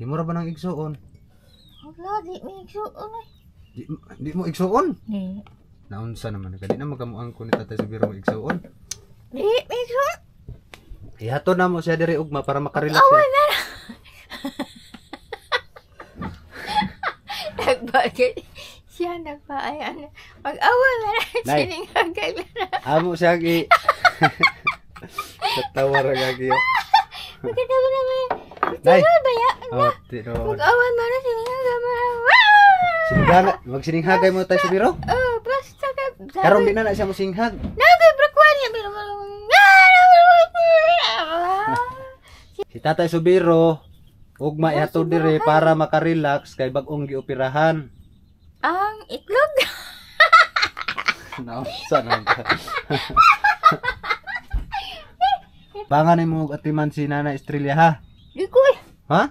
Di ba nang igsuon? Wala, di mo igsuon eh. Di, di mo igsuon? Di. Naunsa naman ka. Di na magamuang ko ni Tatay Subiro mo igsuon. Di, igsuon. Ihato na mo siya diri ugma para makarelax. Oh, na. Nagbagay. siya nagpaayan. Pag-awa na lang siningang Amo siya gi. Sa tawara gagi. Oh. Maganda ba naman Nay. Baya oh, na. Oh, tiro. Mag-awan mo na sininghag mo. Sininghag, wag sininghag mo tayo sa biro. Oh, basta ka. Karong din na siya mo singhag. Nagay brakwan niya biro. Si Tatay Subiro, ugma yato dire para makarelax kay bagong gioperahan. Ang itlog. Nausa na ka. Panganay mo atiman si Nana Estrella ha. Di ko Ha?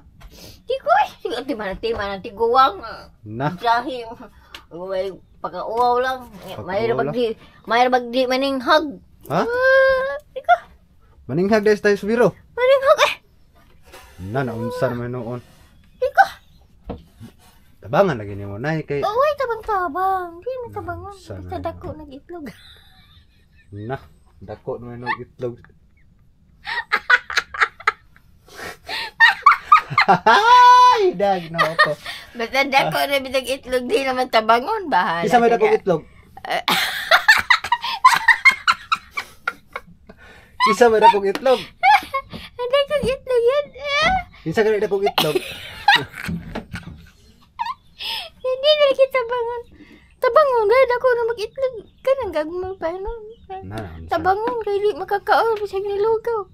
Tikoy! Ati man, ati man, ati guwang. Na? Jahi. May pagkauaw lang. May bagdi, may bagdi maning hug. Ha? Ah, Tikoy! Maning hug dahil tayo sa biro. Maning hug eh. Na, naunsan mo noon. Tabangan lagi ni mo, nay. Eh, kay... Oo, ay tabang-tabang. Hindi mo tabangan. Basta dako nag-itlog. Na, dako mo nag-itlog. Ay, dag no ah. ko. Basta dako ah. na bitag itlog di naman tabangon bahala. Isa may dako itlog. Isa may dako itlog. Ada ano kong itlog yan. Ah. Isa ka na dako itlog. Hindi na kita bangon. Tabangon gay dako na mag-itlog. Kanang gagmo pa no. Tabangon gay di makakaol bisag nilugaw.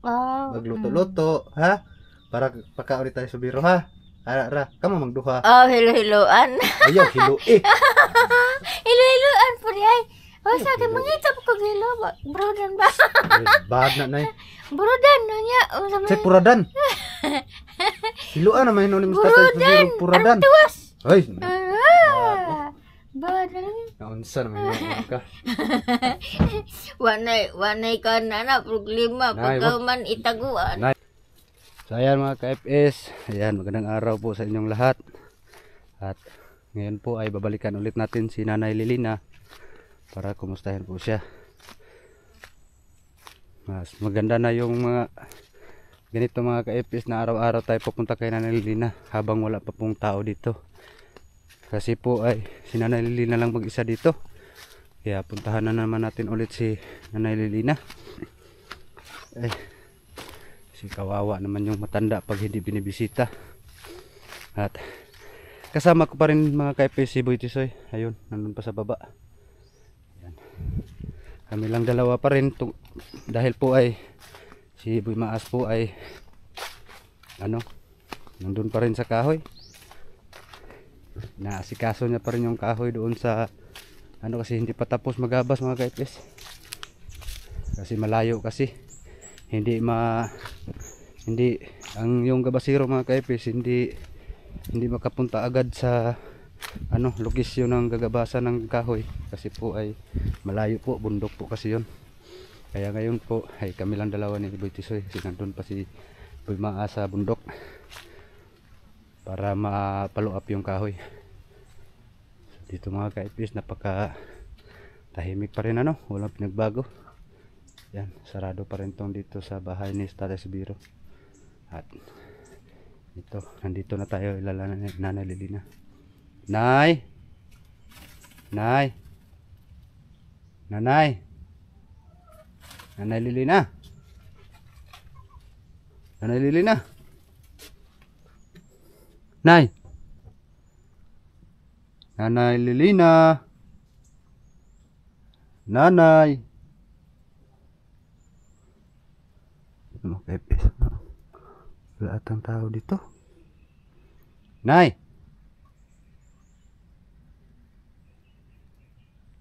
Wow. Magluto-luto, ha? Para paka ulit tayo sa biro ha. Ara ara, kamo magduha. Oh, hello hiloan Ayo hilo eh. hilo-hiloan po di ay. Eh. Oh, sa akin, mangitap ko hilo. Brodan ba? Bad na nay. Brodan no nya. Oh, sa puradan. hiloan naman hinulim sa tatay sa puradan. Tuwas. Ay. Bad na lang. Naunsa naman yun ka. wanay, wanay ka na na problema. Pagka itaguan. Nay. So ayan mga ka-FS, ayan magandang araw po sa inyong lahat. At ngayon po ay babalikan ulit natin si Nanay Lilina para kumustahin po siya. Mas maganda na yung mga ganito mga ka-FS na araw-araw tayo pupunta kay Nanay Lilina habang wala pa pong tao dito. Kasi po ay si Nanay Lilina lang mag-isa dito. Kaya puntahan na naman natin ulit si Nanay Lilina. Eh kasi kawawa naman yung matanda pag hindi binibisita. At kasama ko pa rin mga ka-FPC Boytisoy. Ayun, nandun pa sa baba. Ayan. Kami lang dalawa pa rin to, dahil po ay si Boy Maas po ay ano, nandun pa rin sa kahoy. na asikaso niya pa rin yung kahoy doon sa ano kasi hindi pa tapos magabas mga ka-FPC. Kasi malayo kasi hindi ma hindi ang yung gabasero mga kaipis hindi hindi makapunta agad sa ano lugis lokasyon ng gagabasa ng kahoy kasi po ay malayo po bundok po kasi yon kaya ngayon po ay kami lang dalawa ni Boy Tisoy kasi nandun pa si Boy Maa sa bundok para mapalo up yung kahoy dito mga kaipis napaka tahimik pa rin ano walang pinagbago yan sarado pa rin tong dito sa bahay ni Status Biro at ito nandito na tayo ilala na nanay Lilina nay nay nanay nanay Lilina nanay Lilina nay nanay Lilina nanay Makaipis. Ano, ano? Wala atang tao dito. Nay!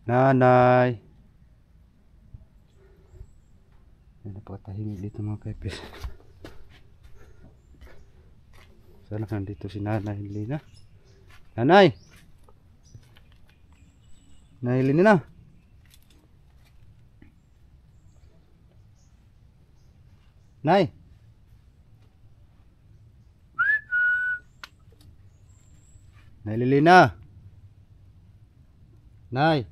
Nanay! Napakatahimik dito mga kaipis. Sana nandito si Nanay Lina. Nanay! Nanay Lina na! Nay. Nay Lilina. Nay.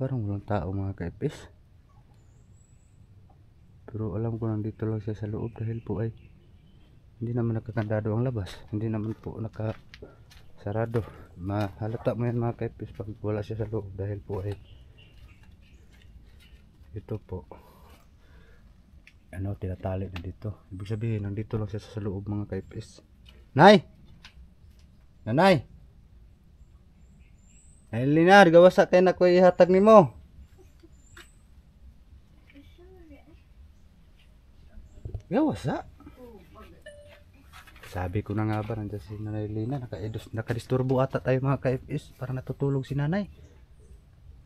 Parang walang tao mga kaipis. Pero alam ko nandito lang siya sa loob dahil po ay hindi naman nakakandado ang labas. Hindi naman po nakasarado. Mahalata mo yan mga kaipis pag wala siya sa loob dahil po ay ito po ano tinatali na dito ibig sabihin nandito lang siya sa loob mga kaipis nay nanay ay linar gawasa kay na ko ihatag nimo gawasa sabi ko na nga ba nandiyan si nanay Lina nakaidos nakadisturbo ata tayo mga kaipis para natutulog si nanay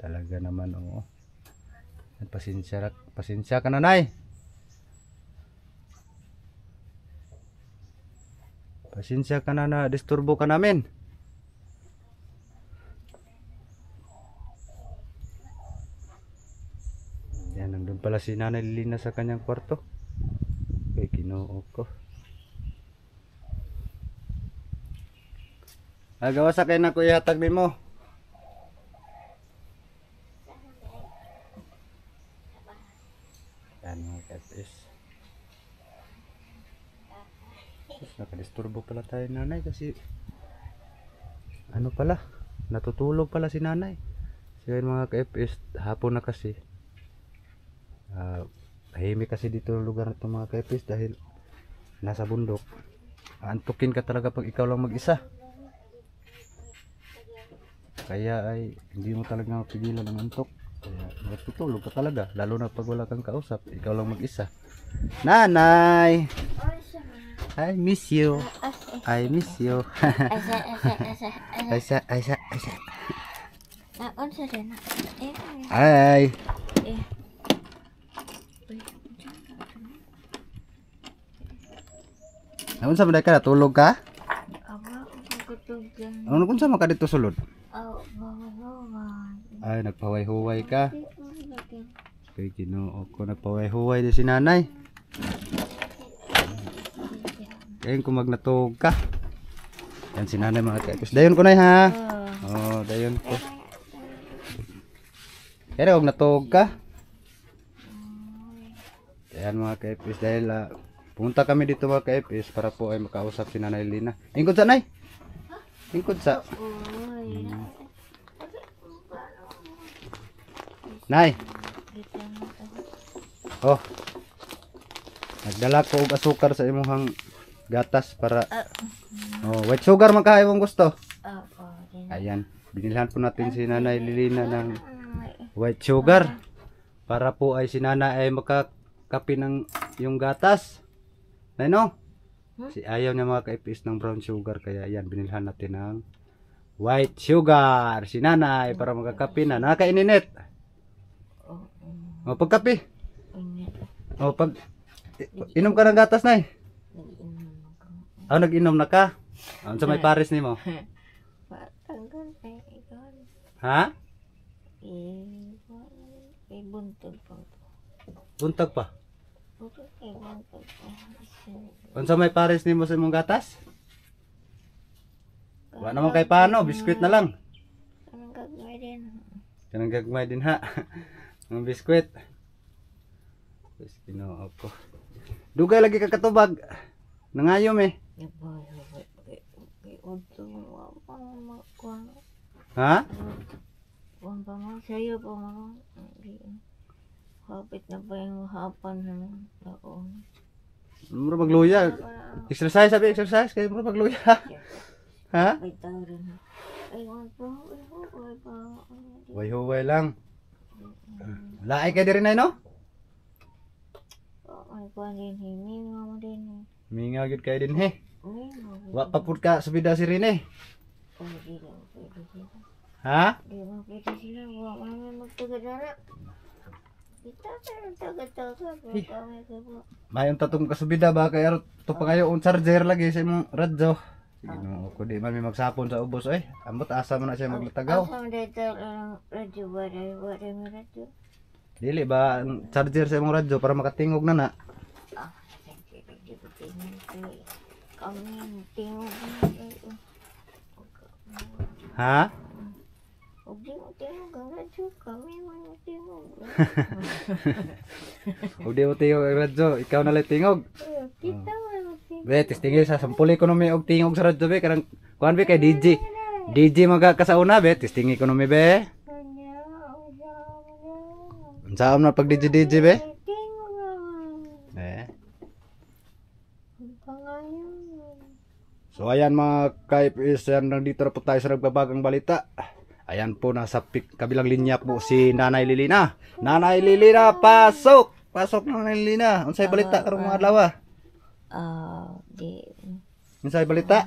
talaga naman oo Pasensya, pasensya ka na, Nay. Pasensya ka na na disturbo ka namin. Yan, nandun pala si Nanay Lina sa kanyang kwarto. Okay, kinoo ko. Agawa ah, sa kayo na kuya hatag mo. nakadisturbo pala tayo nanay kasi ano pala natutulog pala si nanay so yun mga ka-FS hapon na kasi uh, tahimik kasi dito ng lugar na ito mga ka-FS dahil nasa bundok antukin ka talaga pag ikaw lang mag isa kaya ay hindi mo talaga mapigilan ng antok kaya matutulog ka talaga lalo na pag wala kang kausap ikaw lang mag isa nanay I miss you. I miss you. Aisa, Aisa, Aisa. Ay. Namun sa mereka natulog ka? Ano kung sama ka dito sulod? Oh, ay, nagpaway-huway ka. Kay Ginoo ko nagpaway-huway di si nanay. Kain kung magnatog ka. Yan si nanay mga kaikos. Dayon ko na eh, ha. Ah. Oh, dayon ko. Kaya huwag natog ka. Yan mga kaipis dahil uh, ah, punta kami dito mga kaipis para po ay makausap si Nanay Lina. Ingkod sa Nay. Ingkod sa. Nay. Oh. Nagdala ko og asukar sa imong hang gatas para ah, mm-hmm. oh, white sugar man kayo ang gusto. Opo. Ayan, binilhan po natin si Nanay Lilina ng white sugar para po ay si Nanay ay makakapi ng yung gatas. Nano? Hmm? Si ayaw niya makaipis ng brown sugar kaya ayan binilhan natin ng white sugar si Nanay para makakapi na nakaininit. O pagkapi. O pag inom ka ng gatas, Nay. Aw nag-inom na ka? Ano sa may pares nimo? Patanggal ay eh, igon. Ha? Eh, igon. Ay buntog pa. Buntog pa? Buntog ay buntog pa. Ano sa may pares nimo sa imong gatas? Wa naman kay paano, biskwit na lang. Kanang gagmay din. Kanang gagmay din ha. Ang biskwit. Tapos kinuha ko. Dugay lagi ka katubag. Nangayom eh. Ha? Kuhan pa mo. Sa'yo pa mo. Hapit na ba yung hapan na taon. Mura magluya. Exercise sabi, exercise. Kaya mura magluya. ha? May tao rin. Ay, huwag pa. Huway-huway lang. ay ka din rin ay, no? Ay, kuhan din. Hindi mo din. Eh. Mingaw gid kay din he. Wa pa pud ka sa bida si Rene. Ha? Di ba pwede sila wa man magtagadara. Kita pero taga-taga Mayon tatong kasubida ba kay to pa kayo un charger lagi sa imong radyo. Ginoo ko di man may magsapon sa ubos ay. Ambot asa man na siya maglatagaw. Asa man dito radyo ba Dili ba charger sa imong radyo para makatingog na na. Ha? Udi mo tingog ang radyo. Ikaw nalang tingog. Kita Be, testingil sa sampul ekonomi og tingog sa radyo be. Karang, kuhan be kay DJ. DJ maga kasauna be. Testing ekonomi be. Ang saam na pag DJ DJ be. So ayan mga ka-FS, nandito na po tayo sa nagbabagang balita. Ayan po, nasa kabilang linya po si Nanay Lilina. Nanay Lilina, pasok! Pasok na Nanay Lilina. Unsay balita uh, karong mga adlaw? Ah, ah, di. Unsay balita?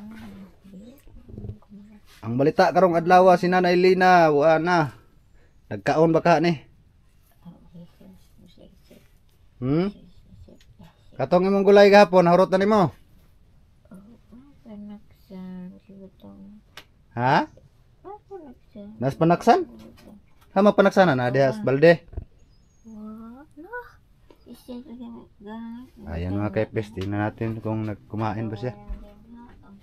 Ang balita karong adlaw si Nanay Lilina, wa na. Nagkaon baka ni? Hmm? Katong imong gulay gahapon, harot na nimo. Ha? Nas panaksan? Ha, mapanaksanan? na dehas ah. balde. Ayan mga kaipes, tingnan natin kung nagkumain ba siya.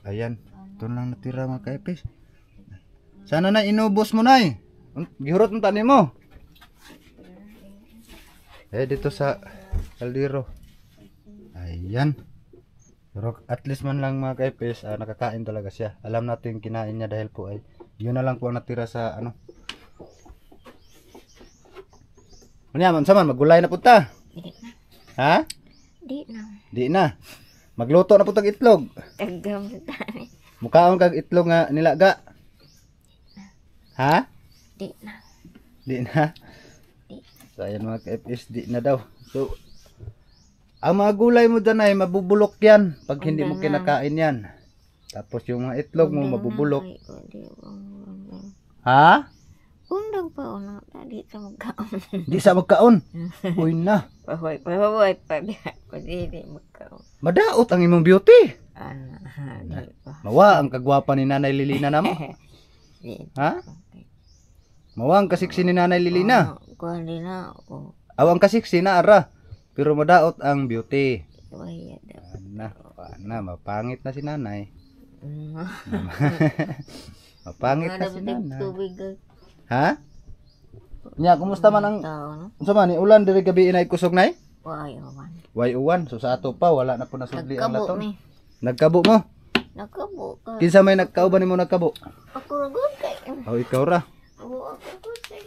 Ayan, ito lang natira mga kaipes. Sana na inubos mo na eh. Gihurot mo tanim mo. Eh, dito sa kaldero. Ayan. Pero at least man lang mga kaipes, uh, ah, nakakain talaga siya. Alam natin yung kinain niya dahil po ay yun na lang po ang natira sa ano. Ano man saman, maggulay na punta. Di na. Ha? Di na. Di na. Magluto na po tag itlog. Mukhaon kag itlog nga nilaga. Ha? Di na. Di na. Di. So ayan mga kaipes, di na daw. So ang mga gulay mo dyan ay mabubulok yan pag hindi mo kinakain yan. Tapos yung mga itlog mo mabubulok. Ha? Undang pa una, di sa magkaon. di sa magkaon? Uy na. Pahoy, pahoy, pabihat ko di di magkaon. Madaot ang imong beauty. Ano, Mawa ang kagwapa ni Nanay Lilina na mo. ha? Mawa ang kasiksi ni Nanay Lilina. Kuha nila ako. Awang kasiksi na ara. Pero madaot ang beauty. Waya daw. Na, na, mapangit na si nanay. mapangit na si nanay. Ha? Nya, kumusta man ang Unsa man ulan diri gabi inay kusog nay? Way uwan. Way uwan. So sa ato pa wala na po nasudli ang laton. Nagkabo mo? Nagkabo. Ka. Kinsa may nagkauban nimo nagkabo? Ako ra gud kay. Oh, ikaw ra. Oo, ako gud kay.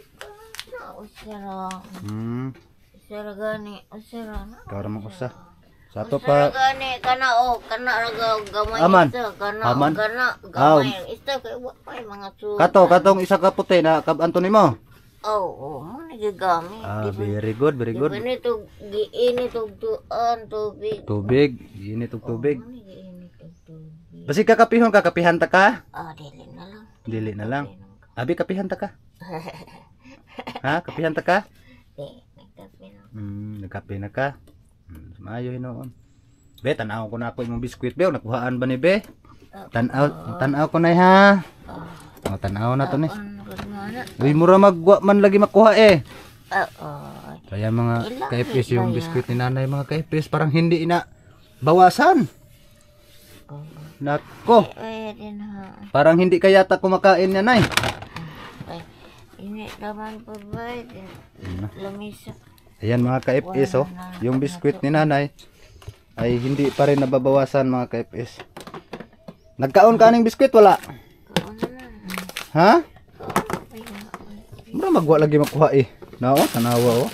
Na usya ra. Hmm. Saragani, asirana. Karamang usa. Sa ato pa. Saragani, kana o, oh, kana raga gamay Aman. isa. Kana, Aman. kana, gamay oh. isa. Kaya wa pa mga suod. Kato, katong isa ka puti na kab Antonio mo. Oo, oh, oh, nagigamit. Ah, very good, very good. Giinit og ini og tuan, tubig. Tubig, giinit og tubig. Oh, giinit og tubig. Basi kakapihon ka, kapihan ta ka? Oh, dili na lang. Dili na lang. Abi kapihan ta ka? ha, kapihan ta ka? Di. Nagkape Mm, nagkape na ka. Mm, maayo hinoon. Be, tanaw ko na ako imong biskwit, be. Nakuhaan ba ni be? Oh, tanaw, oh. tanaw ko na eh, ha. Oh. oh tanaw na to ni. Uy, mura magwa man lagi makuha eh. Oo. Kaya mga kaipis yung biskwit ni nanay mga kaipis, parang hindi ina bawasan. Nako. Parang hindi kayata kumakain yan ay. Ini naman po ba? Lamisa. Ayan mga ka-FS oh. Yung biskwit ni nanay ay hindi pa rin nababawasan mga ka-FS. Nagkaon kaning ng biskwit wala? Ha? Mura magwa lagi makuha eh. Nao, tanawa oh.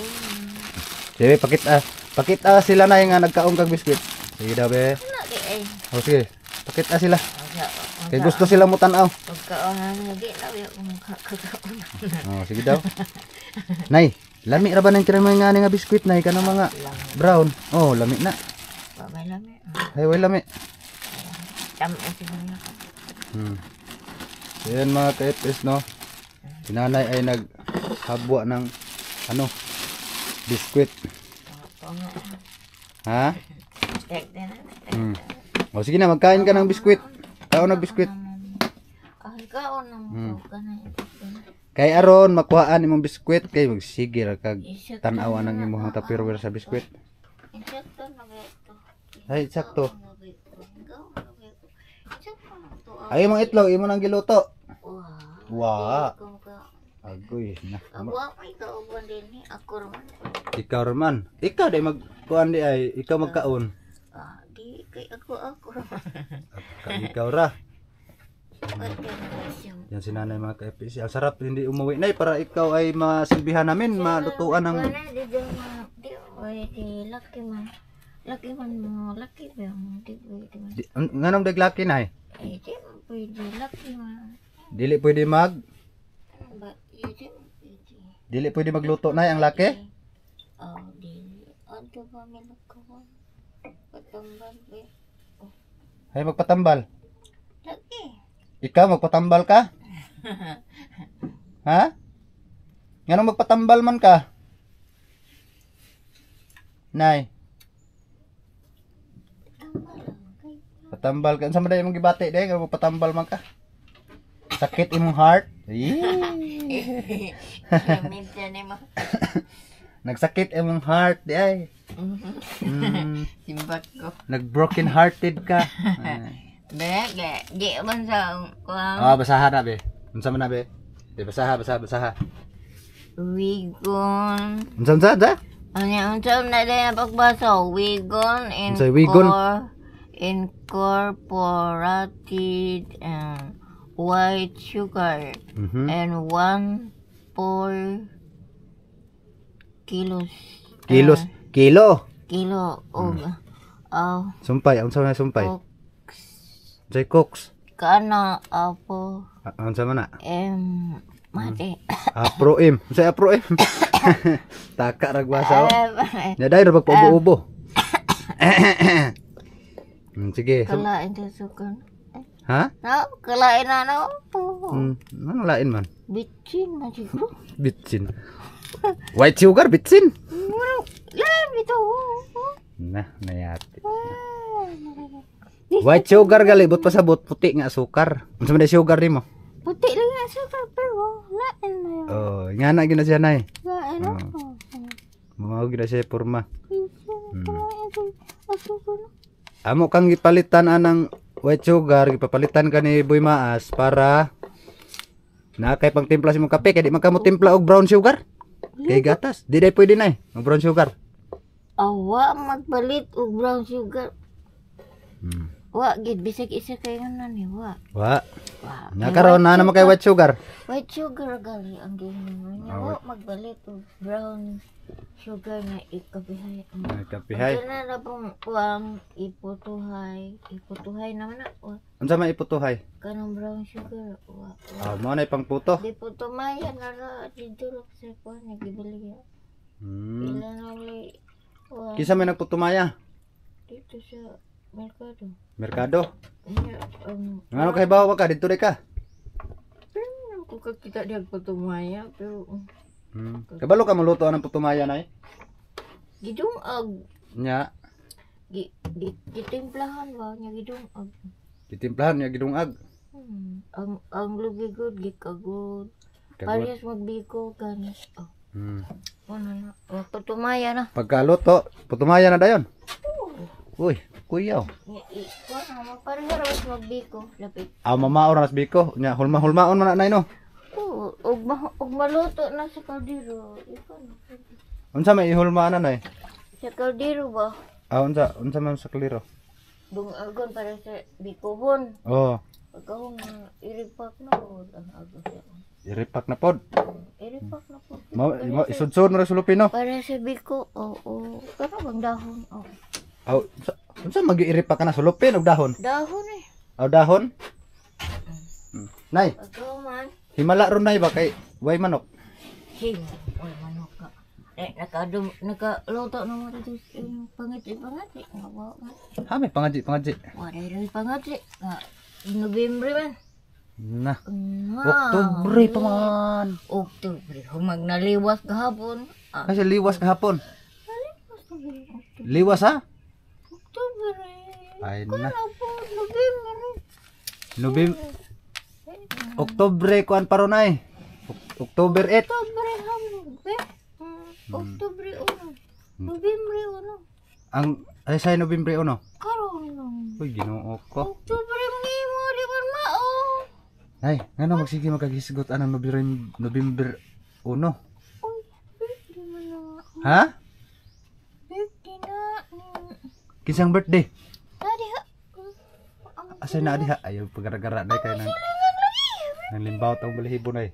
Sige, pakita. Ah, pakita ah, sila na yung nga ah, nagkaon kag biskwit. Sige daw be. Eh. Oh, sige. Pakita sila. Okay. Kay gusto sila mo tan-aw. Pagkaon mo di na yo mukha kagaon. Oh, sige daw. Nay, lami ra ba nang tiramay nga nga biskwit nay kana mga brown. Oh, lami na. Wa may lami. Hay, way lami. Tam Hmm. Yan mga ka no. Sinanay ay nag naghabwa ng ano biskwit. Ha? Hmm. O oh, sige na, magkain ka ng biskwit. Kaon na biskwit. Ay, ah, kaon na hmm. eh. Kay aron makuhaan imong biskwit kay magsigil kag tan-aw ang imong ah, tupperware ah. sa biskwit. Ay, sakto. Ay, mga itlog, imo nang giluto. Wa. Agoy na. Wa may kauban din ni eh. ako raman. Ikaw raman. Ikaw day magkuan di ay, ikaw magkaon. Kay ako ako. Kay ikaw ra. Yan si nanay mga ka-FPC. Ang sarap hindi umuwi. Nay, para ikaw ay masilbihan namin, malutuan ng... Laki man. Laki man mo. Laki ba? mo, Nganong dag laki na eh? Hindi pwede. Laki man. Dili pwede mag? Eh, dili pwede magluto na ang laki? Eh, oh, dili. Ano ba may Patambal, be. Oh. Ay, magpatambal. Lagi. Ikaw, magpatambal ka? ha? Nga magpatambal man ka? Nay. Patambal ka. Saan mo dahil mong gibati dahil? Kaya patambal man ka. Sakit imong heart. Eee. Gamit yan mo. Nagsakit emong heart di ay. Mm. Simbat ko. Nagbroken hearted ka. Be, ge, ge, bansa ko. Oh, ah, basahan na be. Unsa man na be? Di basaha, basaha, basaha. gone. Unsa unsa da? Ano unsa na din pagbasa? gone in Unsa wigon? Incorporated and um, white sugar mm -hmm. and one pour kilos. Kilos. Uh, eh, kilo. Kilo og hmm. uh, sumpay, unsa na sumpay? Cooks. Jay cooks. Kana apo. Uh, ah, unsa man na? Um, mate. Hmm. Apro im. Unsa apro M? Taka ra gwasa. Oh. Eh. Ya dai ra pagpaubo-ubo. Hmm, sige. Kala ito sukan. Ha? No, kalain na no. Hmm, ano lain man? Bitchin na siguro. Bitchin. White sugar bitsin. Ya, gitu. Nah, nayati. White sugar gali but pasabot puti nga sukar. Unsa man sugar nimo? Puti lang nga sukar pero lain na. Oh, nga na gina siya nay. enak. Oh. Mau Mao gina siya porma. Amo kang gipalitan anang white sugar gipapalitan ka ni Boy Maas para na kay pang timpla si mong kape kay di brown sugar. Kay gatas. Di day pwede na eh. brown sugar. Awa, magpalit og brown sugar. Hmm. Wa, gid bisag isa kayo ano na ni wa. Wa. Wa. Nga na naman ano kay white sugar. White sugar gali ang gihingon ah, Wa, magpalit og brown sugar nga ikapihay. Nagkapihay. Ano na na pong kuwang iputuhay. Iputuhay naman na. wa. Unsa man iputuhay? Kanong brown sugar. Wa, wa. Ah, mao na pang puto. Di po tumaya na ra. Di durok sa kuwan. Nagibaligya. Hmm. Ila na uli. Wa. Kisa may nagputumaya? Dito sa merkado. Merkado. Ano, um, Ngano kay bawa ka dito rin ka? pero nang ko kakita di ako tumaya. Pero um, Hmm. Kabalo ka maluto ng putumaya na eh. ag. Nya. Gi, gi, gitimplahan ba nya ag. Gitimplahan nya gidungag. ag. Hmm. Ang ang lugi good gikagod. Parehas magbiko kan. Oh. Hmm. Ano na? Oh, putumaya na. Pagkaluto, putumaya na dayon. Oh. Uy, kuyaw. Ikaw na, mapareharas magbiko. Lapit. Ah, mama oras biko. Nya, hulma-hulmaon man na, nay no? Ko, og, ma og maluto na sa kaldero. Ikon. Unsa may ihulmaan na nay? Sa kaldero ba? Ah, unsa unsa man sa kaldero? Dungagon para sa bikuhon. Oo. Oh. Pagkahong iripak na pod ang aga siya. Iripak na pod? Mm, iripak na pod. Ma, ma isudsod mo ra sulupin no? Para sa biko, oo. Oh, oh. Kano bang dahon? Oh. Aw, oh, unsa, unsa mag-iripak ka na sulupin og dahon? Dahon eh. Oh, dahon? Hmm. Nay. Pagkahong man. Himala ron na iba kay way manok. Himo, way manok ka. Eh, naka nakaluto na mo dito yung pangati, pangati. Ha, may pangati, pangati. Wala rin pangati. November man. Na. Nga. Oktubre pa man. Oktubre. Humag na liwas kahapon. Ah. Kasi liwas kahapon. Ah, liwas ha? Oktubre. Ay na. November. November. Oktobre kuan paron ay. Eh. Ok- October 8. Oktubre hambre. Eh, hmm. Oktubre uno. Hmm. Nobyembre uno. Ang ay say Nobyembre 1. Karon lang. Uy Ginoo ko. Oktubre mo di man mao. Ay, ngano magsige magkagisgot anang Nobyembre Nobyembre 1. Uy, birthday mo Ha? Kisang birthday? Dadi ha. Ang na diha ayo pagara-gara na kay nang ng limbaw taong balihibo na eh.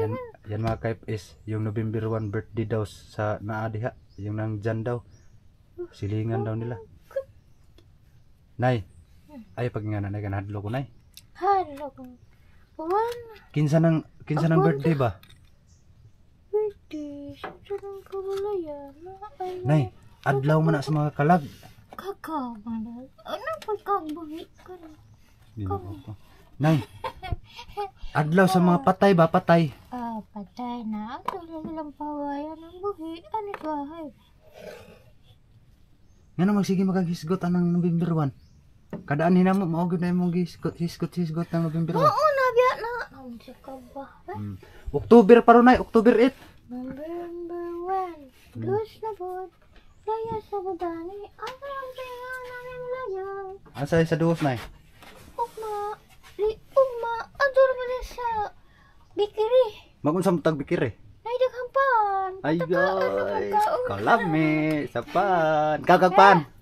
Yan, yan mga kaip is yung November 1 birthday daw sa naadiha. Yung nang dyan daw. Silingan daw nila. Nay, ay pag nga nanay kanadlo ko nay. Hadlo ko. Puwan. Kinsa nang kinsa nang birthday ba? Nay, adlaw man na sa mga kalag. Kakaw man. Ano pagkagbuhi ka na? Hindi na Nay, adlaw sa mga patay ba, patay? Ah, patay na. Ito mo lang pawayan ang buhi. Ano ba, hay? Nga magagisgot anang November 1. Kadaan hina mo, maugod na imong gisgot, gisgot, gisgot ng November 1. Oo, nabiya na. Ang sika Hmm. October pa nay, October 8. November 1. Blues na po. Laya sa budani. Ang parang pinangalan ng layo. Asa sa duos, Nay? Ok Ukma. uma adur oh, mana sa bikiri magun samtag bikiri ay daghampan ay kalame oh. sapan kagagpan eh,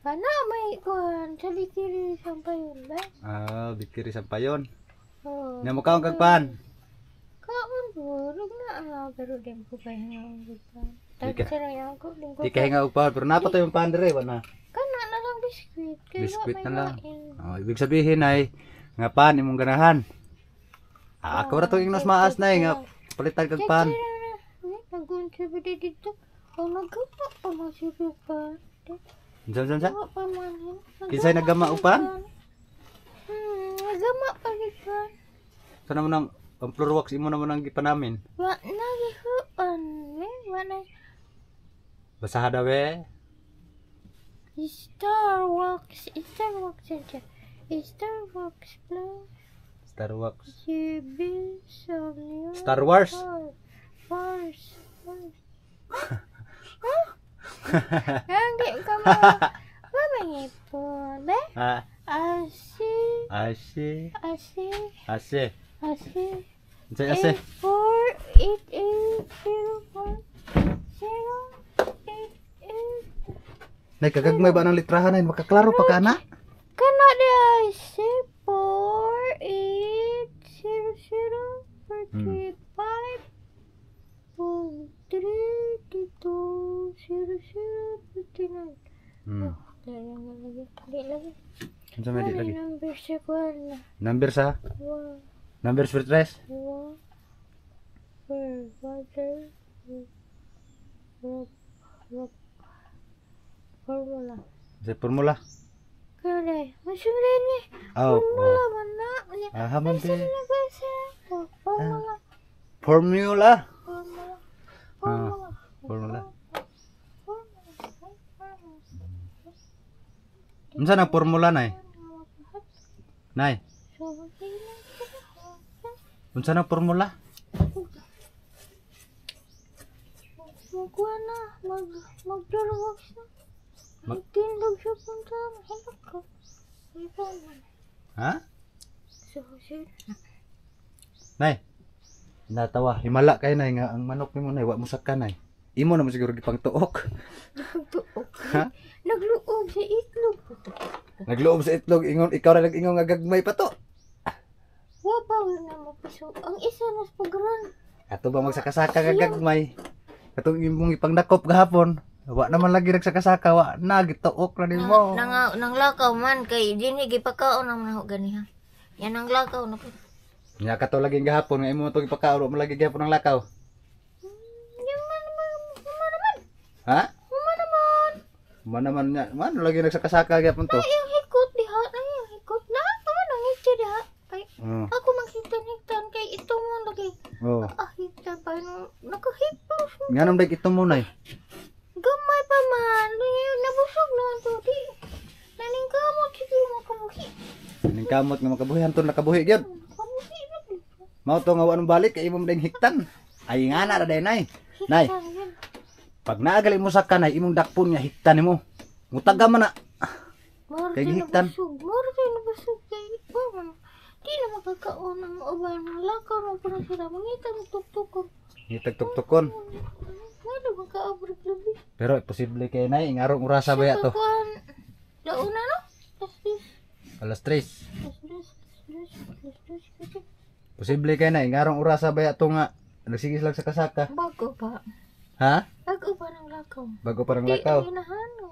Kana may kuhan sa bikiri sampayon ba? Eh. Ah, bikiri sampayon. Oh. Nya mo kaon kagpan. Kaon po, rug na ah, pero din ko pa hinga ang kagpan. Tag sira yang ko din ko. Di kahinga upan, pero napa to yung pandre ba na? Kana na lang biskuit Biskwit na lang. Oh, ibig sabihin ay ngapan imong ganahan. aku ah, ra tong ingnos maas na ngap? Eh, nga palitan kag pan. Nagun Jam jam jam. nagama upan? Hmm, nagama pa ni ang floor wax imo naman ang gipanamin. Wa na eh. Star wax, star Star Wars plus Star Wars Star Wars Wars Nanti kamu kamu ngipun deh Asih Asih Asih Asih Asih Saya asih Four eight eight zero one zero eight eight Nek kagak may ba ng litrahan ay makaklaro pa ka na? cannot I four eight zero zero four hmm. three five four three two zero zero fifty nine. Hmm. Oh, ada lagi, ada lagi. Sama edit lagi. Number sa? Number spirit race? Formula. Is formula? 그래 무슨래니 아우 formula formula 아 하면 formula formula, formula formula formula formula formula nai, nai. formula formula. formula formula formula formula formula dulu Magtinlog siya punta ang hinak ko. Ha? Susunod. Nay. Natawa. Himala kay nay nga ang manok mo nay wa mo sakkan nay. Imo na mo siguro gipangtuok. Pangtuok. ha? Nagluob sa itlog po to. Nagluob sa itlog ingon ikaw ra nag-ingon nga gagmay pa to. Wa ba na mo piso. Ang isa nas pagran. Ato ba magsakasaka nga gagmay? Katong imong ipangdakop gahapon. Wa naman lagi kasaka wa na, gituok na din mo. Nang, nang, lakaw man, kay din, gipakaon ang gani ha. Yan ang lakaw na po. Nya ka lagi gahapon, ngayon mo to gipakaon, mo lagi gahapon ang lakaw. Yan man, man, man, Ha? Uma naman. Uma naman niya, man, lagi nagsakasaka gahapon to. Ay, yung hikot diha, ay, yung hikot na, naman ang hikot diha. Ay, oh. ako maghitan-hitan kay ito mo lagi. Oh. Ah, hitan pa, nakahipo. Nga nang ito mo na eh. Gamay pa man. Nabusog na ito. Di. Naningkamot si Kuya makabuhi. Naningkamot nga makabuhi. Hantong nakabuhi yun. Makabuhi Mao to nga wala balik kay imong ding hiktan. Ay nga na raday nay. Nay. Pag naagali mo sa kanay imong dakpon nga hiktan nimo. Mutaga man na. Kay hiktan. Moro kay nabusog kay ipo. Di na makakaon ang uban. Lakaw na po na sila. Mangitang tuktukon. Ngitag tuktukon. Wala bang kaabrog labi. Pero posible kay nay ngarong urasa ba to? Kuan dauna no? Alas 3. Posible kay nay ngarong urasa ba to nga nagsigis lang sa kasaka. Bago pa. Ha? Bago pa ng lakaw. Bago pa ng lakaw. Di inahano.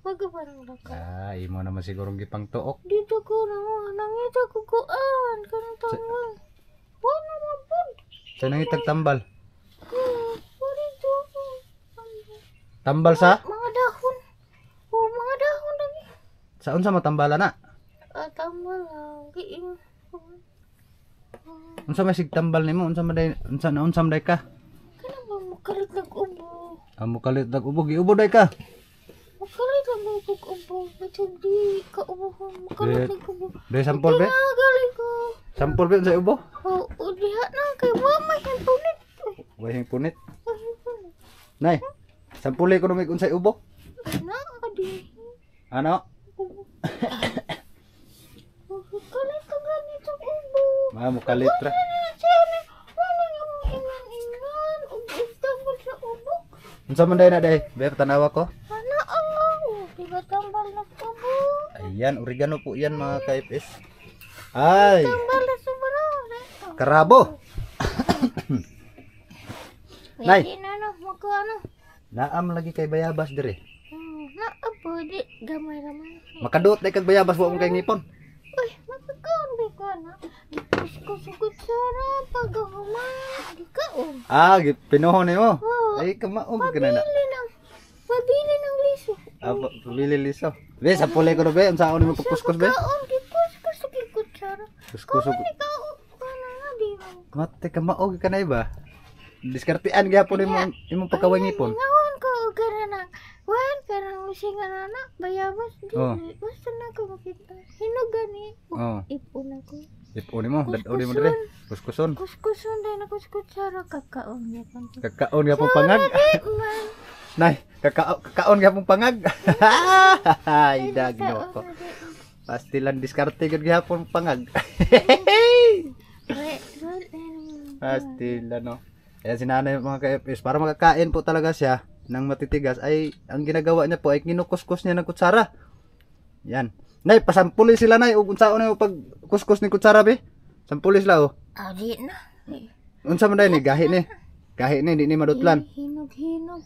Bago pa ng lakaw. Ah, imo naman sigurong gipang tuok. Dito ko na nangita ko kuan kanang tambal. Wala na po. Sa nangitag tambal. Hmm. Tambal sa? Mga dahon. Oh, mga dahon lagi. Saan sa matambala na? Uh, ah, tambal lagi. Iya. Unsa may sigtambal tambal mo? Unsa may unsa na unsa may ka? Kana mo mukalit nag ubo. Ah, mukalit nag ubo giubo day ka. Mukalit ang ubo ubo. Macam di ka ubo. Mukalit nag ubo. Day sampol be? Galing ko. Sampol be unsa ubo? Oh, udiha oh, na kay wa punit. himpunit. Wa punit? Nay. Sampulay ko nung unsay ubo? Ano? Ano? Kalit ka ganito ubo. Ma, ano? Wala sa ra. Unsa man day na day? Be tanawa ko. Ano oh, tiba tambal na ubo. Ayan, oregano po 'yan mga ka-FS. Ay. Tambal na sobra. Karabo. Nay. na Ano, magkano? Naam lagi kay bayabas dire. Hmm, naa po di gamay ramay. Makaduot na kag bayabas wa mo kay ngipon. Uy, mapagkaon ba ko na? Gipis ko sugod sara pagahuma. Di kaon. Ah, pinuhon mo. Oh, Ay kamaog ka na. Pabili ng pabili ng liso. Ah, pabili liso. Be sa pulay ko do be, unsa ako nimo kukuskus be? Kaon gipis ko sugod sara. Kuskus ko. Kaon ni kaon ka na di. Mate kamaog ka na ba? diskertian gaya pun imong iya. imong pakawangi pun iya, ngawon ko karena wan karena using anak bayar bos di oh. bos usun ako makita hinugan ni oh. dan ako ipon mo dad kusun, mo kusun kuskuson kuskuson kus cara kakak on ya pun on ya pun pangag nah, kakak kakak on ya pun pangag ay dagno ko pastilan diskarte gud pun pangag iya. pastilah oh. no. Kaya si nanay mga ka-FS, para makakain po talaga siya ng matitigas, ay ang ginagawa niya po ay kinukuskus niya ng kutsara. Yan. Nay, pasampuli sila nay. Ug unsa na yung pagkuskus ni kutsara be? Sampuli sila oh. Ari na. Unsa man ni gahi ni? Gahi ni di ni madutlan. Hinog-hinog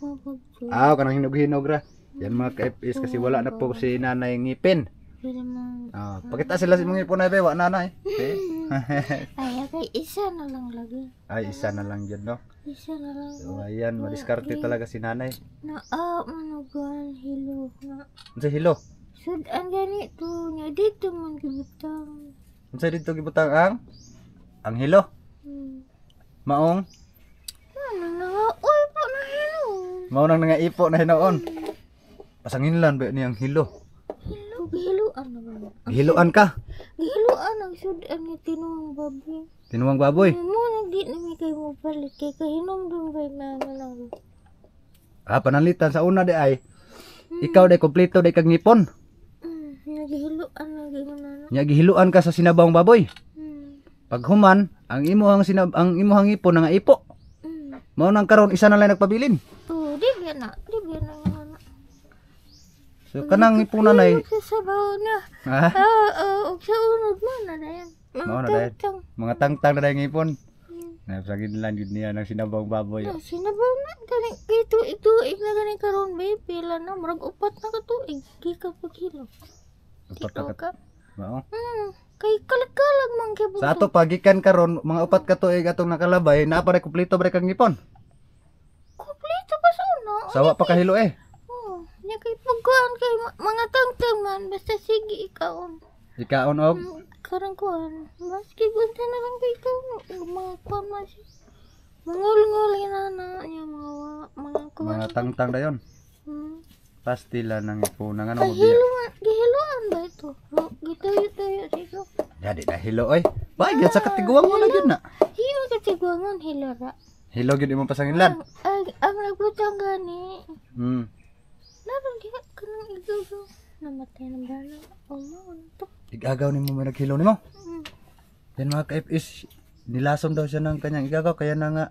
Ah, kanang hinog-hinog ra. Yan mga ka-FS kasi wala na po si nanay ngipin. Pwede mo... Oh, ah, pakita sila si mga ipunay bewa, nanay. Eh. Okay. Ay, okay, isa na lang lagi. Ay, isa na lang yun, no? Isa na lang. So, ayan, madiskarte okay. talaga si nanay. Na, ah, manugan, hilo. Na. Ano sa hilo? Sud, ang ganito niya, dito man gibutang. Ano sa dito gibutang ang? Ang hilo? Hmm. Maong? Ano na nga, uy, po na hilo. Maong nang nangaipo na hinoon. Pasangin lang ba niyang hilo? Gihiluan na ba? Gihiluan ka? Gihiluan ang sud ang tinuang baboy. Tinuang baboy? Mo di na mi kay mo palit kay kahinom dun kay mama nang. Ah, panalitan sa una di ay. Hmm. Ikaw day kompleto day kag ngipon. Hmm, nagihiluan lagi mo Nya gihiluan ka sa sinabawang baboy. Hmm. Pag human, ang imuhang sinab ang imuhang ipon nga ipo. Hmm. nang karon isa na lang nagpabilin. Oh, di na, di na. So, kanang ipunan ay... Sabaw na. Ha? Eh, eh, ah, uh, sa unod mo na dayan. Mga tangtang. Mga na dayan ipon. Napsagin lang yun niya ng nah, sinabang baboy. Ya. No, nah, sinabang kan na. Galing, ito, ito, ik na karon babe. Pila na, murag upat na ka tuig Igi eh, ka pa kilo. Upat ka? Oo. Hmm. Kay kalakalag man kay Sa ato pagikan karon mga upat ka tuig atong nakalabay, na pare kumpleto bre kang ipon Kumpleto ba sa una? Sawa pa kahilo eh. Nya kay pagkuhan kay mga tangtang man basta sige ikaw. Ikaon og mm, karang kuhan. Maski gunta na lang kay ikaw mga kuhan man si. Mangulngol na na nya mga mga kuhan. Mga tangtang dayon. Hmm. Pastila nang ipunang ano mo biya. Gihiluan ba ito? Gitayo-tayo sigo. Dadi na hilo oi. Ba, gyud sa katiguang mo na ah, gyud na. Hiyo katiguang hilo ra. Hilo gyud imong pasangilan. Ang ang nagbutang gani. Hmm. Laro diha kanang igagaw. Namatay ng bala. Oh, maon to. Igagaw ni mo may naghilaw ni mo? Mm. Yan mga ka-FS, nilason daw siya ng kanyang igagaw. Kaya na nga,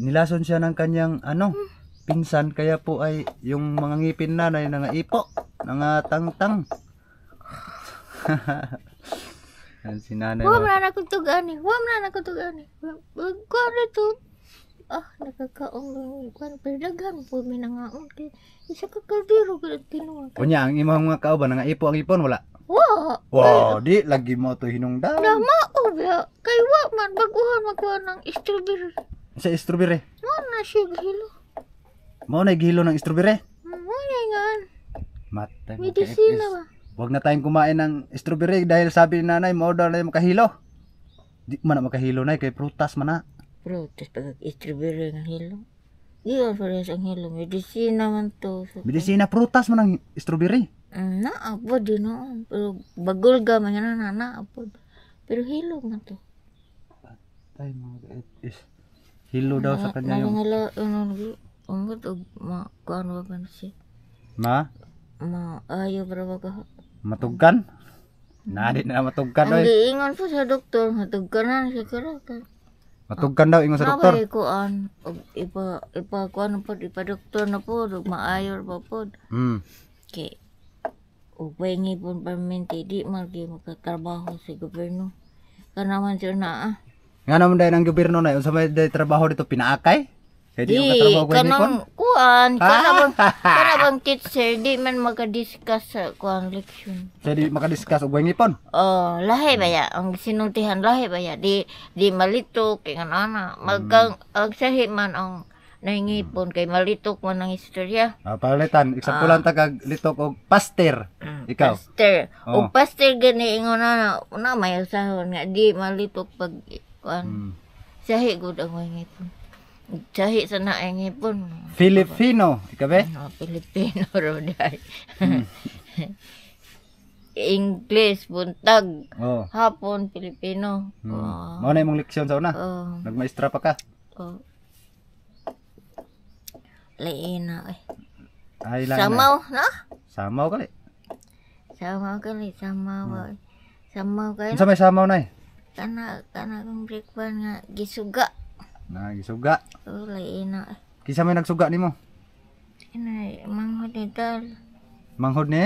nilason siya ng kanyang ano, mm. pinsan. Kaya po ay yung mga ngipin na na nga ipo, nga tangtang. Yan si nanay. Huwag mo na nakutugani. Huwag mo na nakutugani. Huwag ko na ah nakakaong lunugan pero daghan po may kay isa ka kaldero gud tinuwa ka unya ang imong mga kauban nga ipo ang ipon wala wa wow di lagi mo to hinungdan na mao ba kay wa man baguhan magkuha ng strawberry sa strawberry mo na siya gihilo mo na gihilo ng strawberry hmm, mo na ngan mata medisina ba Huwag na tayong kumain ng strawberry dahil sabi ni nanay, mo daw na makahilo. Di man makahilo na, kay prutas man na. Protes pag-distribuyo ng hilo. Di ba pares ang hilo? Medisina man to. So, Medisina prutas man ang strawberry. Mm, na apo yun noon. Pero bagol ga man yun na naapod. Pero hilo man to. Patay mga is hilo daw sa kanya yung... Nangala, ano, umot o ano, ano, ma, kuan ba ba siya? Ma? Ma, ayo ba ba ka? Matugkan? Nari na matugkan. Ang giingon po sa doktor, matugkan na sa karakan. Matugkan daw ingon sa doktor. Nabi kuan ipa ipa kuan pod ipa doktor na po ug maayor pa pod. Mm. Okay. ug wengi pun permanente di magi makatrabaho sa gobyerno. Kanaman siya na ah. Nga naman dahil ng gobyerno na yun, sa may trabaho dito pinaakay? Kaya di, di katrabaho ko ni Kuan, kana bang, kana teacher, di man makadiscuss sa kuang leksyon. Kaya di makadiscuss og ngipon? Oh, lahi ba ya? Ang sinuntihan lahi ba ya? Di, di malito, kaya nga na. Magkang, hmm. agsahi man ang nangipon kay malitok man ang istorya. Ah, palitan, eksampulan ah. ta kag litok og paster. Mm, Ikaw. Paster. Oh. Og gani ingon na una may usahon nga di malitok pag kuan. Hmm. Sahi gud ang ngipon. Sahi sana naing hipon. Filipino, ikabe? No, oh, Filipino raw dai. Hmm. English, buntag. Oh. Hapon, Filipino. Hmm. Oh. Mao na imong leksyon sa una? Oh. Nagmaestra pa ka? Oh. Liin na eh. Ay, lang Samaw, na? Samaw kali. Samaw kali, samaw. Hmm. Eh. Samaw kali. Unsa may samaw na eh? Kana, kana kong breakfast nga gisuga. Nah, gisuga. Ulay ina. Kisa may nagsuga nimo? Inay, manghod ni tal. Manghod ni?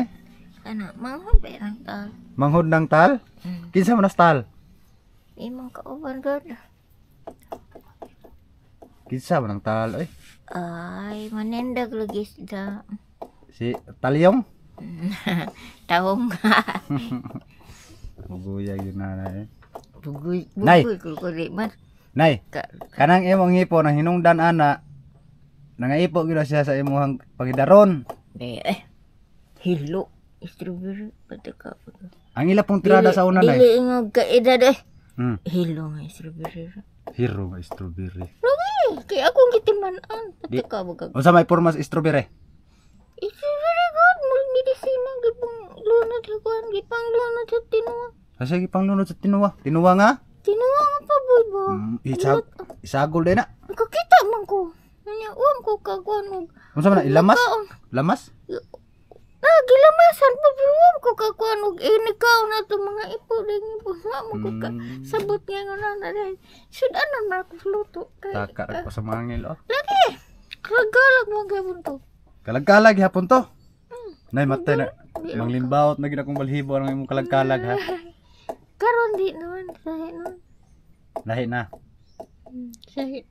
Kana, eh? manghod ba ng tal? Manghod ng tal? Mm. Kinsa man tal? Imong kauban gud. Kinsa man ang tal? Ay. Eh? Ay, manendag lagi da. Si Talyong? Taong. Bugoy yun na. Bugoy. Bugoy. Nay. Bugoy. Bugoy. Nay, kanang imong ipo nang hinungdan ana, nangaipo gila siya sa imong pagidaron. Di, eh. Hilo. Strawberry. Pataka. Ang ila pong tirada sa una, Nay. Dili nga kaedad eh. Hmm. Hilo nga strawberry. Hero nga strawberry. Eh, Lagi. Kaya akong gitimanan. Di- Pataka. Baga. sa may porma sa strawberry? Eh? Strawberry eh, god. Mulmedicina. Gipang lunod. Gipang lunod sa tinuwa. Asa ah, gipang nunod sa tinuwa? Tinuwa nga? Tinuwa nga pa, bulbo. Mm, isag isagol din na. Kakita man ko. Nya um ko kagwan og. Unsa man ilamas? Lamas? Ah, gilamasan pa biwam ko kagwan og inikaw na to mga ipo ding ipo nga mo ko ka. Mm. Sabot nga nga na dai. Sud ano na ko luto kay. Taka uh, ah. ko sa mangil oh. Lagi. Kagalag mo gabon to. Kalagkalag hapon to. Mm. Nay matay na. Manglimbaot na gid akong balhibo ang imong kalagkalag ha. Karon di naman lahi na. Lahi na. Hmm,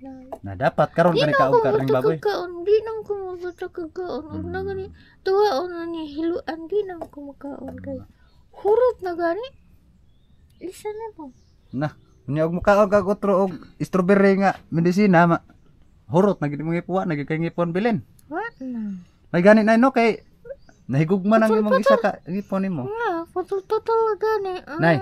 na. Na dapat karon kani kaog ka ring baboy. Kaon di nang kumubuta ka kaon. Ug na gani tuwa ona ni hiluan di nang kumakaon kay. Hurot na gani. Isa na po. Na. Unya og mukaog kag utro og strawberry nga medisina ma. Hurot na gid mo ipuwa na gid kay ngipon bilin. Wa na. May gani na no kay Nahigugma nang imong isa ka gipon nimo. Nga, putol putol gani. Uh, nay.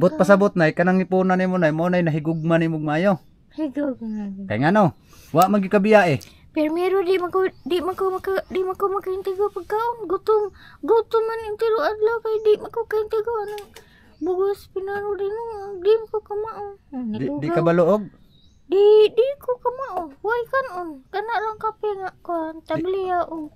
Bot pasabot nay kanang ipunan nimo nay mo nay nahigugma nimo mayo. Higugma. Kay ngano? Wa magikabiya eh. Pero di man di mako maka di mako ko makaintigo pagkaon gutom gutom man intiro adlaw kay di mako ko kaintigo bugos pinano din di man ko kamao. Di, di ka baluog? Di di ko kamao. Why kanon? Kana lang kape nga kon tabliya og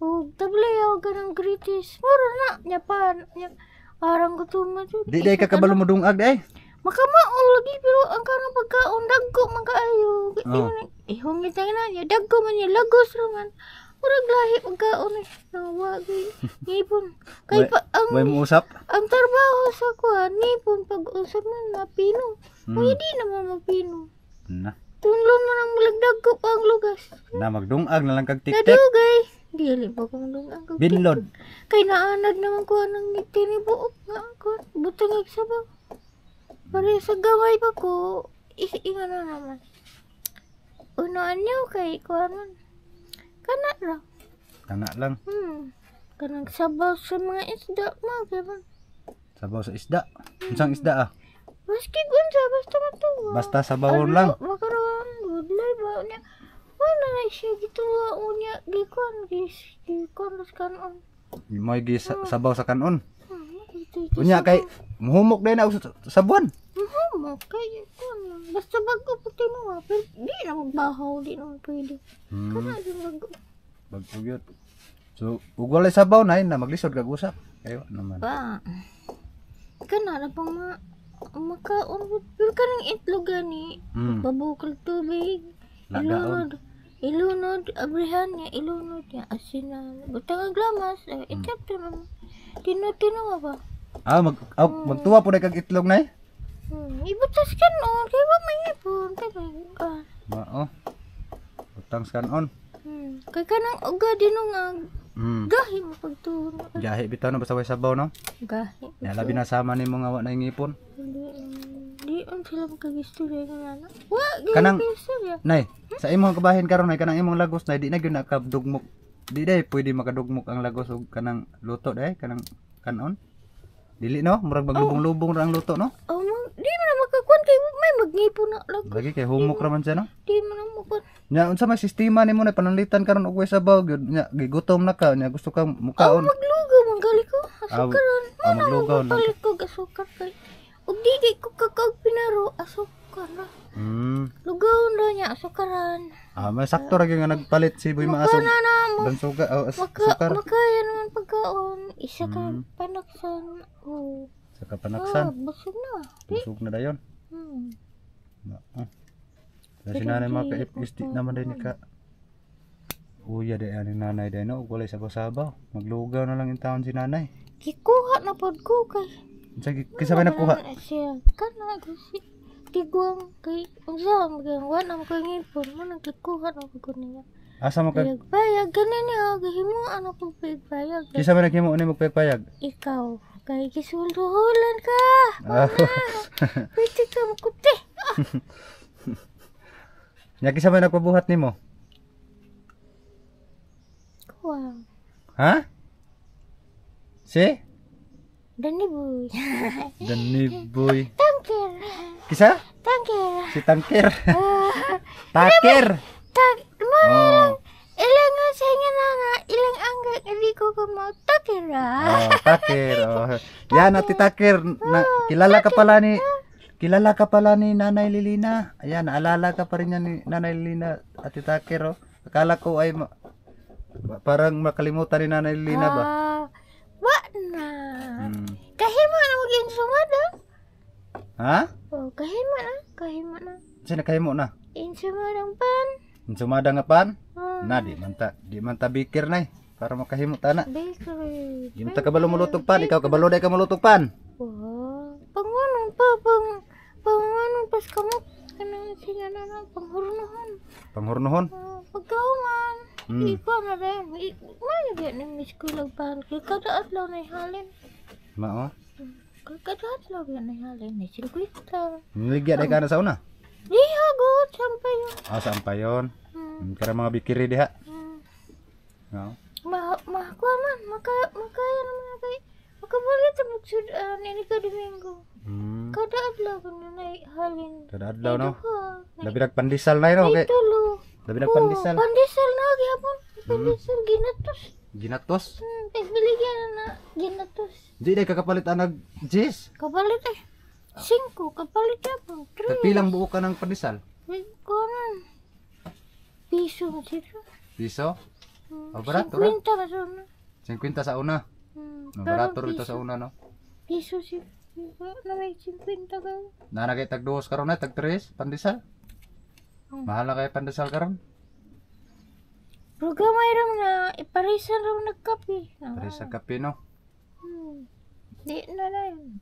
Oh, tablayaw ganang kritis oh. eh, orang na nyapan nyap arang gutuma tu di day ka kabalo modungag day maka maol lagi pero ang kanang pagkaon dagko man kaayo oh. ihong kita na niya dagko man niya lagos raman Murag lahi pagkaon na nawa gay ngipon kay pa ang way mo usap ang trabaho sa kuan ngipon pag-usap man ah. mapino hmm. di naman mapino na Tunlon mo nang mulagdag ko pa ang lugas. Na magdungag na lang kag tik-tik. Nadugay. Dili ba kung doon ang kagkita? Binlod. Kay naanad naman ko anang buok nga ako. Butangig sa ba? Pari sa gaway ba ko? Iingan na naman. Unoan niyo kay kuanon. Kana ra. Kana lang? Hmm. Kanang sabaw sa mga isda mo. Kaya Sabaw sa isda? Hmm. Unsang isda ah? Maski gunsa, basta matuwa. Basta sabaw lang. Ano, Makaroon, good life ba? Niya. mana sih gitu unya gikon gis gikon kan on mau gis sabau sakan on unya kayak, muhumuk deh, na sabuan muhumok kay gikon sabang kau putih mau, apa di na bahau di na pwede hmm. kana di mag bago so so ugwalay sabaw na na maglisod kag usap ayo naman ba kana na pang ma makaon pero kanang itlog gani hmm. babukal tubig Ilunod, abrihan niya, ilunod niya, asinan. Butang aglamas, uh, eh, hmm. itatto naman. Tino-tino nga ba? Ah, mag, oh, mm. magtuwa po na kag itlog na eh. Hmm, ibutas ka noon, oh. kaya ba may ipon, kaya ka. Ba, oh. Butang scan on Hmm, kaya ka nang uga din nga Gahi mo pagturo. Gahi bitaw na basta way sabaw no. Gahi. Ya labi na sama ni mga wa na ngipon. Di on sila makagistorya nga na. Wa, kanang Nay, sa imong kabahin karon nay kanang imong lagos nay di na gyud nakadugmok. Di day pwede makadugmok ang lagos og kanang luto day kanang kanon. Dili no, murag maglubong-lubong ra ang luto no. Oh, di man makakuan kay may magnipon na lagos. Lagi kay humok ra man siya no. Di man po. Nya unsa may sistema nimo na panalitan karon og sa baw nya gigutom na ka nya gusto kang mukaon. Oh, maglugaw man gali ko. Asukar. Ah, ah, maglugaw na. Palit ko asukar kay. Ug di ko kakag pinaro asukar na. Mm. Lugaw na nya asukaran. Ah, may sakto ra nga nagpalit si Boy Maasog. Na na, mo, Bansuga oh, as maka, asukar. yan naman pagkaon isa ka mm. panaksan. Oh. Sa kapanaksan. Ah, busog na. Busog na dayon. Hmm. Ah na si nanay maka-FST naman din ka uya de ani nanay din no walay sabaw-sabaw maglugaw na lang yung taon si nanay Kikuha na pod ko kay sa kisabay na kuha siya kana kasi tiguang kay unsa magawang wa na ko ngipon mo nang gikuha na ko niya Asa mo ka? Pagpayag, ganin niya. Gahimuan ako pagpayag. Kisa ba naghimuan niya magpagpayag? Ikaw. Kay kisulduhulan ka. Oh. Pwede ka makuti. Nya kisa may nagpabuhat nimo? Kuwang. Ha? Si? boy. Deni boy. Tangkir. Kisa? Tangkir. Si Tangkir. Tangkir. Takir. Tak mo oh. ilang saya nana ilang angga di ko ko mau takir. Ah. Oh, takir. Oh. Yan ati takir. Oh, kilala ka pala ni Kilala ka pala ni Nanay Lilina. Ayan, alala ka pa rin yan ni Nanay Lilina at Itakero. Oh. Akala ko ay ma- parang makalimutan ni Nanay Lilina ba? Uh, wa na. Hmm. Kahima na gin sumada. Ah. Ha? Oh, kahima na. Kahima na. Sino kahimo na? In sumadang pan. In sumadang pan? Uh. Na, di manta, di manta bikir na eh. Para makahimo na. Bikir. Di manta kabalo mulutog pan. Ikaw kabalo dahil ka mulutog pan. Oh. Pangunong pa, pang pengen pas kamu kena si penghurnuhon penghurnuhan eh, pegawman hmm. iku ana ren mana dia nih misku lebar kada atlo nih halin mak kada atlo dia nih halin nih sing kita nih dia dekat sauna iya oh, sampai yon ah sampai hmm. hmm karena mau bikiri dia hmm. no. mah mah kuaman maka maka yang maka ya? maka boleh tembok sudah ini ke minggu Hmm. Kada adlaw ko na halin. Kada adlaw no? Labi nagpandisal na yun. Eh, okay. Tulo. Labi nagpandisal. Oh, pandisal na gihapon. Pandisal hmm. ginatos. Ginatos? Hmm, pagbiligyan na na ginatos. Di dai kakapalit anag jis. Kapalit eh. Cinco, kapalit eh po. Tres. buo ka ng pandisal? Ko na. Piso ba dito? Piso? Hmm. Oh, barato 50 ba sa una? 50 sa una? Hmm. Oh, barato rito sa una no? Piso siya na may 50 ka. Na kay tag duos karon na eh, tag 3 pandesal. Hmm. Oh. Mahal na kay pandesal karon. Programa iram na iparisa eh, raw nagkape. Eh. Ah. Parisa kape no. Hmm. Di na lang.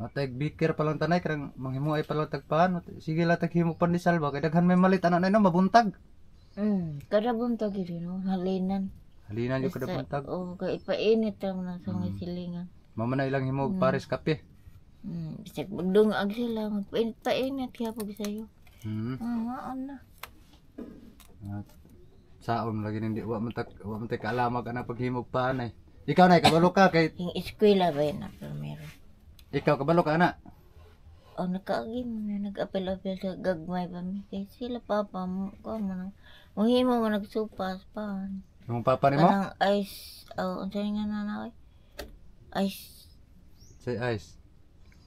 Matag ah, bikir pa lang tanay karang manghimuay ay lang tagpaan. Sige la taghimo pandesal ba kay daghan may malit anak na no mabuntag. Mm, kada buntag rin no, halinan. Halinan yung kada buntag. Oh, kay ipainit lang na sa mm. silingan. Mamanay ilang himog mm. pares kape. Hmm, bisag magdungag sila, magpainit-painit kaya pag sa'yo. Hmm. Ah, ano. At saon lagi nindi wa man tak wa man alam ka na paghimog pa nay. Ikaw na, kabalo ka kay Yung eskwela ba yun ako meron? ikaw kabalo ka ana. O nakaagin na nag-apel-apel sa gagmay pa mi. Kaya sila papa mo ko mo nang muhimo mo nagsupas pa. Yung papa ni mo? Kanang ice, oh, ang sayo nga na na Ice. Say ice.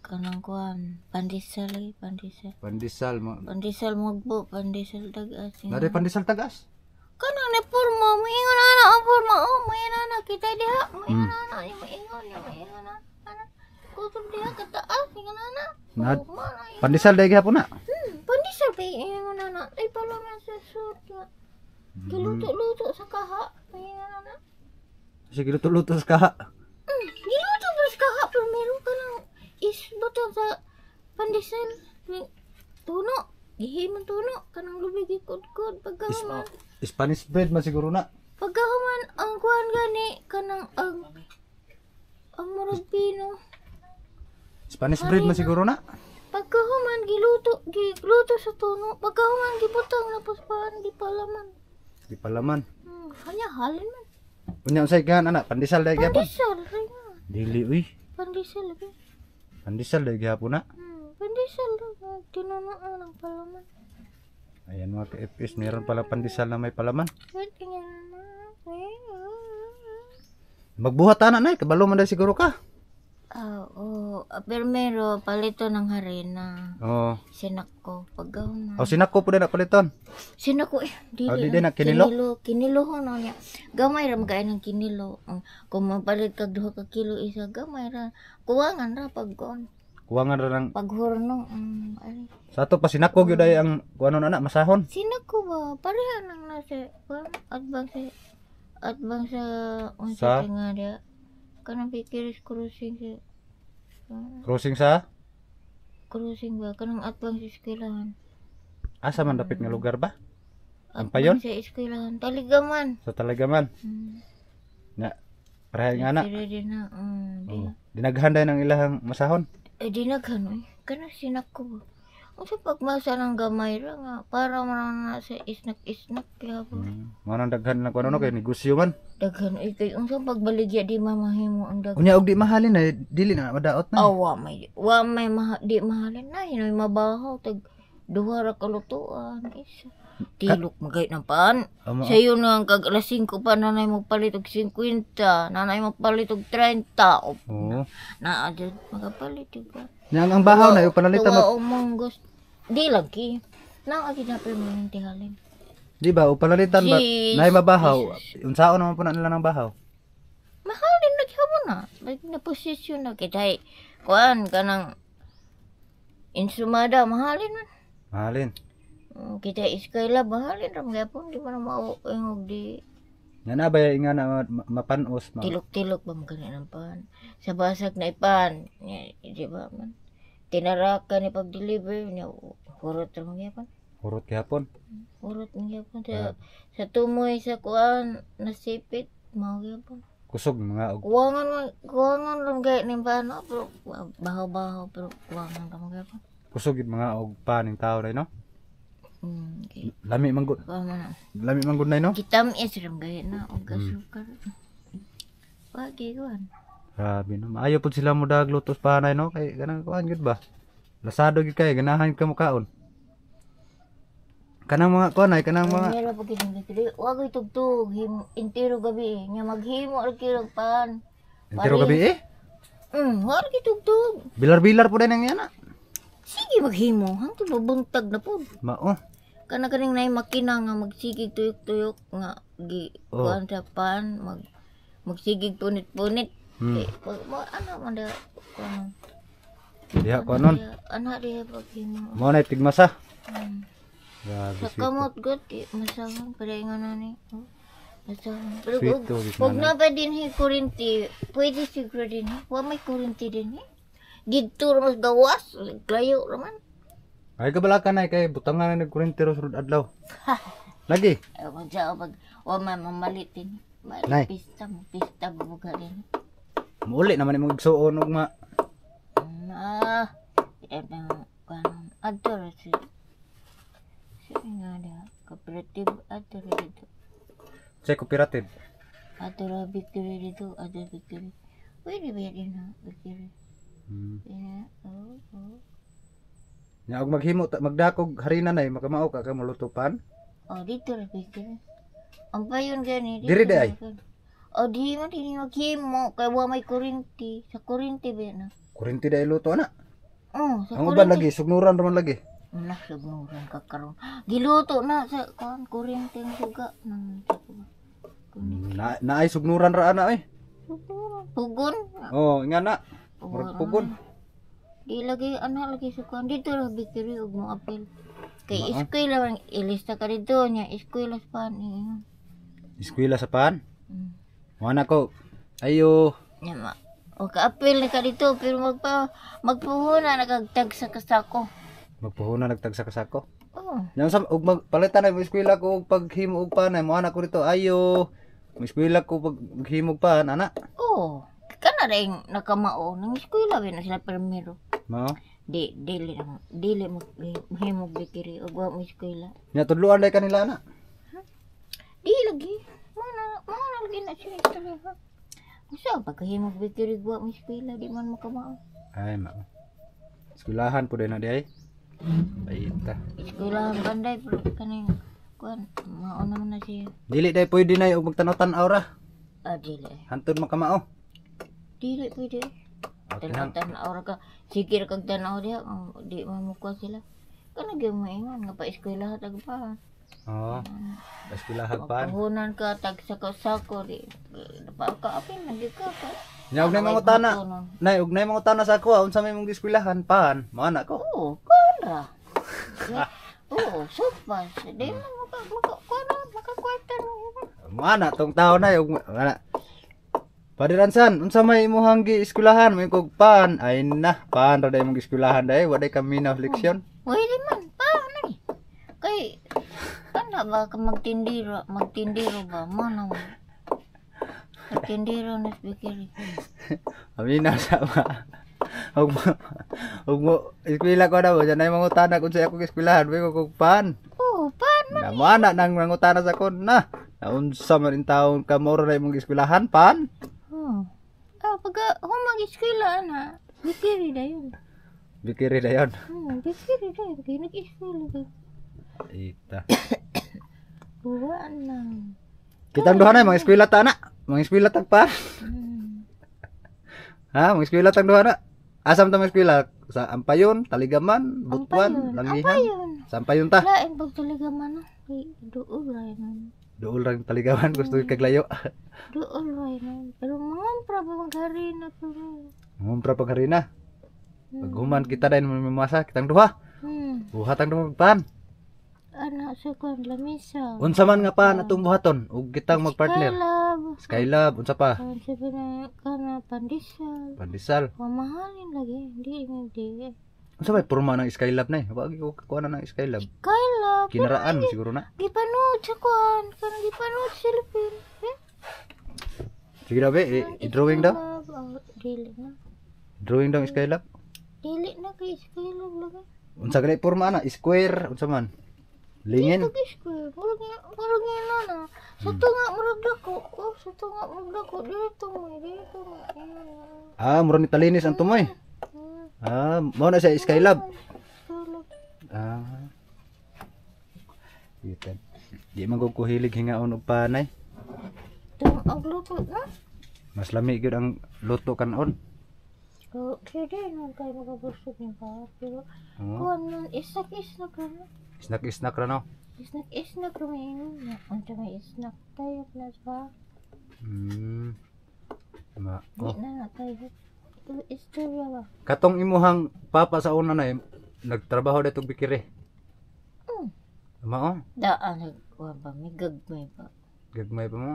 Kanang kuan pandesal lagi pandesal. Pandesal mo. Pandesal bu, pandesal tagas. Nare pandesal tagas? Kanang ne purma mo ingon ana ang purma oh mo ana kita diha mo ingon hmm. ana mo ingon mo ingon ana. Kutob diha kata as, ingon ana. Nad. Pandesal dai gihapon na. Hmm, pandesal pi, ingon ana. Ay palo man sa suot. Hmm. Kilutok-lutok sa kaha. Ingon ana. Sige lutok-lutok sa karon ni tuno gihimong tuno kanang lubi gikudkod pagkahuman Is, Spanish bread man siguro na pagkahuman ang kuan gani kanang ang ang murag Spanish bread man siguro na pagkahuman giluto giluto sa tuno pagkahuman gibutang na paspahan gipalaman gipalaman hmm, kanya halin man Punya usay kan anak pandisal dai gyapon. Pandesal. Dili uy. Pandesal lagi. Pandesal dai gyapon nak. Hmm. Pandesal lang. Tinanaan ang palaman. Ayan mga ka-FS, meron pala pandesal na may palaman. Magbuhat anak na eh, kabalo man siguro ka. Ah, oo, oh, pero meron palito ng harina. Oo. Sinak ko. paggaw na. Oh, sinak ko po din na paliton. ko eh. Dili, di oh, din na kinilo? Kinilo, kinilo ho na niya. Gamay ra magay ng kinilo. Mm. Kung mapalit kag duha ka kilo isa, gamay ra. Kuwangan ra paggon. Kuwangan ra ng paghurno. Um, mm, ay. Sa ato pa sinakog yun ay ang kuwanon anak masahon. Sinako ba? Pareha nang nasa kuwan at bang eh. sa at bang sa sa? nga dia. Kanang pikiris cruising eh. sa uh, Cruising sa? Cruising ba kanang at bang sa eskwelahan. Asa man dapit nga lugar ba? Ang payon? Sa eskwelahan Taligaman. Sa Taligaman. Hmm. Na pareha nga anak. Dire na. Um, oh. Dinaghanday ng ilahang masahon. Eh di na ganun. Kanang sinako. O sa pagmasa ng gamay ra nga. Para marang hmm. na sa isnak-isnak. Kaya po. Hmm. Manang daghan lang ko ano, no, kay negosyo man. Daghan. Eh kay unsang pagbaligya di mamahimo ang daghan. Unya og di mahalin na. Eh, dili na madaot na. Oh, wa may, wa may maha, di mahalin na. Hinoy mabahaw. Tag duha ra kalutuan. Isa. Tilok magay ng paan. Amo. Sa'yo na ang kag alas 5 pa, nanay mo palit og 50, nanay mo palit og 30. O, Oo. na, adyan, magapalit yun ka. Yan ang bahaw na, yung panalita mo. Tuwa o mong gusto. Di lagi. Nang agad na pero tihalin. Di ba, upanalitan ba? Jeez. Naay mabahaw. Unsaon naman po na nila ng bahaw. Mahalin na kaya mo na. Like, naposisyon na kitay. Kuan ka ng insumada, mahalin man. Mahalin. Hmm, kita iskayla bahalin ram gapon di man mau ingog di nga na ba nga na mapanos ma tilok-tilok ba magana ng sa basag na ipan di ba man tinarakan ni pag deliver ni hurot ram gapon hurot gapon hurot gapon sa, sa tumoy sa kuan nasipit mau gapon kusog mga og kuwangan man kuwangan ram gay ning pano pero baho-baho pero kuwangan ram gapon kusog mga og paning tao ray no Mm, okay. Lami manggut. Oh, gud. Wa man. Lami man gud nay no. Kitam isram gaya na og oh, hmm. sukar. Wa gayuan. Ah. Grabe no. ayo pud sila mo dag lutos pa no kay ganang kuan gud ba. Lasado gid kay ganahan ka mo kaon. Kanang mga kuan ay kanang mga Meron pa gid gid. Wa gid tugtog entero gabi eh. nya maghimo ra kirog pan. Entero gabi eh? Mm, wa gid tugtog. Bilar-bilar pud nay nang yana. Ah. Sige maghimo, hangtod mabuntag na po. Mao. Kana kaning nay makina nga magsigig tuyok-tuyok nga gi oh. sa pan mag magsigig punit-punit. Hmm. Eh, pag, ano man da kuan. Diha kuan non. Ana di paghimo. Mo na tigmasa. Hmm. Grabe. Sa kamot gud masahang paringan na ni. Oh. Pero wag na pa din hi kurinti. Pwede siguro din. Wa may kurinti din eh. gitu mas gawas kayu raman ay kabalakan na kay butangan na terus rod adlaw lagi ewan sa pag o man mamalitin Nay. pista mo pista buka galing muuli naman imong igsuon og ma na ebe kanon adto si si enggak nga da cooperative adto dito si cooperative adto ada dito adto victory Pwede na Hmm. Yeah, oo, oo. Nya og maghimo magdakog harina nay makamao ka kay mulutupan. Oh, dito ra pikir. Ang payon gani. Diri ra day? Oh, di man dili maghimo kay wa may kurinti. Sa kurinti ba na? Ah? Kurinti dai luto na. Oh, sa Ang uban lagi sugnuran raman lagi. Na sugnuran ka karon. Giluto na sa kan kurinti ang suga nang mm, Na naay sugnuran ra ana eh. Pugon. Oh, ingana. na. Murag pugod. Di lagi ana lagi sukan dito ra bikiri og mga apil. Kay eskwela lang ilista ka dito nya eskwela sa pan. Eh. Eskwela sa pan? Mm. Wala ko. Ayo. Nya ma. O ka apil na ka dito pero magpa magpuhuna nagagtag sa kasako. Magpuhuna nagtag sa kasako? Oo. Oh. Yang sa og magpalitan na eskwela ko og paghimo og pan eh. mo ana ko dito ayo. Eskwela ko pag paghimo pan ana. Oo. Oh kana rin nakamao nang eskwela ba na sila primero mo di dili na dili mo mahimog di kiri og wa mo eskwela natudloan dai kanila na Ha? di lagi mana mana lagi na siya talaga Usa pa kahimog ba kiri wa mo eskwela di man makamao ay mao eskwelahan po dai na dai Baita. Eskwelahan banday pero kaning kuan mao naman na siya. Dili dai pwede na og eh. magtanaw tan ra. Ah, dili. Hantod makamao. Dili pwede. Okay, Tanang tanaw ra ka. Sige ra kag tanaw diha. Di mamukuha sila. Kana gyud maingon nga pa eskwelahat ag pa. Oo. Oh, hmm. pa eskwelahat pa. Pahunan ka tag sako-sako di. Pa ka apin nagi ka ka. Nya ugnay mga tana. Nay ugnay mga tana sa ko unsa may mong eskwelahan pan. Mana ko. Oo, kana. Oo, sopas. Di mo maka maka kana maka kwarta. tong tao na yung Padiransan, unsa may imong gi eskulahan? may kog pan ay na pan ra day mong eskwelahan day waday kami na leksyon. Way oh, di man pan ni. Kay ana ba ka magtindiro magtindiro ba mo na. Magtindiro na bikiri. Ami na sa ba. Og og mo eskwela ko na ba janay mangutana kun sa akong eskwelahan may kog pan. Oh, pan man. Na mo anak nang mangutana sa kon na. Naunsa man in taon ka mo ra day mong eskwelahan pan. うんあ僕ほんまに好きな anak oh, Bikiri Dayon Bikiri Dayon hmm, Bikiri Dayon Bikiri Dayon Ita Buat nang kita doha na mga eskwela ta na mga eskwela ta pa ha mga eskwela ta doha asam ta mga sa ampayon taligaman butuan langihan sampayon ta lain pag taligaman na duog lain Dool lang taligawan gusto mm. kag layo. Dool way Pero mangumpra pa magharina pero. Mangumpra pa harina. Mm. Pag human kita din mamasa kitang duha. Hmm. Buhatang duha pan. Ana sa kon lamisa. Unsa man nga pan atong buhaton ug kitang magpartner. Skylab. Skylab unsa pa? Unsa pa na kana pandisal. Pandisal. Mamahalin lagi. Hindi hindi. Unsa may porma ng Skylab na eh? Wag ko na ng Skylab. Skylab? Kinaraan Kaya, siguro na. Gipanood sa kan Kanang gipanood sa Philippine. Eh? Sige na be, i- drawing daw. Oh, dili na. Drawing daw ang Skylab. Dili na kay Skylab lang. Unsa gani porma na? Square, unsa man? Lingin? Ito kay square. Murag nga, murag nga na na. Sa tunga murag dako. Oh, sa tunga murag dako. Dito mo, dito mo. Ah, mura ni talinis ang tumoy. Ah, mo na sa Skylab. Ah. Yutan. Di man ko kuhilig hingaon og panay. Og luto na. Mas lami gyud ang luto kanon. Oo, ah. kaya nun kayo magabusog yung pa. Pero, kung nun, isnak-isnak na no. Isnak-isnak na no? Isnak-isnak na may Ang tama isnak tayo na ba? Hmm. Ma, oh. Di na na tayo istorya ba? Katong imuhang papa sa una na eh, nagtrabaho dito bikire. Mm. Mao? Daan nagkuha ba? May gagmay pa. Gagmay pa mo?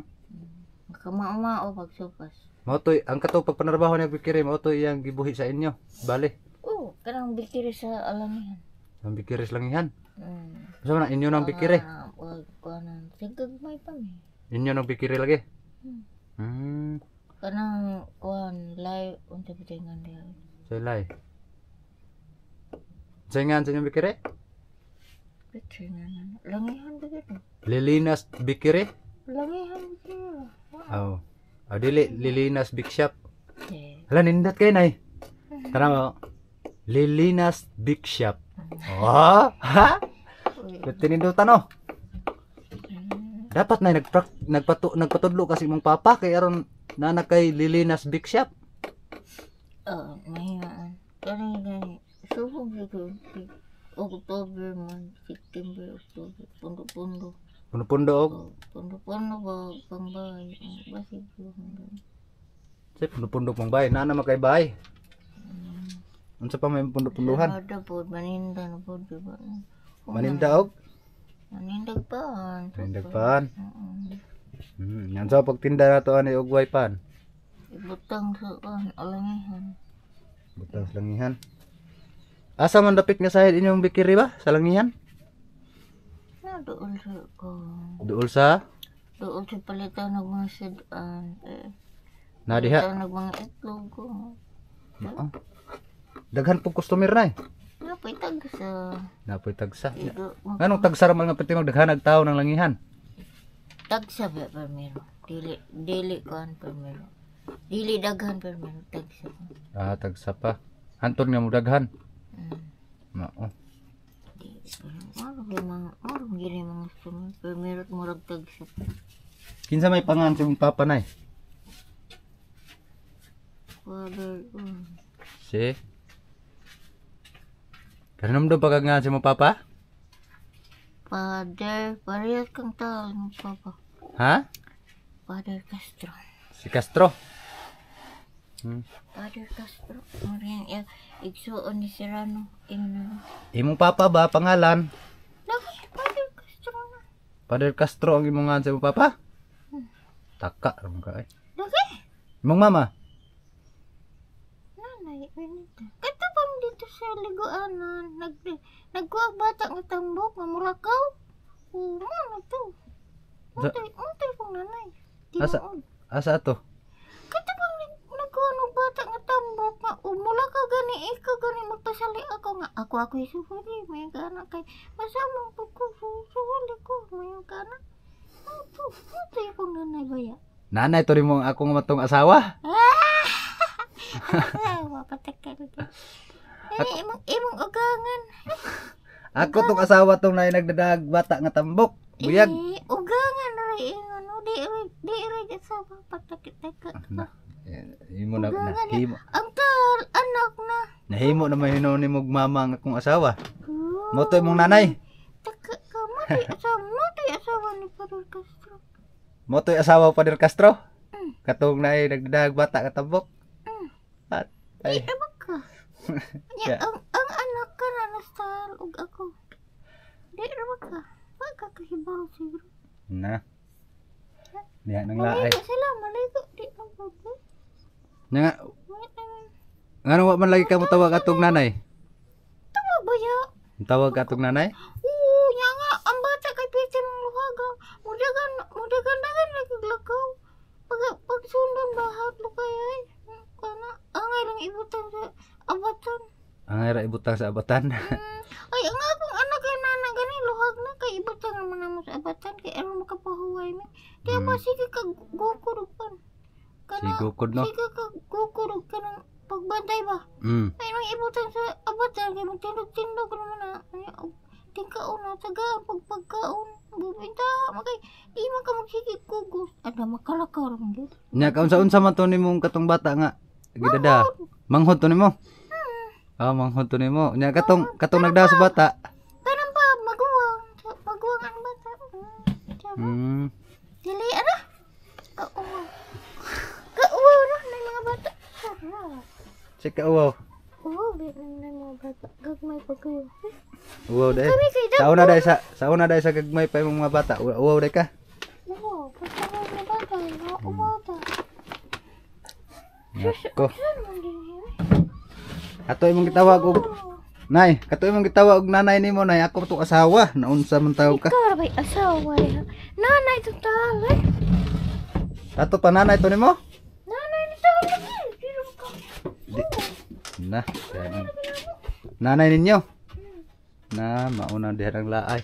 Makamao-mao pag supas. Mao ang katong pagpanarbaho ni bikire, mao toy yang gibuhi sa inyo. Bale. Oo, oh, kanang bikire sa alamihan. Ang bikire sa langihan? Mm. Basta na inyo nang bikire. Ah, wag ko nang sigagmay pa mi. Inyo nang bikire lagi? Mm. mm kanang kuan live unta bitingan dia say live Jangan jangan bikire? Bitingan. Ano? Langihan bikire. Lilinas bikire? Langihan bikire. Wow. Oh. Oh, dili Lilinas Big Shop. Okay. Hala nindat kay nay. Tara mo. Oh. Lilinas Big Shop. Oh, ha? Tinidutan tano. Oh. Mm. Dapat na nagprak, nagpato, nagpatudlo kasi mong papa kay aron Nana kay Lilinas Big Shop. oh, ah, mahinaan. Pero gani, subog siguro. October man, September, October, pundo-pundo. Pundo-pundo og? Oh, pundo-pundo ba, pambahay. Oh, Basig ko. Sa pundo-pundo pambahay, nana makay bahay. Ano mm. sa pa may pundo-punduhan? Ano po, maninda na po, diba? Maninda og? Manindagpaan. Manindagpaan. Oo. Hmm, yan sa pagtinda na to ani og pan. Ibutang sa kan alangihan. Butang sa langihan. Asa ah, man dapit nga sahid inyong bikiri ba sa langihan? Na duol sa ko. Duol sa? Duol sa palitan ng mga sedan. Eh. Na diha. Palitan ng mga itlog ko. Oh. Oo. Daghan pug customer na eh. Napoy tagsa. Napoy tagsa. Ganong tagsa raman nga pati magdaghanag tao ng langihan? tag sabi permiro dili dili kon permiro dili daghan permiro tag sapa ah tag sapa hantur nga mo daghan mm. Kan? Hmm. mao oh. Marong gyud mga marong gyud mga sunod permiro murag tag sapa kinsa may pangan papa papanay Father, um. Si? Karanam do pagag mo papa? Father, parehas kang tao papa. Hah? Padre Castro. Si Castro? Hmm. Padre Castro. Marin el ya, igsuon ni Serrano. In... Imong papa ba pangalan? No, Padre Castro na. Padre Castro ang imong ngan sa papa? Hmm. Taka ram ka ay. Okay. Imong mama? Nanay, ya, inita. Kata pang dito sa liguanan. Nag, nagkuha bata ng tambok, mamurakaw. Oo, mama to. Untay, untay kong nanay. Tinuod. Asa, oh? asa ato? Kata bang nagkuano bata nga tambo pa. Umula ka gani, ikaw eh, gani magpasali ako nga. Ako ako isuli, may gana kay. Masama po ko, susuli ko, may gana. Untay kong nanay baya. Nanay, to rin mo ako nga matong asawa? Ah! asawa, patakal ka. Eh, imong, imong ugangan. Ako tong asawa tong nai nagdadag bata nga tambok. Buyag. Eh, uga nga na rin. Eh, ano, di rin, di rin kasama patakit-taka. Ah, na, eh, himo na, na, himo. Ang tal, anak na. Nahimo na may hinon ni mog mama ang akong asawa. Oh. Motoy mong nanay. Taka ka, motoy asawa, motoy asawa ni Padre Castro. Motoy asawa Padre Castro? Mm. Katong na ay nagdag bata katabok. Mm. At, ay. Ay, abang ka. yeah. ang, ang anak ka na nastal, ug ako. Di, abang ka. Pak gak kehimbau sih bro. Nah. Ya nang lae. Assalamualaikum alaikum di apa tuh? Nang. Eh. Ngano wa man lagi kamu tawa katong nanay? Tawa ba ya? Tawa eh. katong nanay? Oo, nya nga ambata kay pete mong luhaga. Mudagan mudagan dagan lagi glakaw. Pag pag sundan bahat lukay ay. Kana angay lang ibutan sa abatan. Ang era ibutang sa abatan. Mm. Ay, ang akong anak kay nana gani luhag na kay ibutang naman namo sa abatan kay ano makapahuway mi. Kaya mm. ba sige ka gukurupan. Kana, sigukod no? Sige ka gukurug ka ng pagbantay ba? Mm. Ay, nang ibutang sa abatan kay magtindog-tindog naman na. Tingkaon na, tagaan pagpagkaon. Bubinta, makay, di man ka magsikip kugos. Ada makalakar mo. Nya, kaunsa-unsa man to ni mong katong bata nga. Gidada. Manghod to ni mo. Oh, mang huntun mo. Nya katong katong nagdaw sa bata. Tanong pa maguwang, maguwang ang bata. Hmm. Dili ano? Kauwaw. Kauwaw ra ni mga bata. Check kauwaw. Uwa biar nang mga bata. Gagmay pagkuwang. Wow, dai. Sao na dai sa sao na dai sa gagmay pa mga bata. Uwa de ka. Uwa, pagkuwang mga bata. Ato imong gitawag og Nay, kato imong gitawa og nanay nimo nay ako to asawa. Naunsa man tawag ka? Ikaw bay asawa. eh. Nanay to tawag. Eh. Ato pa nanay to nimo? Nanay ni tawag lagi. Eh. Pero ka. Na. yan. Nanay ninyo. Hmm. Na mauna diha ang laay.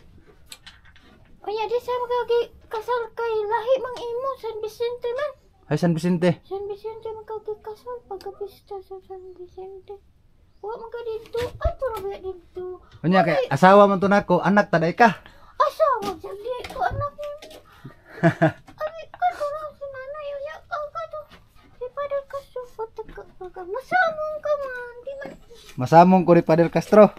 Oya, di sa mga gi- kasal kay lahi mang imo San Vicente man. Ay San Vicente. San Vicente man kay kasal pagkapista sa San Vicente. Wah, maka itu atur ah, baik itu. Hanya kayak asawa mentun aku, anak tadai kah? Asawa jadi itu anaknya. Abi kan orang semana ya ya kau kau daripada kasu foto ke baga masamung ka man di man. Masamung ko daripada Castro. Oh,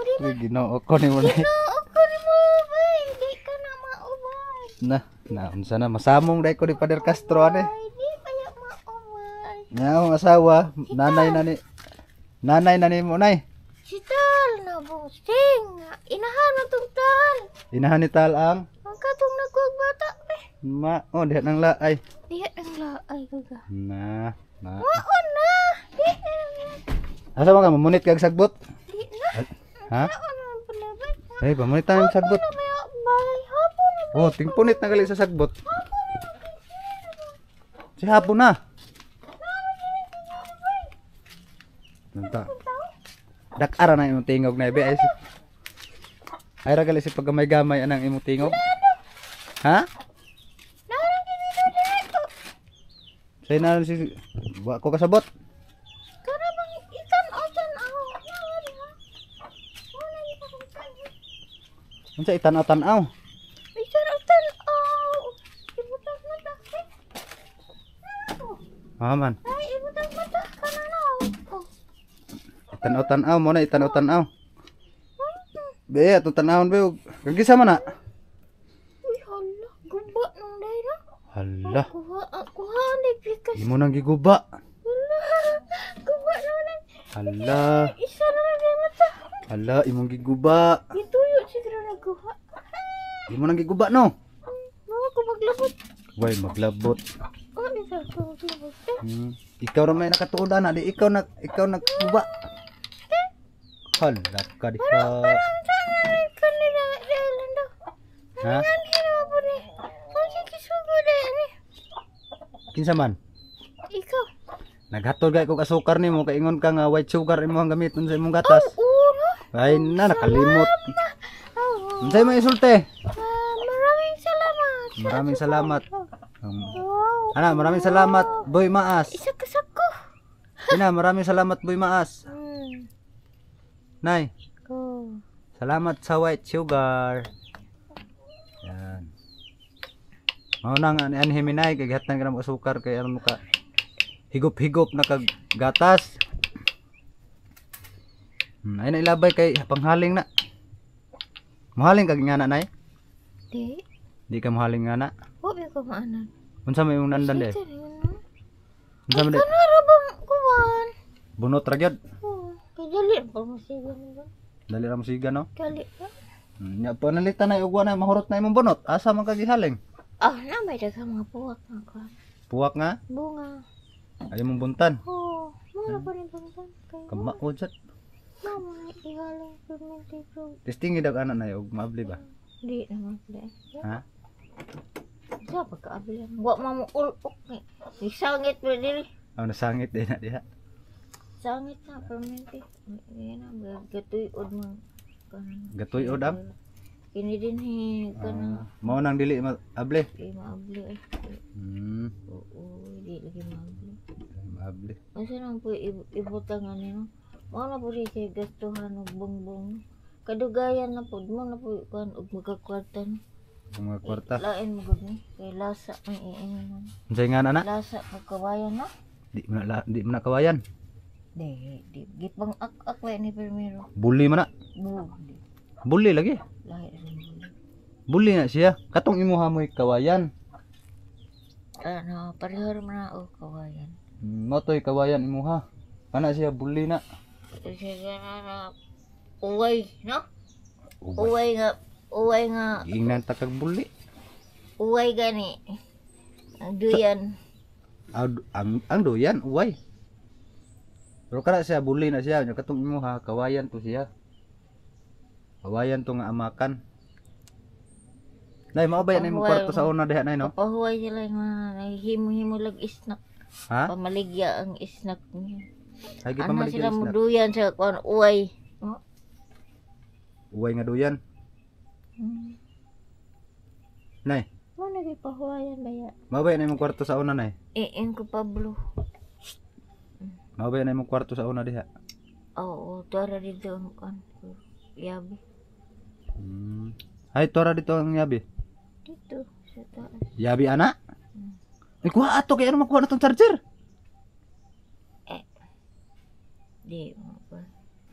di man. Gino ako ni mo. Gino ako ni mo bay, di ka na maubay. Nah, nah unsa na masamung dai ko daripada Castro ane. Di kaya maubay. Nya asawa, nanay nani. Nanay na mo nay. Si Tal na busing. Inahan mo tong Tal. Inahan ni Tal ang? Ang katong nagkuag bata eh. Ma, oh diha nang laay. Diha nang laay kaga. Na, na. Maon na. Asa mo ka mamunit kag sagbot? Ha? Eh, na. Ha? Ay, pamunit tayo sa sagbot. Oh, tingpunit na gali sa sagbot. Si hapon na. Nanta. ara na imong tingog na ibe. Ay, si... ay ragali si paggamay-gamay anang imong tingog. Ha? Say na si wa ko kasabot. Kara bang ikan otan aw. Unsa itan otan aw? Itan otan aw. Ibutas na dakit. Ah man. Ah. Tanaw-tanaw mo na, itanaw-tanaw. Be, atong tanawon be. Kagisa mo na. Uy, hala. Guba nung dayra. Hala. Kuha, ah, kuha ni pikas. Imo nang giguba. Hala. Guba nung dayra. Hala. Isa na lang yung mata. Hala, imong giguba. Gituyo si Dra nagkuha. Imo nang giguba no? no ko maglabot. Way, maglabot. Oh, ni ko maglabot. Hmm. Ikaw ra may nakatuod ana, ah. di ikaw nak ikaw nagkuba. Hmm. Hala kadiha. Ha? Kinsa Ikaw. Naghatol gay ko ka sukar ni mo kaingon ka nga white sugar imo ang gamiton sa imong gatas. Oh, Ay oh, na oh, nakalimot. Oh. Unsay may sulte? Uh, eh, maraming salamat. Maraming salamat. Um, wow. Ana, maraming salamat, Boy Maas. Isa ka sako. Ina, maraming salamat, Boy Maas. Hmm. Nay. Oh. Salamat sa white sugar. Yan. Mao nang an himi nay kay gihatan ka mo kay aron mo ka higop-higop na kag gatas. Hmm, ay na ilabay kay panghaling na. Muhaling kag nga nay. Di. Di ka mahaling nga na. Wa bi ko maanan. Unsa may imong de? Unsa may? Kanara ba kuwan? Bunot ra gyud. Oh. Dali ba mo siga ba? Dali ra mo siga no? Dali ba? Hmm, nya panalita na ugwa na mahurot na imong bunot. Asa man kagihaling? Ah, oh, na may daga mga puwak Puwak nga? Bunga. Ay mong buntan? Oo. Oh, mga pa rin buntan. Kama ko oh, dyan. Mama, ihalang pimenti bro. Testing idag anak na yung mabli ba? Di na mabli. Ha? Sa pagkaabli. Buwak mamuulok ni. Isangit ba dili? Oh, nasangit din na diha. Sangit na, permanente. Yan na, gatuiod mo. Gatuiod ab? Ah? Kini din ni kana na. Ah, mao nang dili maable? Dili maable eh. Hmm. Oo, di lagi maable. Maable. Asa nang po ibutang ani no? Mao na po rin kay gastuhan og bongbong. Kadugayan na po, mo na po kan og magkakwarta no? Ang mga kwarta. Eh, lain mo gud ni. Kay lasa ang iinom. Unsay nga na na? Lasa kagawayan na. Di mo na di mo na kawayan. Di, di. Gipang ak-ak wa ni Permiro. Bully man Bully. Bully Buli lagi. Lahi rin buli. na siya. Katong imuha mo'y kawayan. Ano, pareho man na o kawayan. Hmm, motoy kawayan imuha. Kana siya bully na. Sige na na. Uway, no? Uway, uway nga. Uway nga. Ingnan takag buli. Uway gani. Ang duyan. Ang, ang, ang duyan, uway. Pero kada siya, buli na siya. Yung katong imo ha, kawayan to siya. Kawayan to nga amakan. Nay, mao ba yan imong kwarto sa una diha nay no? Papahuway sila yung mga himo-himo lag snack. Ha? Pamaligya ang snack niya. Lagi pamaligya sila mo duyan sa kuan uway. Oh? Uway nga duyan. Hmm. Nay. Mo ano, na kay pahuwayan ba ya? Mao ba yan imong kwarto sa una nay? Iin eh, ko Pablo. Mau ba mo kwarto sa una diha? Oh, oh tora di tuang kan. Yabi. Hmm. Hai tora di tuang yabi. Dito, Yabi anak? Hmm. Eh, kuat atau kayak rumah kuat atau charger. Eh. Di mo ba?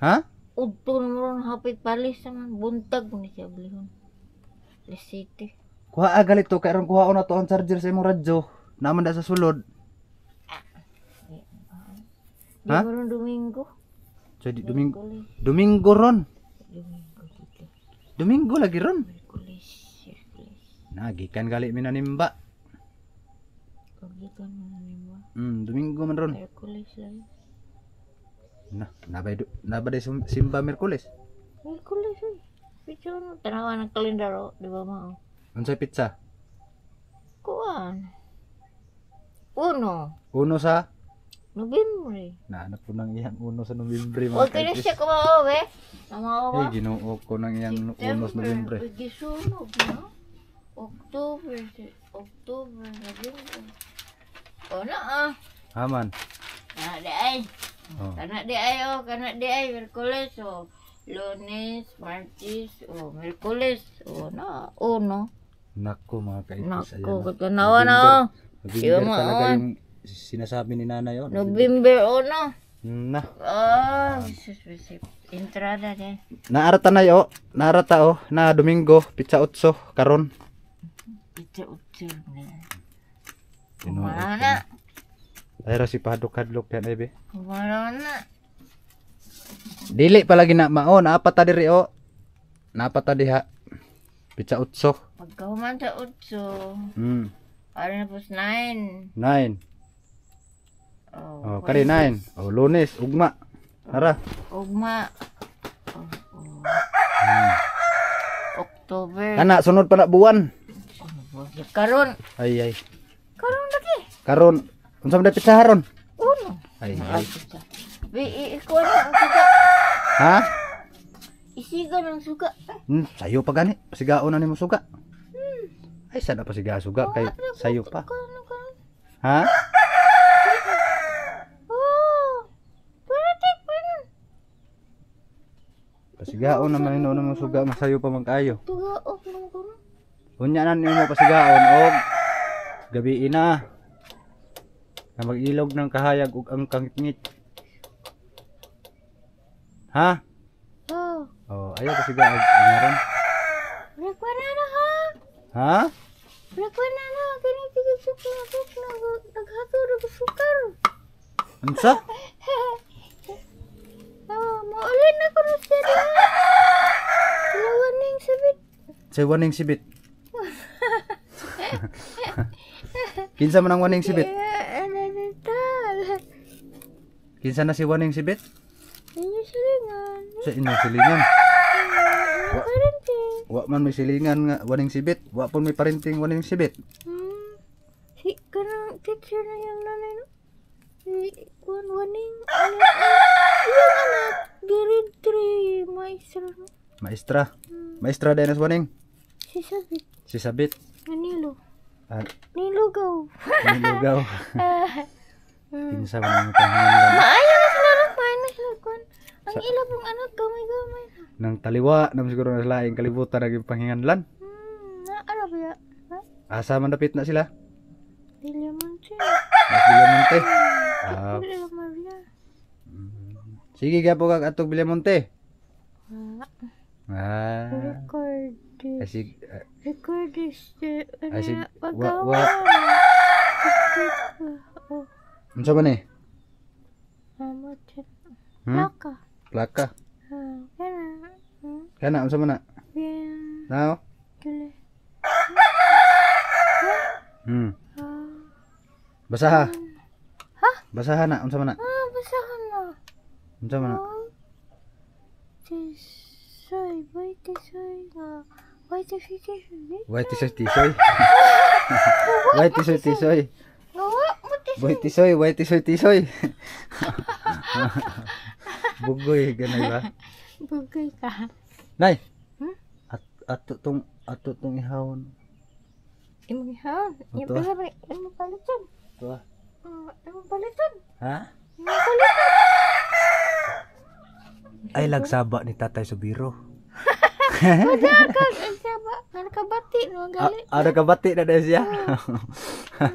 Ha? Udto naman hapit palis naman buntag ni siya blihon. Lesite. kuat agal ito kaya kuha oh, na to charger saya mau radyo. Nama dasar sa sulod. Hah? Domingo. Jadi Domingo. Domingo Ron. Domingo gitu. lagi Ron. Nah, gikan kali mina nimba. Gitu hmm, Domingo menron. Nah, Nah, itu? Napa deh Simba merkules. Merkules, eh. Pizza no kan anak kalender lo oh, di bawah mau. Nanti pizza? Kuan. Uno. Uno sa? Nobyembre. Nahanap ko ng iyang uno sa November. Huwag ka na siya kumawa, be. Namawa ka. Eh, ginuo ko ng iyang uno sa Nobyembre. Gisunog, no? October, October, Nobyembre. O na, ah. Haman. Ah, Kana di ay. Oh. Kana di ay, oh. Kana di ay, Merkules, oh. Lunes, Martes, oh. Merkules, oh na, uno. Oh, Nako, mga kaipis. Nako, katanawa na, oh. mo. talaga yung sinasabi ni nanay yun. November 1. Na. Ah, Jesus receipt. Entrada din. Naarata na yo. Naarata oh. Na Domingo, pizza utso karon. Pizza utso na. Oh, Kumana na. Ay rasi padok-kadlok yan ebe. Eh, Kumana na. Dili na. gina maon, apa ta diri o. Oh. Napa ta ha. Pizza utso. Pagkahuman sa utso. Hmm. Para na 9. 9. Oh, oh kali nain. Oh, lunes, ugma. Nara. Ugma. Hmm. Oh, oh. Hmm. Anak ya, sunut pada buan. Oh, karon. Ay ay. Karon lagi. Karon. Unsa man pecah haron? Uno. Ay ay. Bi ikaw na Hah? suga. Ha? Isiga yang suka? Hmm, sayo pagani, gani. Sigaon na nimo suka. Hmm. Ay, sana pa siga suka oh, kay sayo pa. Ha? Pasigaon naman ino naman suga masayo pa magkayo. Tugaok oh, man ko. Unya na nimo pasigaon og gabi ina. Na magilog ilog ng kahayag ug ang kangitngit. Ha? Oh. Oh, ayo pasigaon ngaron. Rekwana na ha? Ha? Rekwana na kini tigisuk na kuk na naghatod og sukar. Unsa? Oh, maulan ako na siya doon. Dalawa na yung sabit. Say one yung sibit. Kinsa man ang one sibit? ano na tal. Kinsa na si one sibit? Inyo silingan. Sa inyo silingan. Wa, parenting. Wa man may silingan nga one sibit. Wa pun may parenting one sibit. Hmm. Si, kanang picture na yung nanay no? Kuan waning ano yung anak grade 3 maestra. Maestra. Maestra Dennis waning. Si Sabit. Si Sabit. Nilo. At ah. Nilugaw. Nilugaw. Kinsa ba nang pangalan? Maayo na sila ron paano sila kuan. Ang Sa... ila pong anak gamay-gamay. Nang taliwa nam siguro na sila ing kalibutan ang panginganlan. lan na ano ba? Asa manapit na sila? Dili man. Mas Villamonte. Sige gapo kag atog Villamonte. Ah. Record. Asig record is asig wa hmm? Plaka. Plaka. Kana. Ah, Kana hmm? unsa Now. Hmm. Basa ha. Ha? na, unsa man na? Ah, basa na. Unsa man na? Oh. Tisoy, boy tisoy nga. Boy tisoy tisoy. Boy tisoy tisoy. Boy tisoy tisoy. White tisoy, white tisoy tisoy. Bugoy ganay ba? Bugoy ka. Nay. Hmm? At ato tong ato tong ihawon. Imong ihawon. Iya pa ba? Imong palutod. Tuh. Uh, eh, emang palitan? Kan, ah. ah, ha? Emang palitan? Ay lagsaba ni Tatay Ada kan ada kabati no Ada kabati na siya. Ah, ka.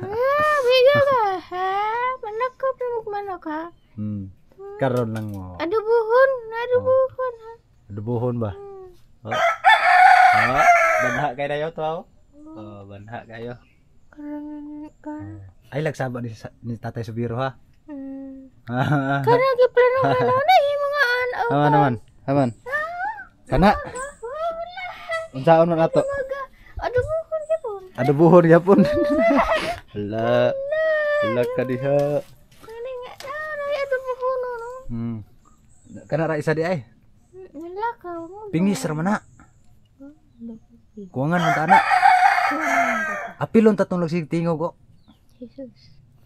Ha, manakop mo kumano ka. Hmm. Karon lang mo. Ada buhon, ada oh. buhon. Ada buhon ba? Hmm. Oh. Ah, banha kayo dayo hmm. Oh, banha kayo. Karon ay lagsaba ni, ni Tatay Subiro ha. Hmm. nga giplano na yung mga anaw Aman naman. Aman. Kana. Unsaon man ato? Adubuhon gyapon. Adubuhon gyapon. Hala. Hala ka diha. Hmm. Kana ra isa di ay. Eh? Wala ka. Pingis ra mana. Kuangan Kuwangan man ta na. Apilon tatong lagsigtingo ko. Jesus.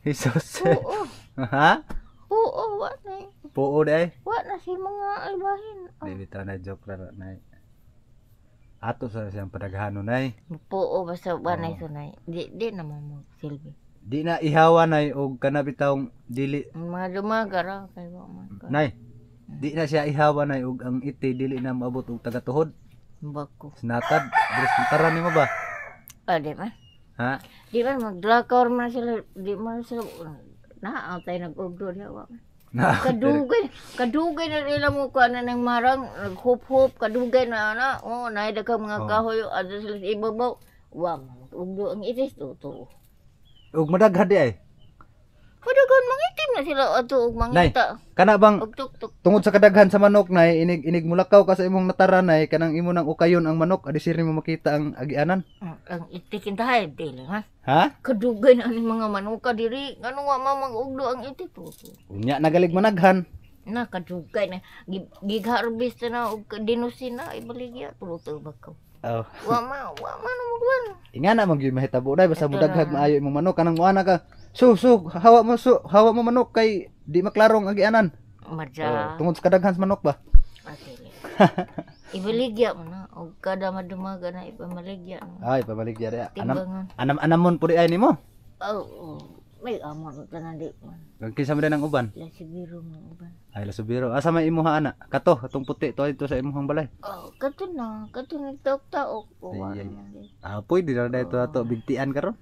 Jesus? Oo. ha? Oo, wa na eh. Puo na eh. Wa na si mga albahin. Oh. Ah. Dili ta na joke ra na. Eh. Ato sa siyang padaghanon na eh. Puo basta wa na sunay. Eh. Di di na mo mo silbi. Di na ihawa na og kanabitawng dili. Mga lumaga ra kay ba mo. Nay. Di na siya ihawa na og ang iti dili na maabot og taga tuhod. Bako. Sinatad. Dres tara mo ba? Ade ah, man. Ha? Di ba maglakor man sila, di man sila naa tayo nag-ugdo niya wa. kadugay, kadugay na nila mo ko na nang marang, naghop-hop kadugay na na, oh, da ka mga oh. kahoy, oh. sila sa ibabaw. Wa, ugdo ang itis, to. Ug madaghan di ay. Pudugon mangitim na sila ato og mangita. Kana bang og tuktok. Tungod sa kadaghan sa manok nay inig inig mulakaw ka sa imong natara nay kanang imo nang ukayon ang manok adi siri mo makita ang agianan. Ah, ang itik in the dili ha. Ha? Kadugan ang mga manok diri ngano mamag mamangugdo ang itik to. Unya nagalig managhan. Na kadugay na gigharvest na og dinosina ibaligya tulo to bakaw. Oh. Wa ma, wa ma na mo Ingana mag mahitabo dai basta mudaghan maayo imong manok kanang wala ka. So, so, hawa mo, so, hawa mo manok kay di maklarong agianan. Madya. Oh, tungod sa kadaghan sa manok ba? Atili. Ah, Ibaligya mo na. O kada madumaga na ipamaligya. No? Ah, ipamaligya rin. Anam, anam, anamon po rin mo? Oo. Oh, oh, May amon mo ka na di mo. Kinsa mo rin ang uban? Lasubiro mo uban. Ay, lasubiro. Asa may imuha ana? Kato, itong puti. Ito ito sa imuhang balay. Oo, oh, kato na. Kato na taok-taok. Oo, ay, ay. Oh, ah, pwede na na ito ato. Bigtian ka ron?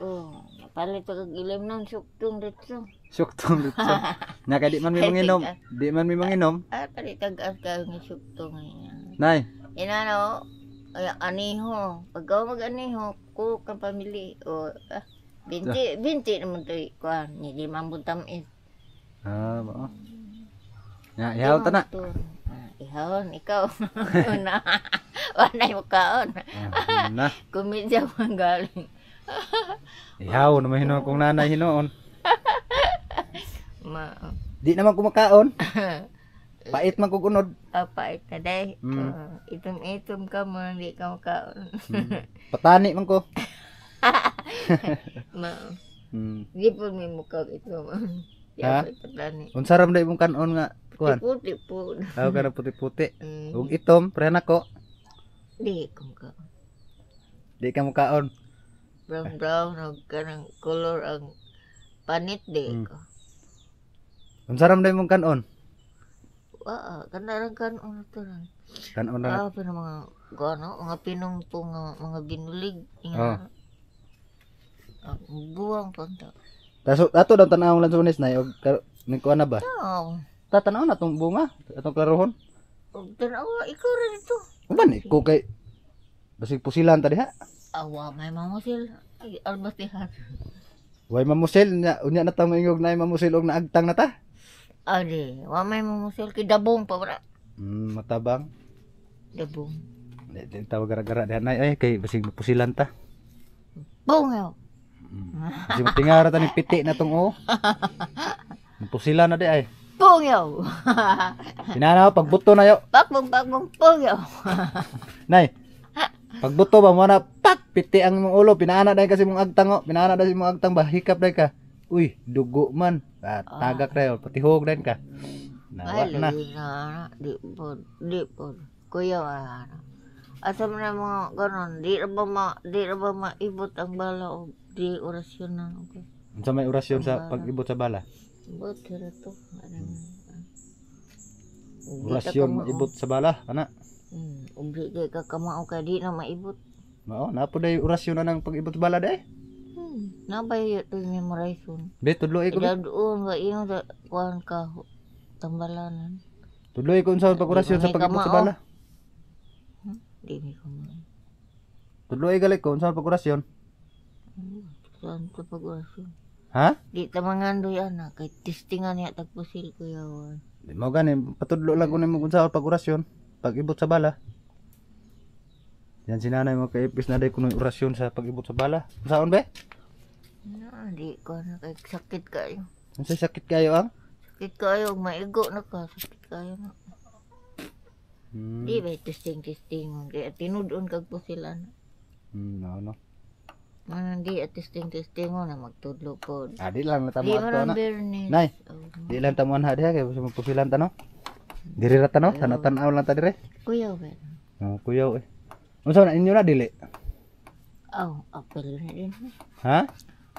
Oo. Oh. Palit kag ilim nang suktong dito. Suktong dito. Naka di man mi manginom. Di man mi manginom. Ah, ah palit kag after ni suktong niya. Nay. Inano, ay aniho. Pag ako mag-aniho, ko ka pamilya O, oh, ah, binti, binti naman to ikuan. Ni limang buntam is. Ah, ba. Hmm. Ya, ihaw ta na. Ihaw, ikaw. Una. Wala mo kaon. Na. Kumidya manggaling. Ihaw naman hinoon kung nanay hinoon. Ma. Di naman kumakaon. pait man kog unod. Ah, pait na day. Mm. Uh, itom-itom ka mo, hindi ka makaon. hmm. Patani man ko. Ma. Mm. Di po may mukha ito. Ha? Unsa ram day mong kanon nga kuan? Puti po. Aw ah, kana puti-puti. Mm. Ug itom, pre nako. Di ko ka. Di ka mukaon. brown brown og kanang color ang panit de hmm. ko ang unsa day mong kanon wa kana rang kanon to na kanon ra ah, pero mga gano mga pinungto nga mga binulig nga oh. Ah. Ah, buwang punta Taso ato daw tanawon lang sunis na og kuha na ba? No. Tatanaw na itong bunga, Itong klarohon. Og tanaw ikaw rin ito. Uban ba? Ikaw kay basig pusilan tadi ha? awa may mamusil ay albatihan way mamusil nya unya na ta maingog na mamusil og naagtang na ta ali wa may mamusil kidabong pa wala mm, matabang dabong din tawa gara-gara dihan ay ay kay basig pusilan ta bungaw mm. Si matingara ta ni piti na tong o. Oh. Pusilan na di ay. Pungaw. Pinanaw pagbuto na yo. Pagbong pagbong yo Nay, Pagbuto ba mo na pak piti ang mong ulo pinaana dai kasi mong agtang oh. na dai mong agtang ba hikap dai ka. Uy, dugo man. Ah, tagak dai oh. patihog dai ka. Nawa Bali, na. Di po, di po. Kuya wala na. Asa man mga ganon, di ra ba ma, di ra ba maibot ang bala o di orasyon na okay. Unsa may orasyon sa pag-ibot sa bala? Ibot ra to. Ano hmm. Orasyon ibot oh. sa bala, ana. Hmm. Kung di ka kamao ka di na maibot. Mao, napo day oras yun na ng pag-ibot balad eh. Hmm, nabay to memorize yun. Be, tudloy ko. Idadoon ba ino da kuhan ka tambalanan. Tudloy ko sa pag-oras yun sa pag-ibot sa bala. Hmm, di mi kamao. Tudloy galik ko sa pag-oras yun. saan sa pag-oras yun? Ha? Di tamangan do yan na kay testingan niya tagpusil ko yawan. Di mo ganin patudlo lang ko nimo kun sa pag-oras yun. Pag-ibot sa bala. Yan si nanay mga kaipis na day kuno orasyon sa pag-ibot sa bala. Saan ba? No, di ko kay sakit kayo. Unsa sakit kayo ang? Sakit kayo, maigo na ka, sakit kayo na. Hmm. Di ba testing testing di tinudon kag po sila na. Hmm, ano? Manan di ah, testing testing mo na magtudlo po. Ah, di lang natamo ato na. Nay. di lang tamuan ha diha kay sa magpusilan tano. Diri ra tano, tanaw-tanaw lang ta dire. Kuyaw ba? Oh, kuyaw eh. Unsa oh, na inyo na dili? Oh, apil na din. Ha?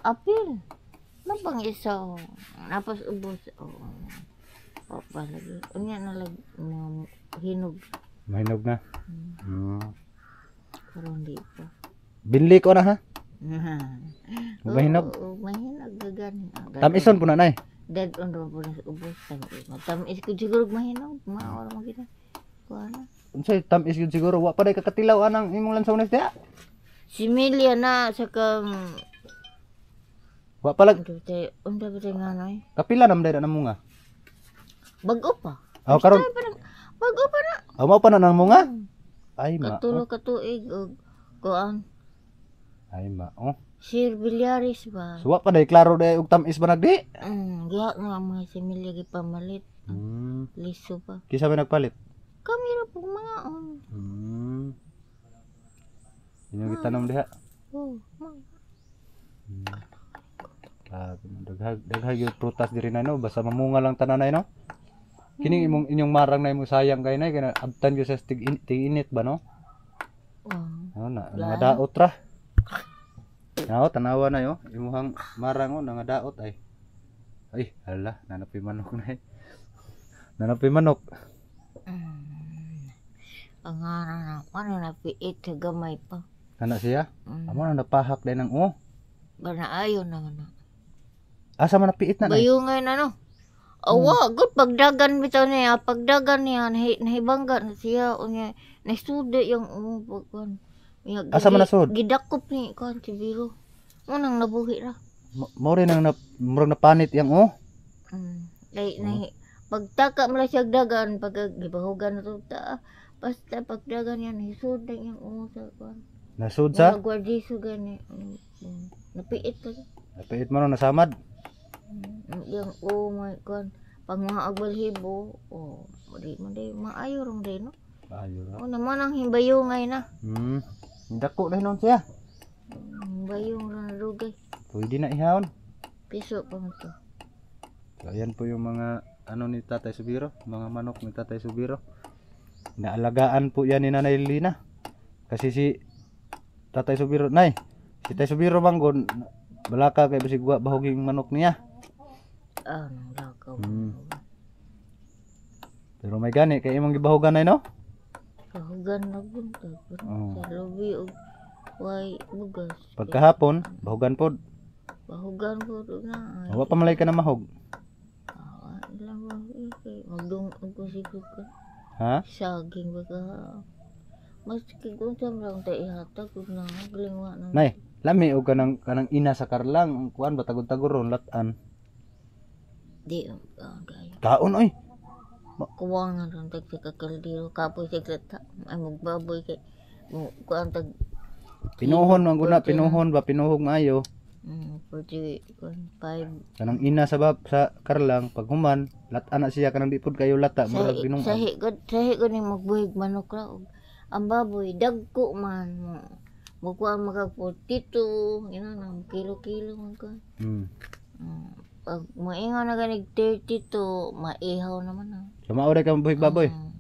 Apil. Mabang isa. Oh. Napos ubos. Oh. Oh, palagi. Unya na lag um, hinog. Mahinog na. Hmm. hmm. Karon di pa. Binli ko na ha. Uh, mahinog. Uh, mahinog gagani. Ah, Tamison po na nay. Dead on robo ubos. Tamis ko siguro mahinog. Maawala hmm. mo kita. Kuha na unsay tamis yun siguro wa pa day kakatilaw anang imong lansones diha similya na sa kang um, wa pala lag unda ba tay nganay kapila nam day na mo bag-o pa aw oh, karon bag-o pa na aw mao pa na nang mo nga hmm. ay ma katulo oh. katuig og kuan ay ma oh Sir Villarez ba? Suwa so, pa day klaro day og tamis ba nagdi? Mm, giha nga mga similya gipamalit. Mm. Liso pa. Kisa ba nagpalit? Kamera po mga on. Hmm. Yun kita gitanong diha. oh, mga. Hmm. Grabe, daghag daghag yung prutas diri na no, basta mamunga lang tanan na no. Kini hmm. imong inyong marang na imong sayang kay nay kay abtan gyud sa tig init ba no? Oh. Ano na, mga daot ra. Nao tanawa na yo, imuhang marang o oh, nga daot ay. Ay, hala, nanapi manok na eh. Nanapi manok. Mm. Pangaran ako na piit sa gamay pa. Kana siya? Mm. Amo na napahak din ang o. na ayo na. Asa man napiit na na? Bayungay na no. Awa, hmm. good oh? hmm. pagdagan bitaw niya, ah, pagdagan niya ah, nahi, nahibangga na siya unya sude yang oh, um pagkuan. Asa man nasud? Gidakop ni kan si Biro. Mo nang nabuhi ra. Mo rin nang nap, murag panit yang oh. Mm. Dai hmm. nahi pagtaka mo siya dagan pag gibahugan na ta. Ah. Basta pag dagan yan, isod na yung umusa ko. Nasud sa? Nagwardiso gani. Napiit lang. Napiit mo no, nasamad? Mm, yung oh my god. Pag mga agwalhibo, oh, di mo di, maayo rong rin, no? Maayo rong. Oh, naman ang himbayo ngayon na. Hmm. Dako na nun siya. Mm, Himbayung rong narugay. Pwede na ihawon. Piso pa mo to. So, ayan po yung mga ano ni Tatay Subiro, mga manok ni Tatay Subiro. Naalagaan po yan ni Nanay Lina. Kasi si Tatay Subiro, Nay, si Tatay Subiro Banggon, balaka kay basig Gua bahuging manok niya. Ah, oh, hmm. Pero may gani kay imong gibahogan nay no? Bahugan na gud oh. Sa lobby og way bugas. Pagkahapon, bahugan pod. Bahugan pod nga. Wa pa malay ka na mahog. Ah, ilang ba. Magdung ko siguro. Ha? Saging baga. Maski kung sa lang tayo ihatag, kung na, galingwa na. Nay, lami o kanang, kanang ina sa karlang, ang kuan ba, tagod-tagoron, latan. Di, Taon gaya. Kaon, oy. Kuwang nga rin, tag sa kakaldiro, kapoy sa klata, ay magbaboy kay, kuan tag, Pinuhon man guna, pinuhon ba pinuhog maayo. Mm, 41.5. Kanang ina sa bab sa karlang pag human, lat ana siya kanang dipod kayo lata murag binung. Sa higod, sa higod ni magbuhig manok ra og ang baboy dagko man. Buko ang mga 42, ina nang kilo-kilo man ko. Mm. mm. Pag maingaw na ganig 32, maihaw naman na. Sa maore ka mabuhig baboy. Um,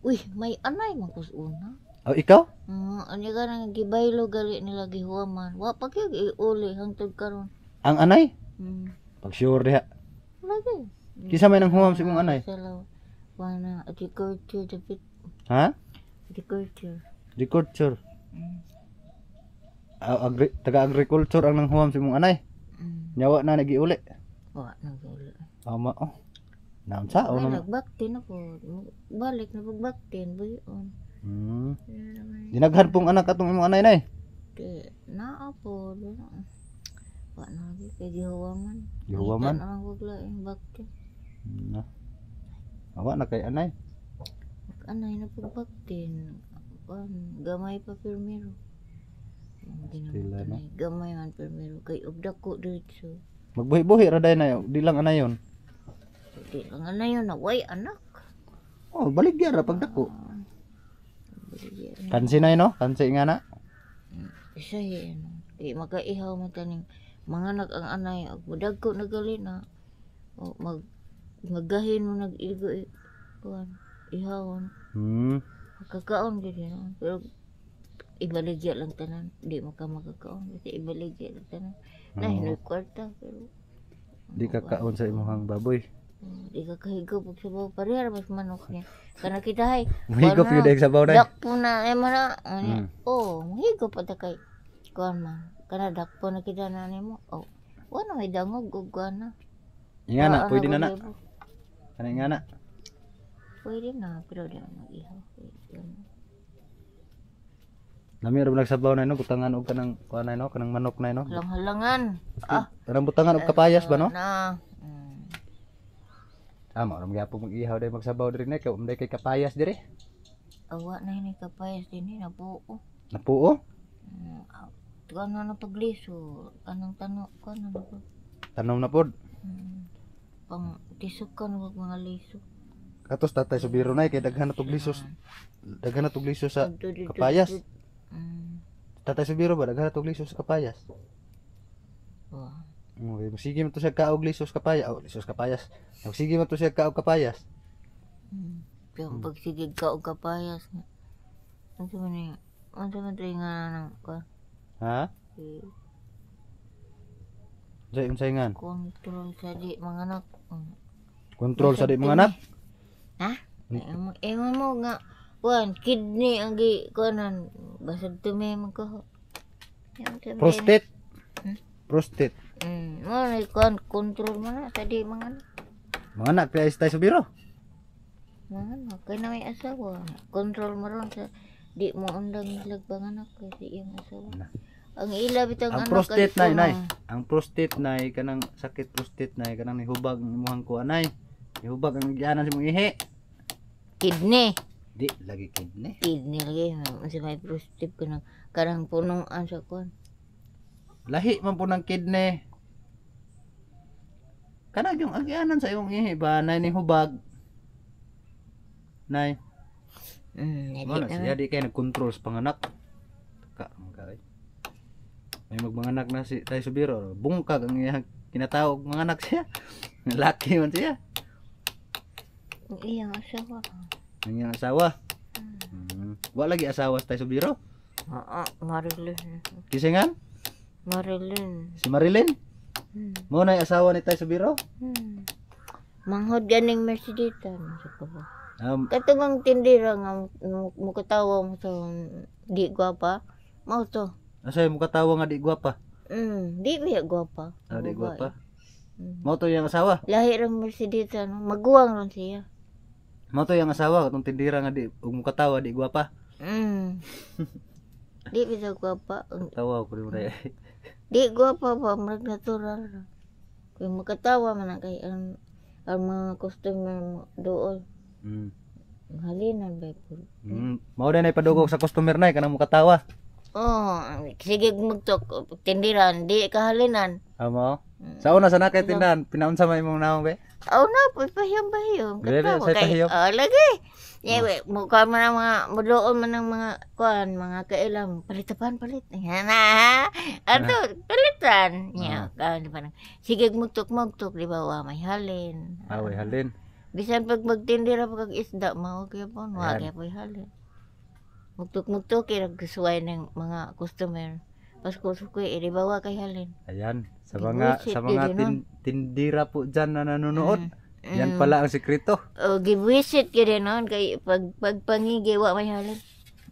uy, may anay magkusun na. Oh, ikaw? Mm, ano ka nang gibaylo gali nila gihuaman. Wa pa kay iuli hangtod karon. Ang anay? Mm. Pag sure diha. Lagi. Kisa may nang huwam si mong anay? Salaw. Wana, agriculture dapat. Ha? Agriculture. Agriculture. Mm. Uh, agri taga-agriculture ang nang huwam si mong anay. Mm. Nyawa na nagiuli. Wa nang nagiuli. Tama oh. Naon sa? Ay, nagbaktin ako. Balik na pagbaktin. Bayon. Hmm. Dinaghan pong anak atong imong anay nay. Di na apo di na. Wa na gi kay gihuwaman. Gihuwaman? Ang wagla ing bakte. Na. Awa na kay anay. Ag anay na pug baktin. gamay pa pirmero. Tila, na. Gamay man pirmero kay ubdak ko diretso. Magbuhi-buhi ra day na di lang anay yon. Di lang anay yon na way anak. Oh, balik gyara pagdako. Uh, Pansi na no? Pansi nga na. Isa yun. Di magaihaw man taning mga nag ang anay ag madagko nagali na o mag magahin mo nag igo eh. kuan ihawon. Hmm. Kakaon gid no. Pero ibaligya lang tanan. Di mo ka makakaon kasi ibaligya lang tanan. Na hinoy kwarta pero Di kakaon sa imong baboy. Di ka kahigop og sabaw pareha mas manok niya. Kana kita hay. Mahigop yun dahil sabaw na. Dakpo na eh mana. Mm. Oh, mahigop pa kay kuan man. Kana dakpo na kita na nimo. Oh. Wala may dangog og kuan na. Inga na, ah, pwede na na. Kana inga ah. eh, na. Pwede na, pero di na ihaw. Nami ra sabaw na no butangan og kanang kuan na no kanang manok na no. Halangan. Ah, kanang butangan og kapayas ba no? Na. Ah, maram gyapon mag-ihaw dahil magsabaw diri na. Kaya umday kay kapayas diri. Awa na yun kapayas din eh. Oh. Napuo. Oh? Napuo? Mm, ah, ano na pagliso? Anong tanong ko? Ano na po? Tanong na po? Mm, pang tisok ka na wag mga liso. Katos tatay sa na eh. Kaya daghan na tuglisos. Daghan na tugliso sa kapayas. Mm. Tatay sa ba? Daghan na tugliso sa kapayas. Wow. Okay, eh, sige mo to siya kaog lisos kapayas. Oh, lisos kapayas. Sige mo to siya kaog kapayas. Hmm. Pero hmm. pag sige kaog kapayas, ano sa man ano yung, ano sa man tayo nga nang ka? Ha? Eh. Sa yung saingan? Control sa di mga anak. Hmm. Control sa di mga ano anak? Ha? Ewan mo nga, kuan, kidney ang gi, kanan. basag tumi mo ko. Prostate? prostate. Mm, oh, mo ikon kon control mo na tadi mga ano. mga anak kaya tayo sa biro. Mga anak kaya na may asawa. Control mo ron sa di mo undang ilagbang anak kasi yung asawa. Nah. Ang ila bitang ang anak prostate nay nay. Ang prostate nay kanang sakit prostate nay kanang nihubag ang imong ko anay. ni hubag ang gianan sa imong ihi. Kidney. Di lagi kidney. Kidney lagi. Masay may prostate kanang kanang punong asa kon lahi man po ng kidney kanag yung agyanan sa imong ihi ba nay ning hubag nay mm, wala ano siya di kay nagkontrol sa panganak ka magay may magmanganak na si tayo subiro bungkag ang iyang kinatawag manganak siya laki man siya ang iyang asawa ang iyang asawa hmm. Mm. wala lagi asawa tayo subiro oo uh ah, -uh, ah, marulo eh. kisingan Marilyn. Si Marilyn? Hmm. Mo na asawa ni Tay Subiro? Hmm. Manghod ganing Merceditan sa ko. Um, Katugang tindira nga mukatawa mo sa di gwapa. Mao to. Asay mukatawa nga di gwapa? Mm, di biya gwapa. Ah, di gwapa. Mm. Mao to yang asawa? Lahir ang Merceditan, maguwang ron siya. Mao to yang asawa katong tindira nga di mukatawa di gwapa. Mm. di biya gwapa. Tawa ko rin Di gua pa pa marag natural na. makatawa man kay ang, ang mga customer mo doon. Mm. Halinan ba ah, po? Mm. Mao na ipadugog sa customer na kanang makatawa. Oh, sige magtok tindiran di kahalinan. Amo. Sa una sana kay tindahan, pinaunsa may mong naong be? Oh na, no, pahiyong pahiyong. Katawa sa kay, oh lagi. Yeah, mm. we, mukha mo ng mga, muloon mo ng mga, kuan, mga kailang, palitapan, palit. Yan ha? Ato, ah. palitan. Yeah, kawan, di ba nang, sige, mugtok, mugtok, di ba, may halin. Ah, may halin. Bisan pag magtindira pa kag isda, mao kay po, no kaya po halin. Mugtok, mugtok, kaya nagsuway ng mga customer. Pasko-sukoy, eh, di ba, kay halin. Ayan. Sa mga sa mga tin, oh. tindira po diyan na nanonood. Mm. Mm. Yan eh. pala ang sikreto. Oh, gibuisit gyud noon oh. kay pag pagpangigi wa may halin.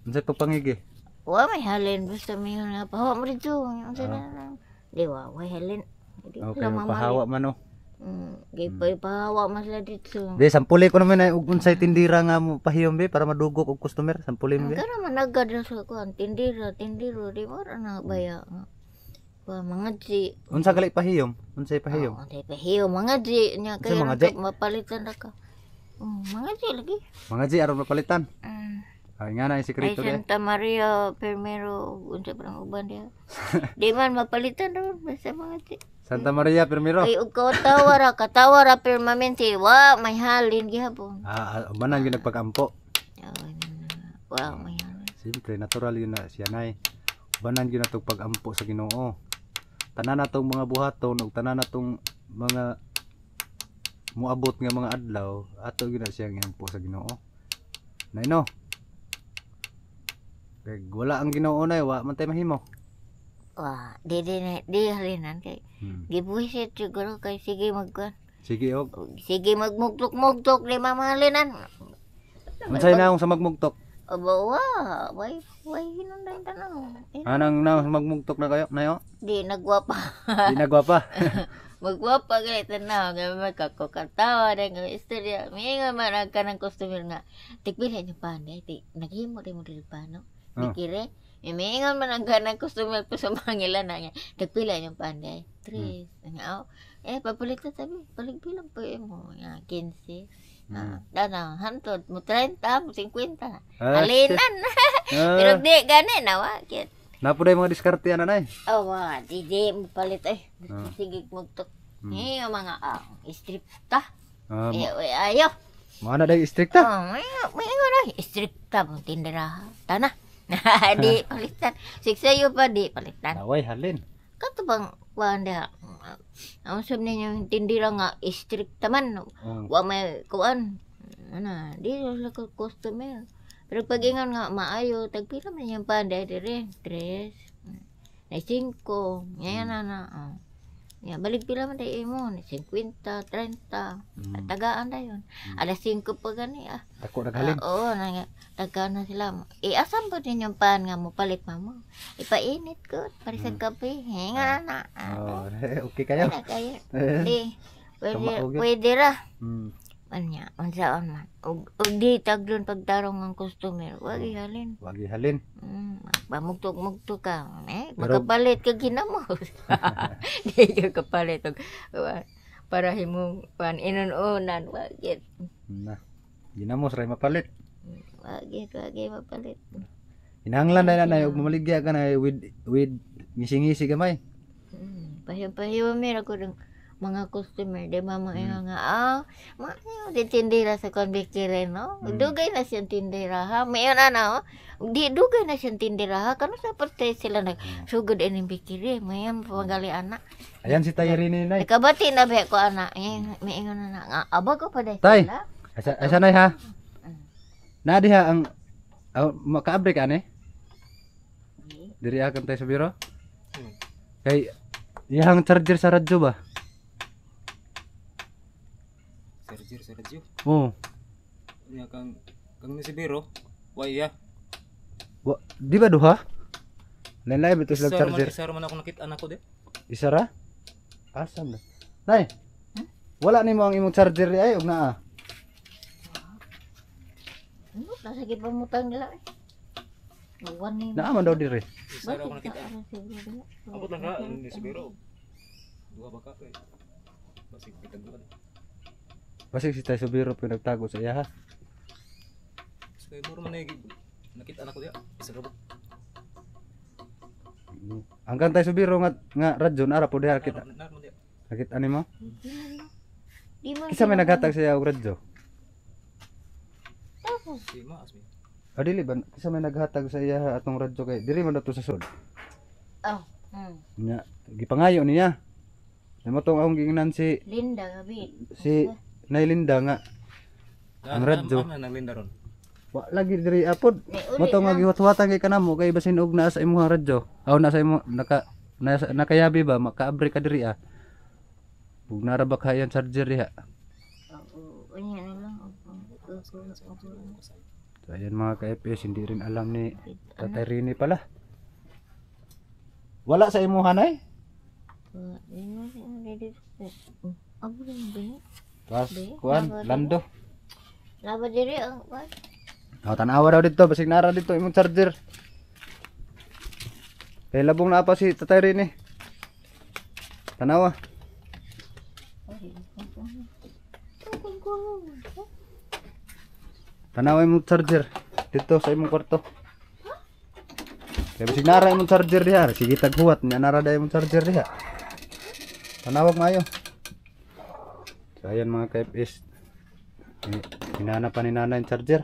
Unsay pagpangigi? Wa may halin basta may na pahawa mo dito. sa ah. na lang. Di wa way halin. okay, lang pahawa man no. Oh. Mm, gay hmm. pa pahawa man sila dito. Di sampuli ko naman ay eh, unsay tindira nga mo pahiyom be para madugo ko customer. Sampuli mo. Kana man agad sa kuan tindira, tindira. di mo na baya. Mm pa mga dri. Unsa gali pahiyom? Unsa pahiyom? Oh, unsa pahiyom mga dri nya kay mga dri mapalitan ra ka. Um, mga dri lagi. Mga dri aron mapalitan. Mm. Ay nga na yung sekreto Ay Santa Maria Primero unsa pa uban dia. Di man mapalitan ra basta mga dri. Santa Maria Primero. Ay ug katawa ra katawa ra permanente wa may halin gihapon. Ah, ah uban ang ginagpagampo. wa may halin. Siyempre, natural yun na siya na eh. Banan yun na itong pag-ampo sa ginoo tanan natong mga buhaton ug tanan natong mga muabot nga mga adlaw ato gina siyang ihampo sa Ginoo nayno kay kag wala ang Ginoo na wa man tay mahimo wa di di di halinan kay hmm. gibuhisit siguro kay sige magkuan sige og sige magmugtok mugtok di mamahalinan Mansay na akong sa magmugtok Aba wa, way, way hinundan ta na mo. Anang ah, na magmugtok na kayo, nayo? Di nagwapa. Di nagwapa. magwapa ano, kay tanaw nga magkakokatawa ng istorya. May nga man ka ng customer nga. Tigbila niyo pa na, ti naghimo di mo rin pa no. Ah. Dikire, oh. Eh, may nga man ang ka ng customer pa sa mangila na nga. Tigbila niyo pa na, tres. Hmm. Nga, oh. Eh, papalit na sabi, paligbilang po mo, nga, 15. Ah, Ah. Mm. Dana, hantod mo 30, mo 50. Alinan. ah. Pero di gani na wa kit. Napuday mga diskarte na nay. Oh, wa, di di mo palit eh. Ah. Sige magtok. Mm. Eh, oh, mga ah, stripta. Ah, eh, ayo. Ah, mga na dai stripta. Oh, may may na stripta mo tindera. Tana. di palitan. yo pa di palitan. Naway halin. Kato bang wala ang sab ninyo hindi lang nga strict taman mm. Ah. wa may kuan ana di sa ko customer pero pag ingon nga maayo tagpila man yung panday dire tres na 5. ngayon mm. na na oh. Ya, balik pila man tayo mo, 50, 30, mm. tagaan tayo. Mm. Ada 5 pa gani ah. Ako naghalin? Uh, ah, oo, oh, nang, tagaan na sila. Eh, asan po din yung pan nga mo palit mamo? Ipainit ko, para sa hmm. kape. Hinga ah. na. Oh, okay kayo? Hinga kayo. Di, pwede, pwede ra. Anya, unsaon man. Ug og di taglon pagtarong ang customer. Wag ihalin. Wag ihalin. Mm, pamugtog-mugtog ka. Eh, Pero, makapalit ka ginamos. di ka kapalit og para himong pan inununan wag gid. Na. Ginamos ray mapalit. Wag gid, wag gid mapalit. Inanglan na na og mamaligya ka na with with ngisi-ngisi gamay. Mm, pahiyom-pahiyom mi ra ko mga customer ya. di ba mga hmm. nga ah, aw oh, mo di tindera sa kon bikiren no Hmm. dugay na siyang tindera ha mayon ana oh di dugay na siyang tindera ha kano sa parte sila nag sugod ini bikire mayon pagali, anak. ayan si tay ni nay kabati na be ko ana maingon na nga aba ko pa day tay asa asa nay ha na ha, eh, ang oh, eh, makaabrik ane iya. diri akan tay sa biro hmm. kay yang charger sa radyo ba kecil oh ya kang kang ni si biro wah iya wa di ba duha lain lain betul lag charger isara man ako nakit anak ko de isara asam na nay wala ni mo ang imong charger ay og naa ano na sa gid pamutang nila eh Nawan ni. Naa man daw dire. Isara ko nakita. Abot lang ka ni si biro. Duha ba ka kay? Eh. Basig pitag duha. Basig si Tay Subiro po nagtago sa iya ha. So, man ay eh, nakita na ko diya. Sa kabok. Hanggang Tay Subiro nga, nga radyo, nara po diya kita. Nara mo diya. Nakita ni mo? Di Kisa may naghatag sa iya og radyo? Tapos. Di Asmi. O dili ba? Kisa may naghatag sa iya atong radyo kay. Diri man dato sa sud. Oh. Hmm. Nya, gipangayo niya. Namo tong akong ginginan si Linda gabi. Si nailinda nga. Ang radyo. Ang Wa lagi diri apod. motong nga giwatwatan kay kanamo kay basin og na sa imong radyo. Aw na sa imo naka nasa, nakayabi ba makaabre ka diri ah. Ug nara ba kayan surgery ha. So ayan mga ka-FPS, hindi rin alam ni Tatay Rini pala. Wala sa imo hanay? Wala. Amo rin Tuas, kuan lando. do. diri eh, kuan. Oh, tanawa daw dito, besi nara dito imun charger. Eh, labung, na apa sih ini? Tanah awal. Tanawa. Tanawa imun charger dito saya imun kwarto. Ya, besi nara imun charger dia sige kita kuat, nara dia imun charger Tanah Tanawa, maayo. So ayan mga ka-FS. Eh, Hinana ni nanay yung charger.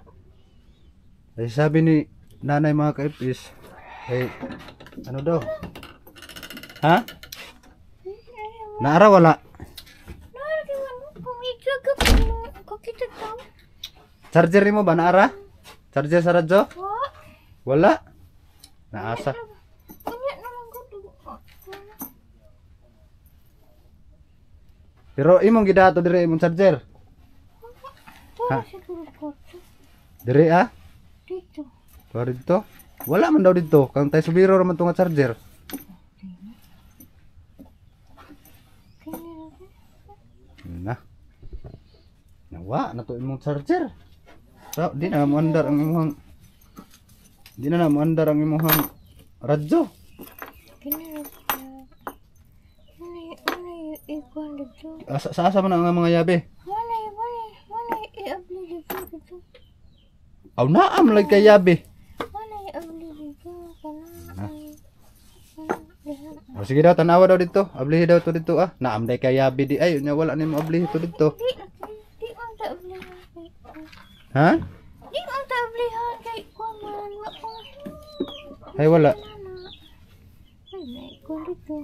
Ay eh, sabi ni nanay mga ka-FS. Ay ano daw? Ha? Naara wala? Charger ni mo ba naara? Charger sa radyo? Wala. Naasa. Pero imong gidato dire imong charger. Ha? Dire ah? Dito. Para dito? Wala man daw dito. Kang tayo subiro naman itong charger. Na. Nawa na to imong charger. So, di na mo andar ang imong Di na na mo andar ang imong radyo. Kini Asa, sa asa man ang mga yabe? Wala, wala, wala i-upload ko. Aw naam am lagi kay yabe. Wala i-upload ko kana. sige daw tanawa daw dito. Ablihi daw to dito ah. Naam day kay yabe di ay nya wala ni mo ablihi to dito. Di on ta ablihi. Ha? Di on ta ablihi kay kuman wa ko. Hay wala. Ay, ko dito.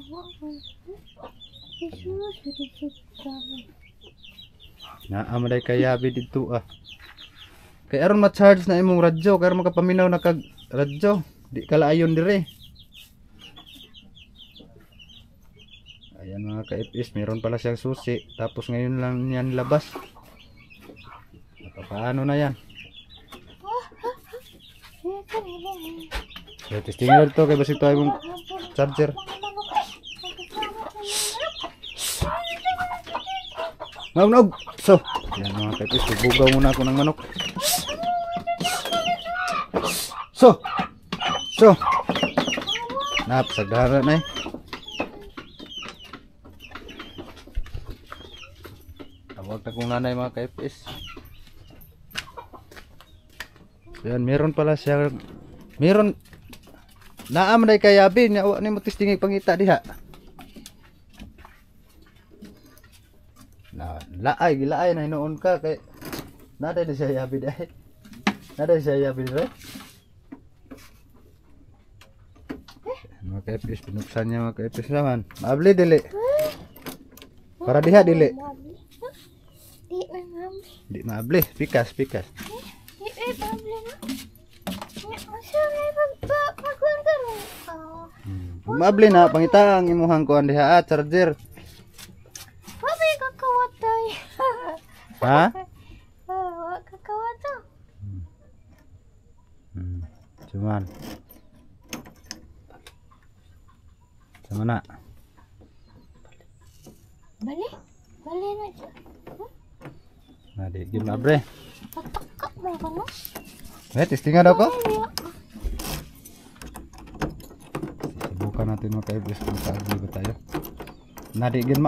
Na amray ah, kayabi dito ah. Kay aron ma-charge na imong radyo kay makapaminaw na kag radyo. Di kalaayon dire. Ayan mga ka-FS, meron pala siyang susi. Tapos ngayon lang niya nilabas. Paano na yan? Kaya testing nyo to kay basi ito ay mong charger. Naunog. So, yan mga kaipis. Bugaw muna ako ng manok. So, so. Napsagara na eh. Tawag na kong nanay mga kaipis. Yan, meron pala siya. Meron. Naam na kay Abi. Niya, wala ni mo testing pangita diha. nah laay gilaay na hinoon ka kay nada na siya yabi dai nada siya yabi dahi mga kaipis pinuksan niya mga naman mabli dili para diha dili di mabli di mabli pikas pikas mabli na mabli hmm. na pangita ang imuhang kuan diha ah, charger Hah? ke kawan hmm, Cuman. nak? Eh, Boleh? Ya. Boleh nak. Hmm? Nah, dek gim abre. Patok mau kono. Eh, testing ada kok. Bukan nanti mau kayo bisa sa ya. ba tayo. Nadigin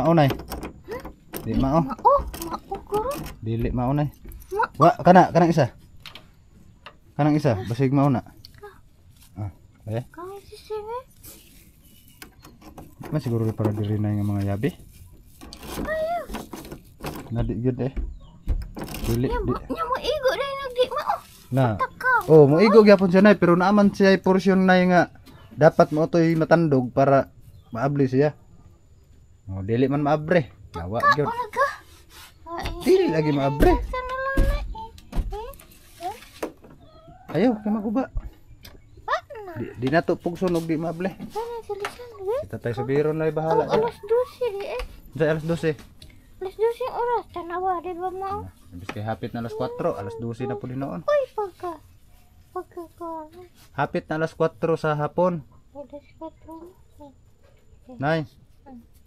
Di mao. Mao, mao karon. Dili mao na. Eh. Ma Wa kana kana isa. Kana isa basig mao na. Ah, eh. Kanang isa Mas siguro para diri na nga mga yabi. Ayo. Nadi gyud eh. Dili. Nya mo igo dai nagdi mao. Na. Oh, mo igo gyapon siya na eh, pero naaman siya eh, portion na nga dapat mo toy matandog para maabli siya. Oh, dili man maabre. Nawa gyud. Dili lagi maabre. Ayo, eh, eh, eh? kay maguba. Di, di na to pugsunog di maabre. Kita tayo sa biro na bahala. Oh, alas 12 eh. alas 12. Alas 12 oras tanawa di ba mo? Ibig kay hapit na alas 4, alas 12 na pud noon. Oy, pagka. Pagka ko. Ano? Hapit na alas 4 sa hapon. Alas 4. Nice.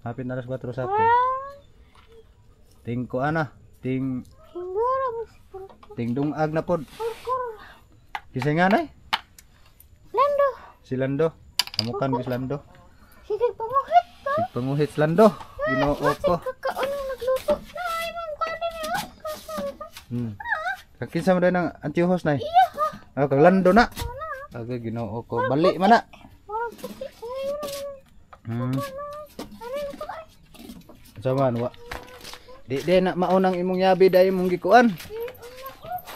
Hapit alas 4 sa atin. Ting ko ana, ting ting dungag na pod. Kisay nga nay? Lando. Si Lando. Kamukan bis Lando. Sige panguhit. Sige panguhit Lando. Ginoo ko. Hmm. Ano, Kakinsa mo ng antihos nay? Iya. Ah, kag Lando na. Ano, Aga ginoo ko. Balik mana? Hmm. Saman wa. Di di na maunang imong yabi dai imong gikuan.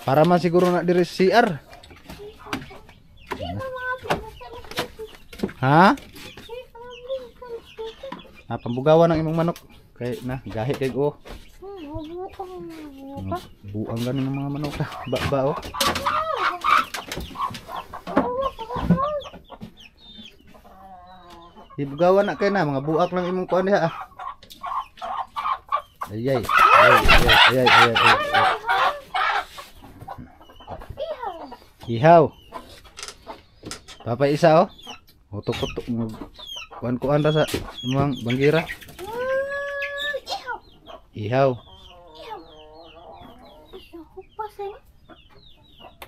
Para man siguro na diri CR. Ha? Ha pambugawan ang imong manok. Kay na gahi kay go. Buang gani ng mga manok. Ah, ba ba oh. Ibugawan na kay na mga buak lang imong kuan diha. Ah. Ayay. Ayay, ayay, ayay, ayay. ayay. Ihaw. Papa isa oh. Hutok-hutok. Kuan-kuan ra sa imong banggira. Ihaw.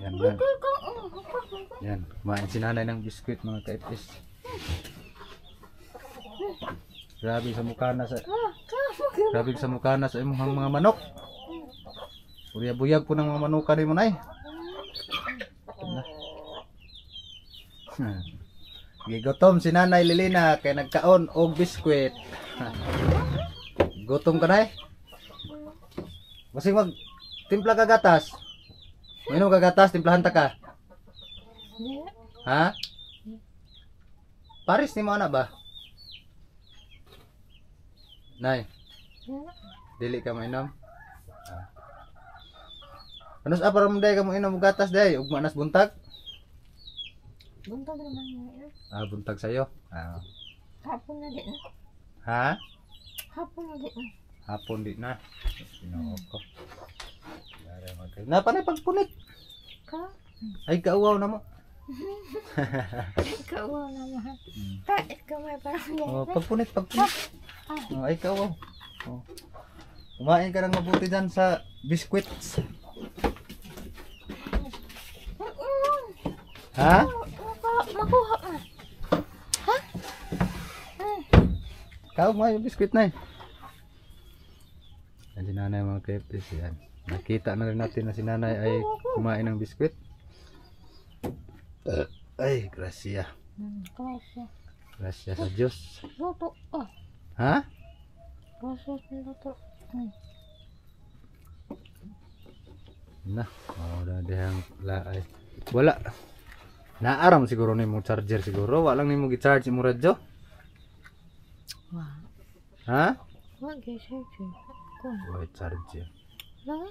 Yan lang. Yan. Kumain si nanay ng biskuit mga kaipis. Grabe sa mukha na sa... Grabe sa mukha na sa imong mga manok. Buyag-buyag ko ng mga manuka ni mo na eh. Gigotom si Nanay Lilina kay nagkaon og biskwit. Gutom ka na eh. Basig mag timpla ka gatas. Minom ka gatas, timplahan ta ka. Ha? Paris ni mo na ba? Nay. Dili ka mainom? Ah. Ano sa para mo day ka inom gatas day? Ugma manas buntag? Buntag naman eh. Ah, buntag sa'yo? Ah. Hapon na di na. Ha? Hapon na di na. Hapon di na. Pinuok ko. Na panay pagpunit. Ka? Ay, kauaw na mo. Kauaw na mo. Ta ikaw mm. eh, may parang yan. Oh, pagpunit, pagpunit. Ah. Oh, ay, kauaw. Oh. Kumain ka ng mabuti dyan sa biscuits. Ha? Makuha mo. Ha? Kau mo yung biscuit na eh. Yan si nanay mga kepis yan. Nakita na rin natin na sinanay ay kumain ng biscuit. Eh, ay, gracia. Hmm, gracia. Gracia sa Diyos. Ah. Ha? Ha? Process niluto. Hmm. Na, oh, na dihang Wala. Na aram siguro ni mo charger siguro. Wala ni mo gi-charge mo radyo. Wa. Ha? Wa gi-charge. Ko. Wa charger. Wala.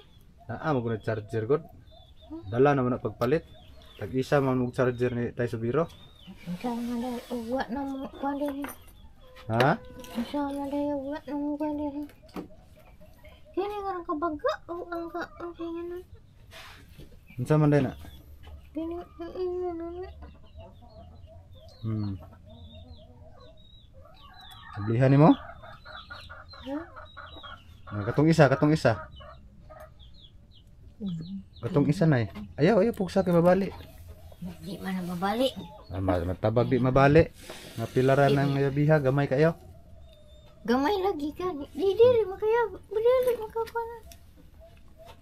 Naa mo na charger god. Hmm? Dala naman na pagpalit. Tag-isa man mo charger ni tayo sa biro. Ikaw nga na, uwa na mo, pwede Ha? Masama na yung wat ng galing. Kini nga ang kabaga o oh, ang ka ang kaya na. Unsa man din na? Kini ina na. Hmm. Ablihan nimo? Ha? katong isa, katong isa. Hmm. Katong isa na eh. Ayaw, ayaw, puksa kay babalik. Di man nababali. Matababi mabali. Napilaran ng yabiha, gamay kayo. Gamay lagi ka. Di diri makaya, kaya, dili mo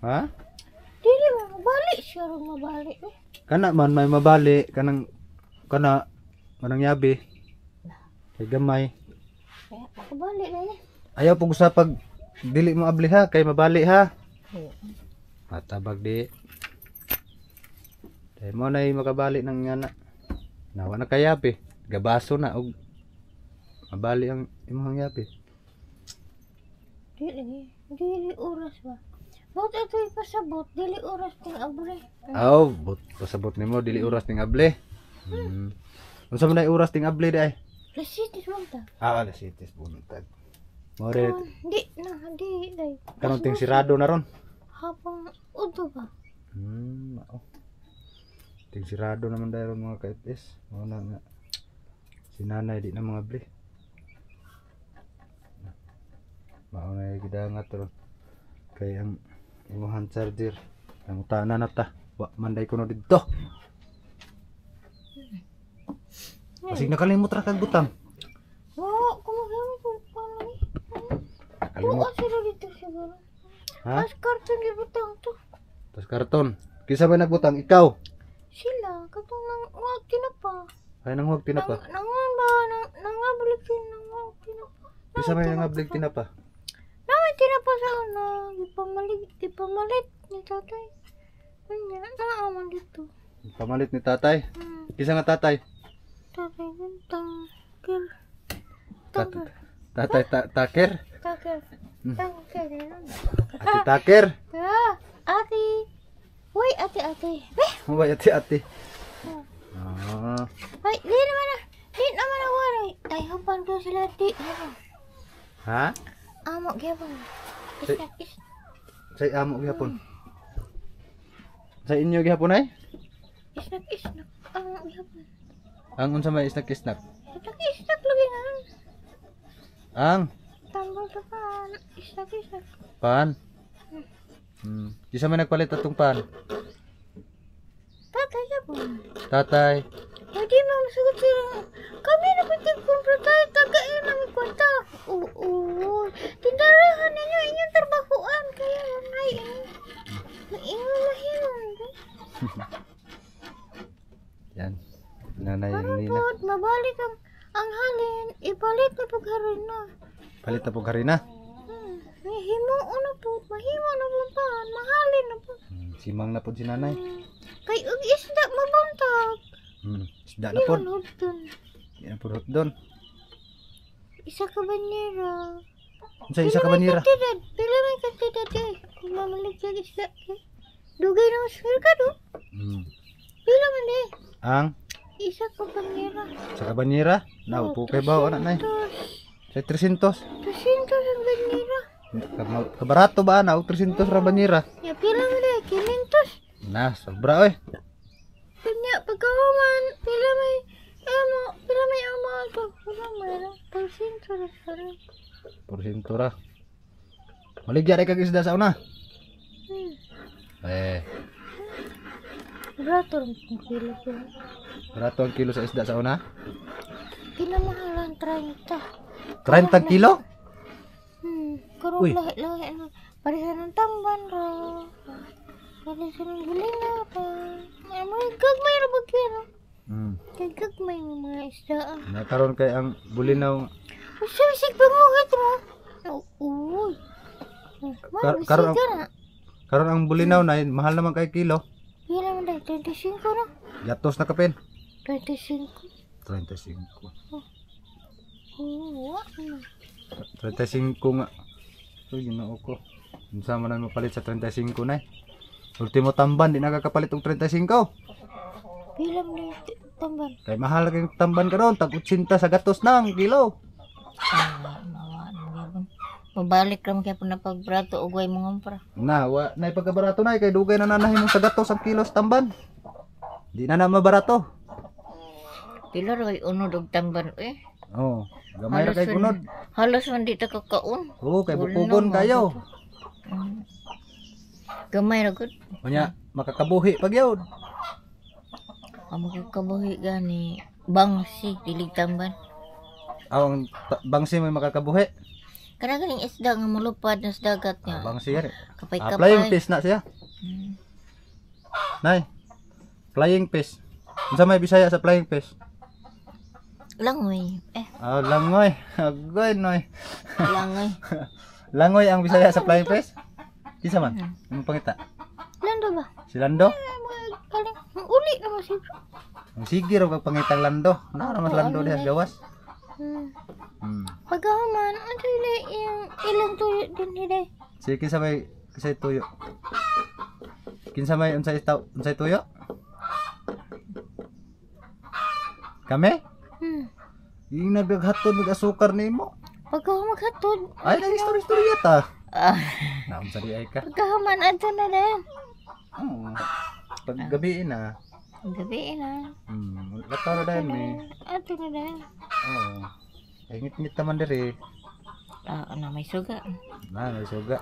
Ha? Diri mo mabali, sure mabali. Eh. Kana man may mabali kanang kana kanang yabi. Kay gamay. Kaya makabali na ni. Eh. Ayaw pag dili mo abli ha, kay mabali ha. Matabag di. Dahil eh, mo na makabali ng nga na. Nawa na kayapi. Gabaso na. Og, mabali ang imong yapi. Dili. Dili oras ba? Bot ito pasabot. Dili oras ting able. Aw, oh, bot pasabot nimo dili oras ting able. Hmm. Unsa man oras ting able day? Lasitis buntag. Ah, lasitis buntag. More. di na, di day. Kanong ting sirado na ron? Hapong udo ba? Hmm, oh tigsirado naman dahil mga ka-FS muna nga sinanay di na mga bli mauna yung gidangat ron kay ang imuhan charger ang utana na ta manday ko na dito kasi hmm. nakalimot ra kag butang oo kumagamit ko pa lang nakalimot sila dito siguro tas karton di butang to tas karton kisa ba nagbutang ikaw sila, katong nang huwag tinapa. Ay, nang huwag tinapa? Nang, nang ba, nang, nangablig yun, huwag tinapa. Isa may nangablig tinapa? Nang tinapa sa ano, ipamalit, ipamalit ni tatay. Kanya, naaman dito. Pamalit ni tatay? Hmm. Kisa nga tatay? Tatay, tangkir. Tangkir. Tatay, ta taker? Taker. Hmm. Taker. Ate taker? Ah, ate. Uy, ate-ate. Eh! Uy, ate-ate. Ah. Ay, di naman na. Di naman ako. Ano, eh. Ay, hapang ko sila. Di ano? Ha? Amok gapon. Say amok gapon. Sa inyo gihapon ay? Isnak isnak amok gihapon. Ang unsa may isnak isnak? Isnak isnak lagi nga. Ang tambal pa pan isnak isnak. Pan. Hmm. Di sa may nagpalit atong pan. Tatay ka po. Tatay. Pwede mo masagot sila. Kami na pwede kumpra tayo. Taga yun ang kwenta. Oo. Tindarahan ninyo inyong trabahoan. Kaya mamay. Maingon mahinon. Yan. Nanay Parang Nina. Parang mabalik ang, ang halin. Ipalit na pagharina. Palit na pagharina? Oo. May himuo na ano po. Mahimo na po pa. Mahalin na po. Hmm, simang na po si nanay. Hmm. Kay ug isda mabuntag. Hmm, isda na po. Hindi na po doon. Isa ka banira. Sa isa ka banira. Pila may kantidad eh. Kung mamalik sa isda. Eh. Dugay na masul ka do. Hmm. Pila man eh. Ang? Isa ka banira. Isa ka banira? Naupo kay ba o anak na Sa 300? 300 ang banira. Keberat tuh ba anak tersintus rabanyira. Ya bilang deh, tuh Nah, sobra weh. Punya pegawaman film ini. Emo, anu, film ini emo anu, apa? Film ini tersintus sekarang. Tersintus lah. Malik jari kaki sudah sauna. Hmm. Eh. Berat tuh kilo tuh. Berat tuh kilo sudah sauna. Kita mahalan kerentah. Kerentah kilo? Karong Uy. lahi-lahi na. Pareha ng tamban ra. Pareha ng bulina pa. Ay, may gagmay ra ba kaya no? Mm. Kay gagmay ng mga isda. Ah. Nakaroon kay ang bulinaw. Usa bisig panguhat ra. Uy. Kar ah. karon ang, bulinaw na mahal naman kay kilo. Pila man dai 25 ra. Gatos na kapin. 25. 35. Oh. Oh, 35 nga. So, ginoo ko. Unsa man ang mapalit sa 35 na eh. Ultimo tamban, di nakakapalit og 35. Pila mo tamban? Kay mahal kay tamban karon, tag 80 sa gatos nang kilo. Ah, mawa na gyapon. Mabalik ram kay pud napagbrato og way mo ngompra. Na, wa na ipagabarato na kay dugay na nanahi mo sa gatos ang kilo sa tamban. Di na na mabarato. Pila ra uno og tamban eh. Oh, gamay ra kay kunod. Halos hindi ta kakaon. Oo, kay bukugon kayo. Gamay ra gud. Unya makakabuhi pagyod. Amo ah, Ang makakabuhi gani bangsi dilig tamban. Awang ah, bangsi may makakabuhi. Kana ganing isda nga mulupad na sa dagat niya. Ah, bangsi ari. Kapay kapay. Ah, flying fish na siya. Hmm. Nay. Flying fish. Unsa may Bisaya sa flying fish? Langoy. Eh. Oh, langoy. Agoy, ah, noy. Langoy. langoy ang Bisaya sa flying fish? Di sa man? Hmm. Ang pangita? Lando ba? Si Lando? Kaling, eh, uli na mo siguro. Ang sige ro kag pangitang Lando. Ano Nara mas Lando diha gawas. Hmm. Hmm. Pagaman, ano ila yung ilang tuyo din hiday. Eh. Sige sabay kisay tuyo. Kinsa may unsay unsay tuyo? Kami? Hmm. Yung nagaghatod ng asukar ni mo. Pagka maghatod. Ay, na history story yata. Ah. Naam sa ay ka. Pagka man adto na lang. Hmm. Oh, pag gabi na. Gabi na. Hmm, na dahil ni. Ato na dahil. Oo. Oh, ay ngit-ngit naman dere. Ah, ano may suga. Na, may suga.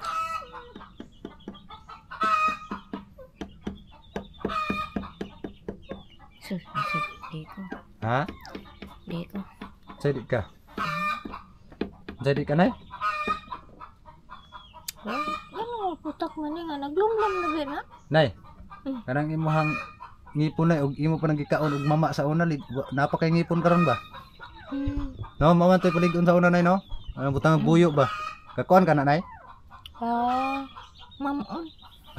Sus, sus dito. Ha? Di Jadi ka? Jadi ka na eh? Huh? Ano, putak man nga. Naglumlam na ba na? Nay, hmm. karang imuhang ngipon na og imo pa nagikaon og mama sa una lid napakay ngipon karon ba hmm. no mama tay pulig sa una nay no ano butang hmm. buyo ba kakuan ka na nay ah uh, mamon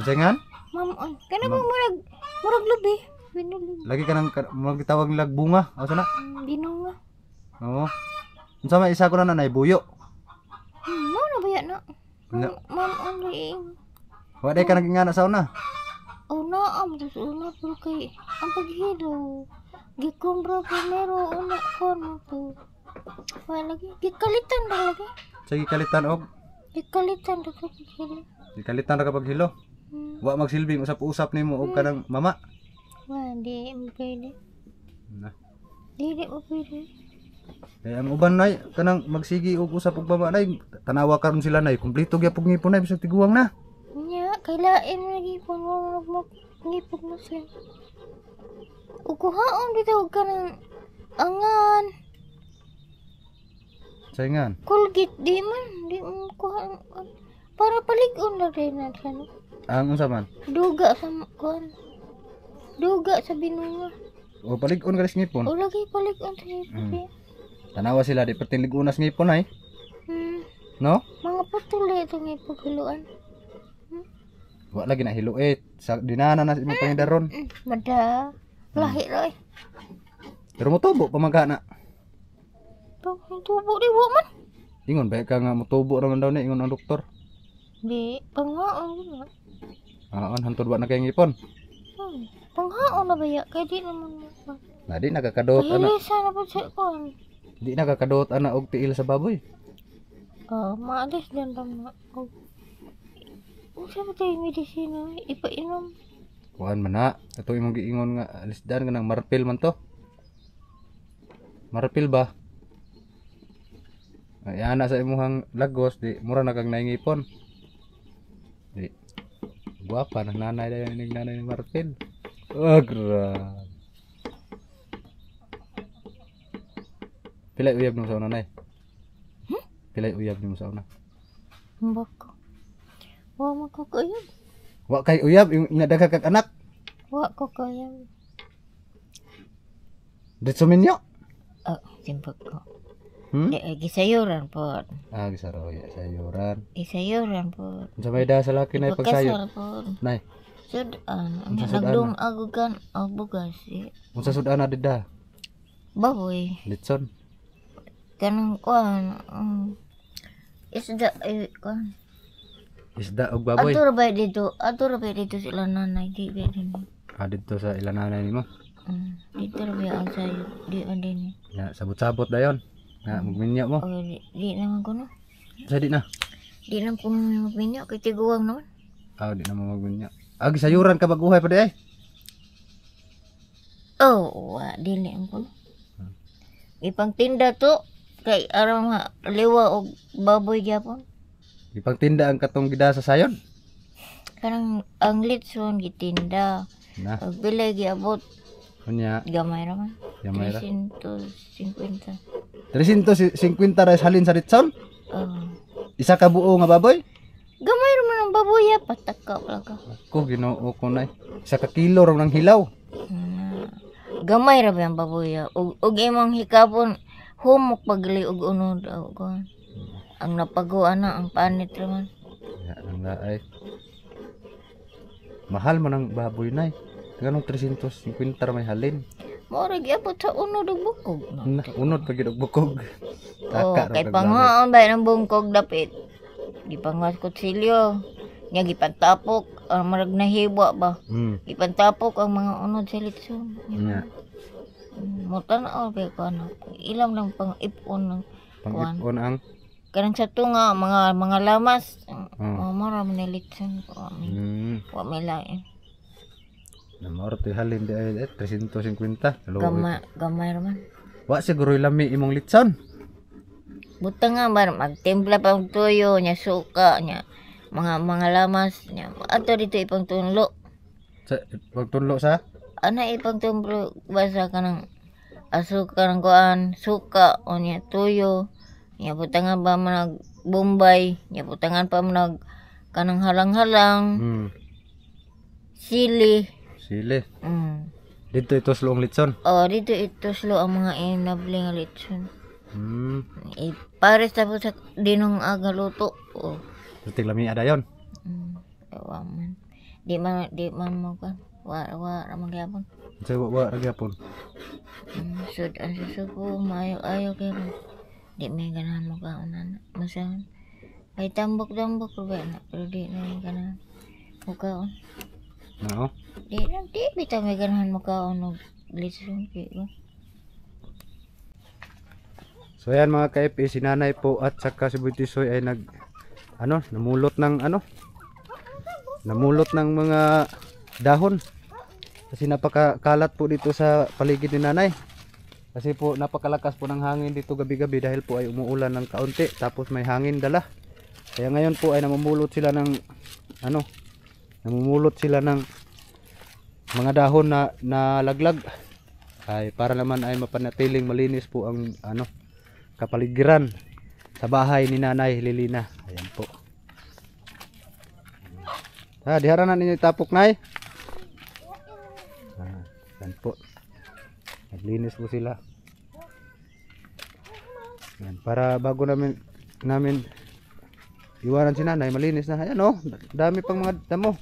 Jangan? Mamon. Kana mo murag murag lubi binuling. Lagi ka nang magtawag nilag bunga. O sana? Mm, binunga. Oo. Unsa may isa ko na nanay buyo. Hmm, mo na buyo na. No. Ma'am only. Wa dai ka nagingana sa una. Oh, um, una am dus una pul kay ang paghilo. Gikumbra primero una kon to. Wa lagi gikalitan ba lagi. Sa kalitan og gikalitan ra paghilo. Gikalitan ra ka paghilo. Hmm. Wa magsilbing usap-usap nimo og kanang hmm. mama. Wala, di mo pwede. Na. Di, di mo pwede. Kaya ang uban nay kanang magsigi og usa pug baba nay tanawa karon sila nay kumpleto gyud pug ngipon nay bisag tiguang na. Nya, kailain mo gipon mo mo ngipon mo sa. Ukuhaon bitaw kanang angan. Saingan. Kulgit di man, di mo kuhaan. Para paligon na rin natin. Ang unsa man? Duga sa kuhaan. duga sabinunga o oh, palig-on ka ngipon o oh, lagi palig-on sa ngipon hmm. tanawa sila di pertindig unas ngipon ay hmm. no mga putuli itong ngipon hiluan hmm? wa lagi na hiluit eh. sa dinana na imo hmm. pangidaron hmm. mada lahi hmm. roy pero mo tubo pamagka na tubo di wa man ingon baik ka nga ah, mo tubo raman daw ni ingon ang doktor di pangaon ah Aon, hantur buat nak yang ngipon. Hmm. Panghaon na ba ya? Kaya di naman ako. Na di nagakadot ana. Ay, sana po sa kon. Di nagakadot ana og tiil sa baboy. Oh, maalis din ta na. Og. Unsa ba tay medisina? Ipainom. Kuan man na. Ato imong giingon nga alisdan ka ng marpil man to. Marpil ba? Ay ah, ana sa imong lagos di mura na kag naingipon. Di. Guwapa, nanay na yung nanay ni Martin. Agra. Pilek uyab nung sauna nay. Hmm? Pilek uyab nung sauna. Mbako. Wa mo ko uyab. Wa kay uyab nga daga kag anak. Wa ko kok uyab. Dito minyo? Oh, simpag ko. Hmm? Di, gisayuran pun. Ah, gisaro oh, ya, sayuran. Gisayuran po. Sampai dah selaki naik pagsayur. Naik. Sudan. Nagdung agugan abugasi. Unsa sudan ada da? Baboy. Litson. Kanang kuan. Um, isda eh, kuan. Isda og baboy. Atur bay dito. Atur bay dito sila nanay di ba dinhi. Ah dito sa ila nanay nimo. Mm, dito ra bay ang sayo di undi ni. Ya sabot-sabot dayon. Na mm. magminyo mo. Oh, di, di naman kuno. Sa di na. Di na kuno magminyo kay tiguang naman. Ah, oh, di naman magminyo. Agisayuran ka baguhay pa di ay. Eh? Oh, wa dili ang Ipang tinda to kay aron nga liwa og baboy gyapon. Ipang tinda ang katong gida sa sayon. Kanang ang litson gitinda. Na. Ang bilay giabot. Kunya. Gamay ra man. Gamay ra. 350. 350 ra halin sa litson? Oo. Ah. Isa ka buo nga baboy? Gamay ra man ang baboya patakaw lang ka. Ko Ginoo ko na. Eh. Sa kakilo ra ng hilaw. Ah, gamay ra ba ang baboya ug imong hikapon humok pagli og unod daw kon. Ang napaguan na ang panit ra man. Ya, ang laay. Mahal man ang baboy nay. Ganong 350 may halin. Mora gyapot sa unod dog bukog. Na, unod pag og bukog. Taka oh, kay pangaon ba ng bungkog dapit ko silyo. nya gipantapok ang ah, marag nahiwa ba. Mm. Gipantapok ang mga unod sa litson. Nga. Yeah. Hmm, Mutan na ba ko ano. Ilam ng pang-ipon pang-ipon ang kanang sa tunga mga mga lamas. Ah. Oh, oh mara man litson ko. Mm. Wa may lain. Na morte halin di ay 350. Eh, Kama, gamay raman. Wa siguro ilami imong litson. butang gambar magtimpla pang tuyo nya suka nya mga mga lamas nya ato dito ipang tunlo sa ipang tunlo sa ana ipang tunlo basa kanang asuka kanang kuan suka onya oh, tuyo nya nga ba manag bombay nya butangan pa manag kanang halang-halang hmm. sili sili mm. dito ito slow ang litson oh dito ito slow ang mga inabling eh, ang litson Hmm. Eh, pares tapos sa dinong aga luto. Oh. Tig lami ada yon. Hmm. Wa man. Di man di man mo kan. Wa wa ramang gyapon. Sa wa wa gyapon. Hmm, sud an ah, susuko mayo ayo gyapon. Di may ganahan mo ka unan. Masan. Ay tambok-tambok ba na pero di na may ganahan mo on. No? Di na di bitaw may ganahan mo ka on og lisong ko. So ayan mga ka-FA, si nanay po at saka si Butisoy ay nag ano, namulot ng ano namulot ng mga dahon kasi napakakalat po dito sa paligid ni nanay kasi po napakalakas po ng hangin dito gabi-gabi dahil po ay umuulan ng kaunti tapos may hangin dala kaya ngayon po ay namumulot sila ng ano namumulot sila ng mga dahon na nalaglag ay para naman ay mapanatiling malinis po ang ano kapaligiran sa bahay ni Nanay Lilina. Ayan po. Ah, diharanan ninyo tapok nay. Ah, ayan po. Naglinis po sila. Ayan, para bago namin namin iwanan si nanay malinis na ayan oh dami pang mga damo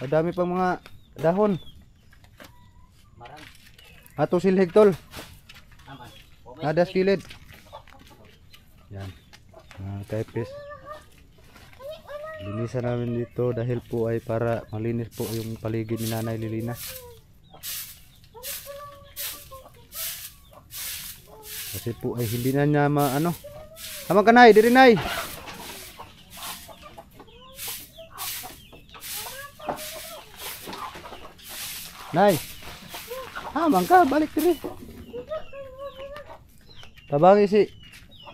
dami pang mga dahon ato silhig tol nadas silid yan. Mga kaipis. Linisan namin dito dahil po ay para malinis po yung paligid ni Nanay Lilina. Kasi po ay hindi na niya maano. Tama ka nay, diri nay. Nay. Hamang ka, balik diri. Tabangi si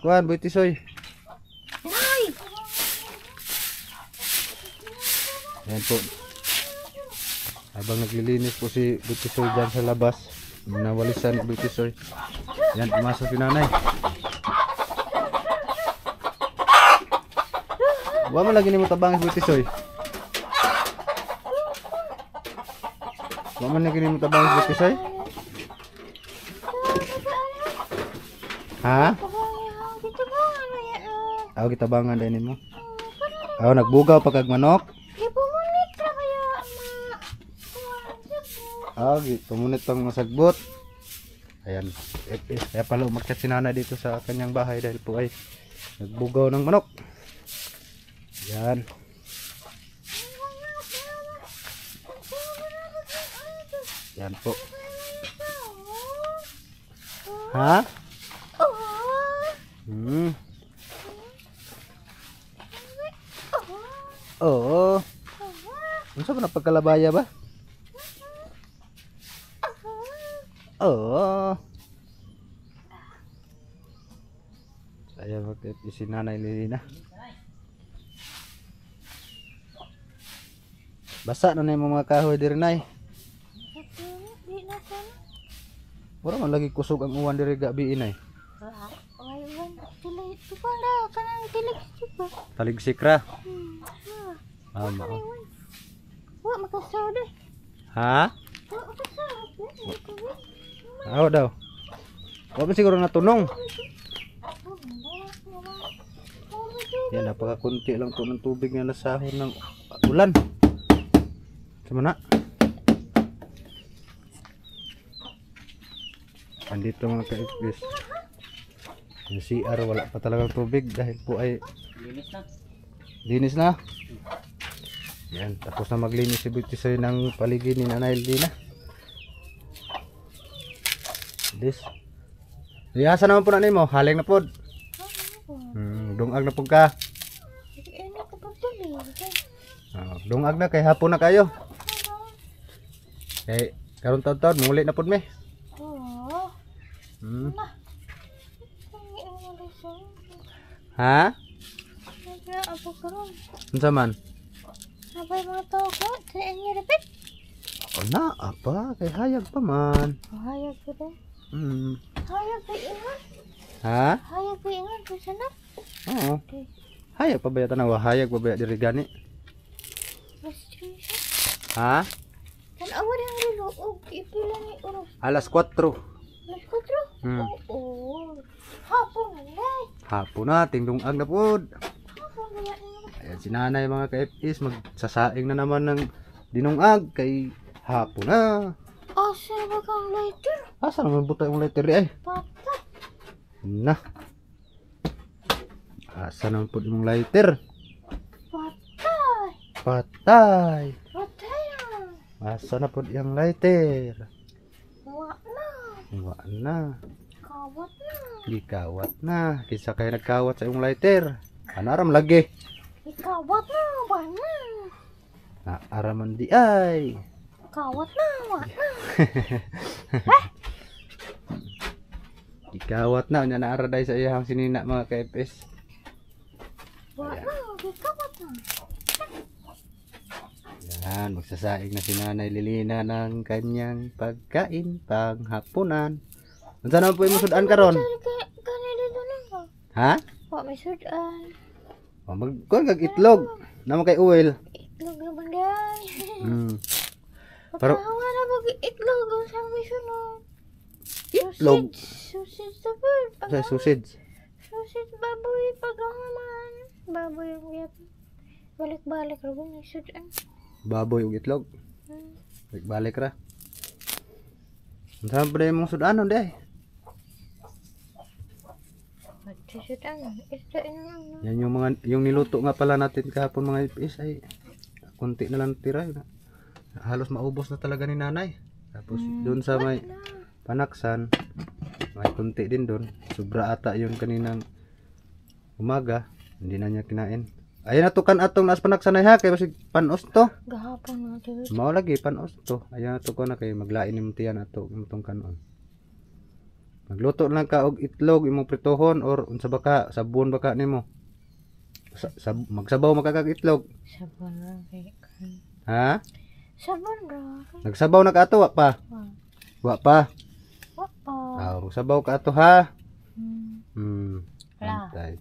Kuan, Buitisoy. Hay. Ayan po. Habang naglilinis po si Buitisoy dyan sa labas. Nawalisan ni Buitisoy. Ayan, pumasok si nanay. Huwag mo lagi ni mo tabangis Buitisoy. Huwag mo lagi ni mo tabangis Buitisoy. Ha? Ha? Aw kita bangan din mo. Aw nagbugaw pag kag manok. Gipumunik ra kaya mga Aw gipumunit tong masagbot. Ayan. Kaya pala umakyat si Nana dito sa kanyang bahay dahil po ay nagbugaw ng manok. Ayan. Ayan po. Ha? Hmm. Oo. Oh. Unsa man pagkalabaya ba? Oo. Oh. Saya bakit si Nanay ini Basa na na yung mga kahoy diri nay. Wala man lagi kusog ang uwan diri gabi inay. Wala. Wala. Tilig. Tama. Wa makasaw deh. Ha? Wa makasaw. Aw daw. Wa man siguro natunong. Yan, konti lang po ng tubig na nasahon ng ulan. Sama na. Andito mga ka-FBS. Yung CR wala pa talagang tubig dahil po ay... Linis na linis na yan tapos na maglinis si Beauty sa'yo ng paligid ni Nanay Lina this lihasa naman po na mo haling na po hmm, dungag na po ka oh, dungag na kay hapon na kayo kay eh, karon taon-taon muli na po me hmm. ha? aku Apa mga toko? na, apa? Kay hayag pa man. hayag ko rin. Hmm. Hayag ko ingon? sana? Oo. Hayag pa ba yata hayag pa ba yata Kan oh, ipila ni urus. Alas 4. Alas 4? Hmm. Oo. Oh, oh. Hapon na. Hapon na, Ayan, si nanay mga ka-FS, magsasaing na naman ng dinungag kay hapon na. Asa saan ba kang lighter? Asa saan naman buta yung lighter ay? Eh? Pata. Na. Asa saan naman po yung lighter? Patay. Patay. Patay na. Ah, saan na po yung lighter? Wa na. Wa na. Kawat na. Di kawat na. Kisa kayo nagkawat sa yung lighter. Anaram lagi. Ikawat na, wala na. Naaraman di ay. Ikawat eh? na, wala na. eh? Ikawat na, unya naara dahil sa iyahang sinina mga ka-FS. Wala na, ikawat na. Yan, magsasaing na si Nanay Lilina ng kanyang pagkain pang hapunan. Ano saan naman po yung masudan karon? Ha? Wa may sudan. Oh, Magkuan kag itlog. Namo kay oil. Itlog naman gay. Mm. Pero wala na mag itlog sa mission misunod. Itlog. Sausage sa bird. Sa sausage. Sausage baboy pagaman. Ano, ano? Baboy ug yat. Balik-balik ra gud isud an. Baboy ug itlog. Hmm. Balik-balik ra. mo sud sudanon day? Susutan. Isdain lang. Yan yung mga yung niluto nga pala natin kahapon mga ipis ay konti na lang tira. Halos maubos na talaga ni nanay. Tapos hmm. doon sa may panaksan may konti din doon. Sobra ata yun kaninang umaga. Hindi na niya kinain. Ayan na tukan atong naas panagsanay ha kay basig panos to. Gahapon na Mao lagi panos to. Ayan na tukan na kay maglain ni tiyan ato imong kanon. Magluto lang ka og itlog imong pritohon or unsa baka sabon baka nimo. Sa, sab, magsabaw makakag itlog. Sabon ra kay. Ha? Sabon ra. Nagsabaw na ka ato wa pa. Wa pa. Wa pa. Aw, oh, sabaw ka ato ha. Hmm. hmm. Antay.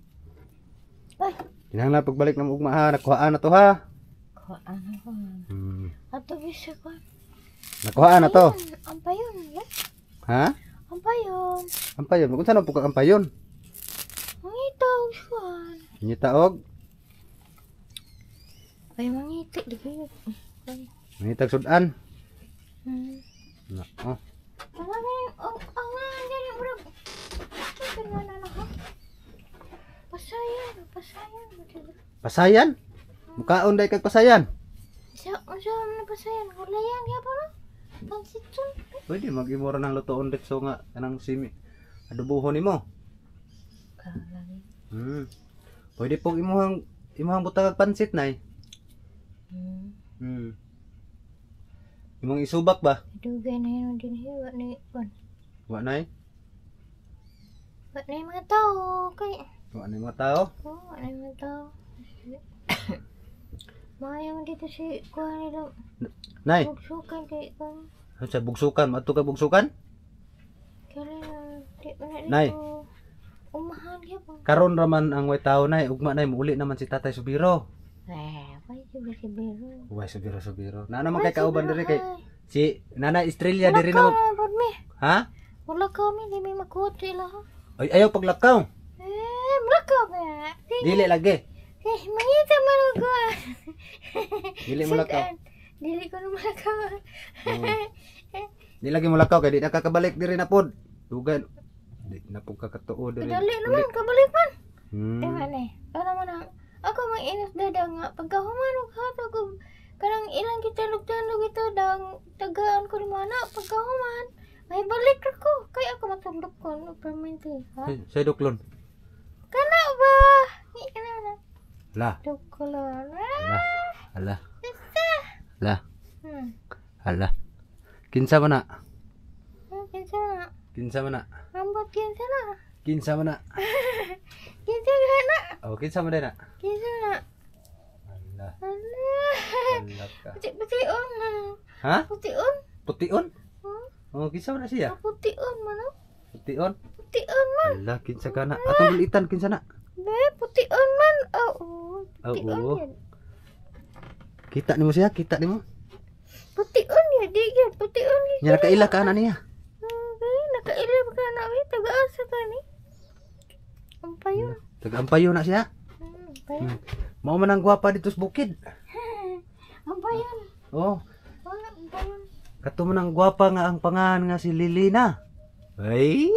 Ay. Kinahanglan pagbalik namo ugma ha, nakuhaan na to ha. Nakuhaan na ko. Hmm. Ato bisa ko. Nakuhaan na to. Ang payon, Ha? Ampayon. Ampayon. Kung saan buka ka ampayon? Mangita og Mangita og? Ay mangita Mangita sudan. Hmm. Oh. Ang Pasayan? ang Pasayan, pasayan. Pasayan? pasayan. Sa sa pasayan, Pansit yun. Pwede, mag-imura ng lutoon dito so nga, anang simi. Adubuhon ni mo. Kalangin. Hmm. Pwede pong imuhang, imuhang butag pansit, na nay. Hmm. Hmm. Imong isubak ba? Adugay na yun din hiwa na yun. Wa Wak Wa nay mga tao, kay. Wa nay mga tao? Oo, oh, wa nay mga tao. Maayong man dito si kuha nila. Nay. Bugsukan kay kung. Sa bugsukan, ato ka bugsukan? Kani na Nay. Umahan gyud. Karon ra man ang way tao nay, ugma nay muuli naman si Tatay Subiro. Eh, way Subiro Subiro. Way Subiro Subiro. Na naman kay kauban diri kay si Nana Estrella diri na. Ha? Wala ka mi di mi makuha ila. Ay ayaw paglakaw. Eh, maglakaw ba? Dili lagi. Eh, main sama lu gua. Bilik mulakau. Bilik ko mulakau. Hmm. Oh. Di lagi mulakau kay di nakakabalik diri na pod. Dugan. Di na pud ka diri. Dali naman kabalik man. Hmm. Eh man eh. Para mo nang ako mang inas dada nga pagkahuman ug hato ko karang ilang kita lugdan ito dang tagaan ko mana pagkahuman. May balik ako kay ako matundok ko no permanente ha. Say doklon. Kana ba? Ni kana na. Lah. Lah. Lah. Lah. Hmm. Alah. Kinsa mana? Hmm, kinsa mana? Kinsa mana? Rambut kinsa mana? Kinsa mana? kinsa mana? Oh, kinsa mana nak? Kinsa mana? Allah. Allah. Putih putih on. Um, Hah? Putih on. Um? Putih on? Um? Hmm. Oh, kinsa mana sih ya? Putih on mana? Putih on. Putih on mana Allah, kinsa kana. Atau belitan kinsa nak? Be, putih onan. Oh, oh. Putih oh, oh. Kita nih musia, ya. kita nih Putih onion ya, dia putih onion Nyara ke ilah ke anak nih ya. Hmm, nak ke ilah ke anak wi, tega asa ke ni. Ampayo. Tegak ampayo hmm, nak sia. Hmm. hmm. Mau menang gua apa di tus bukit? ampayo. Oh. Katu menang gua apa nga ang pangan nga si Lilina. hei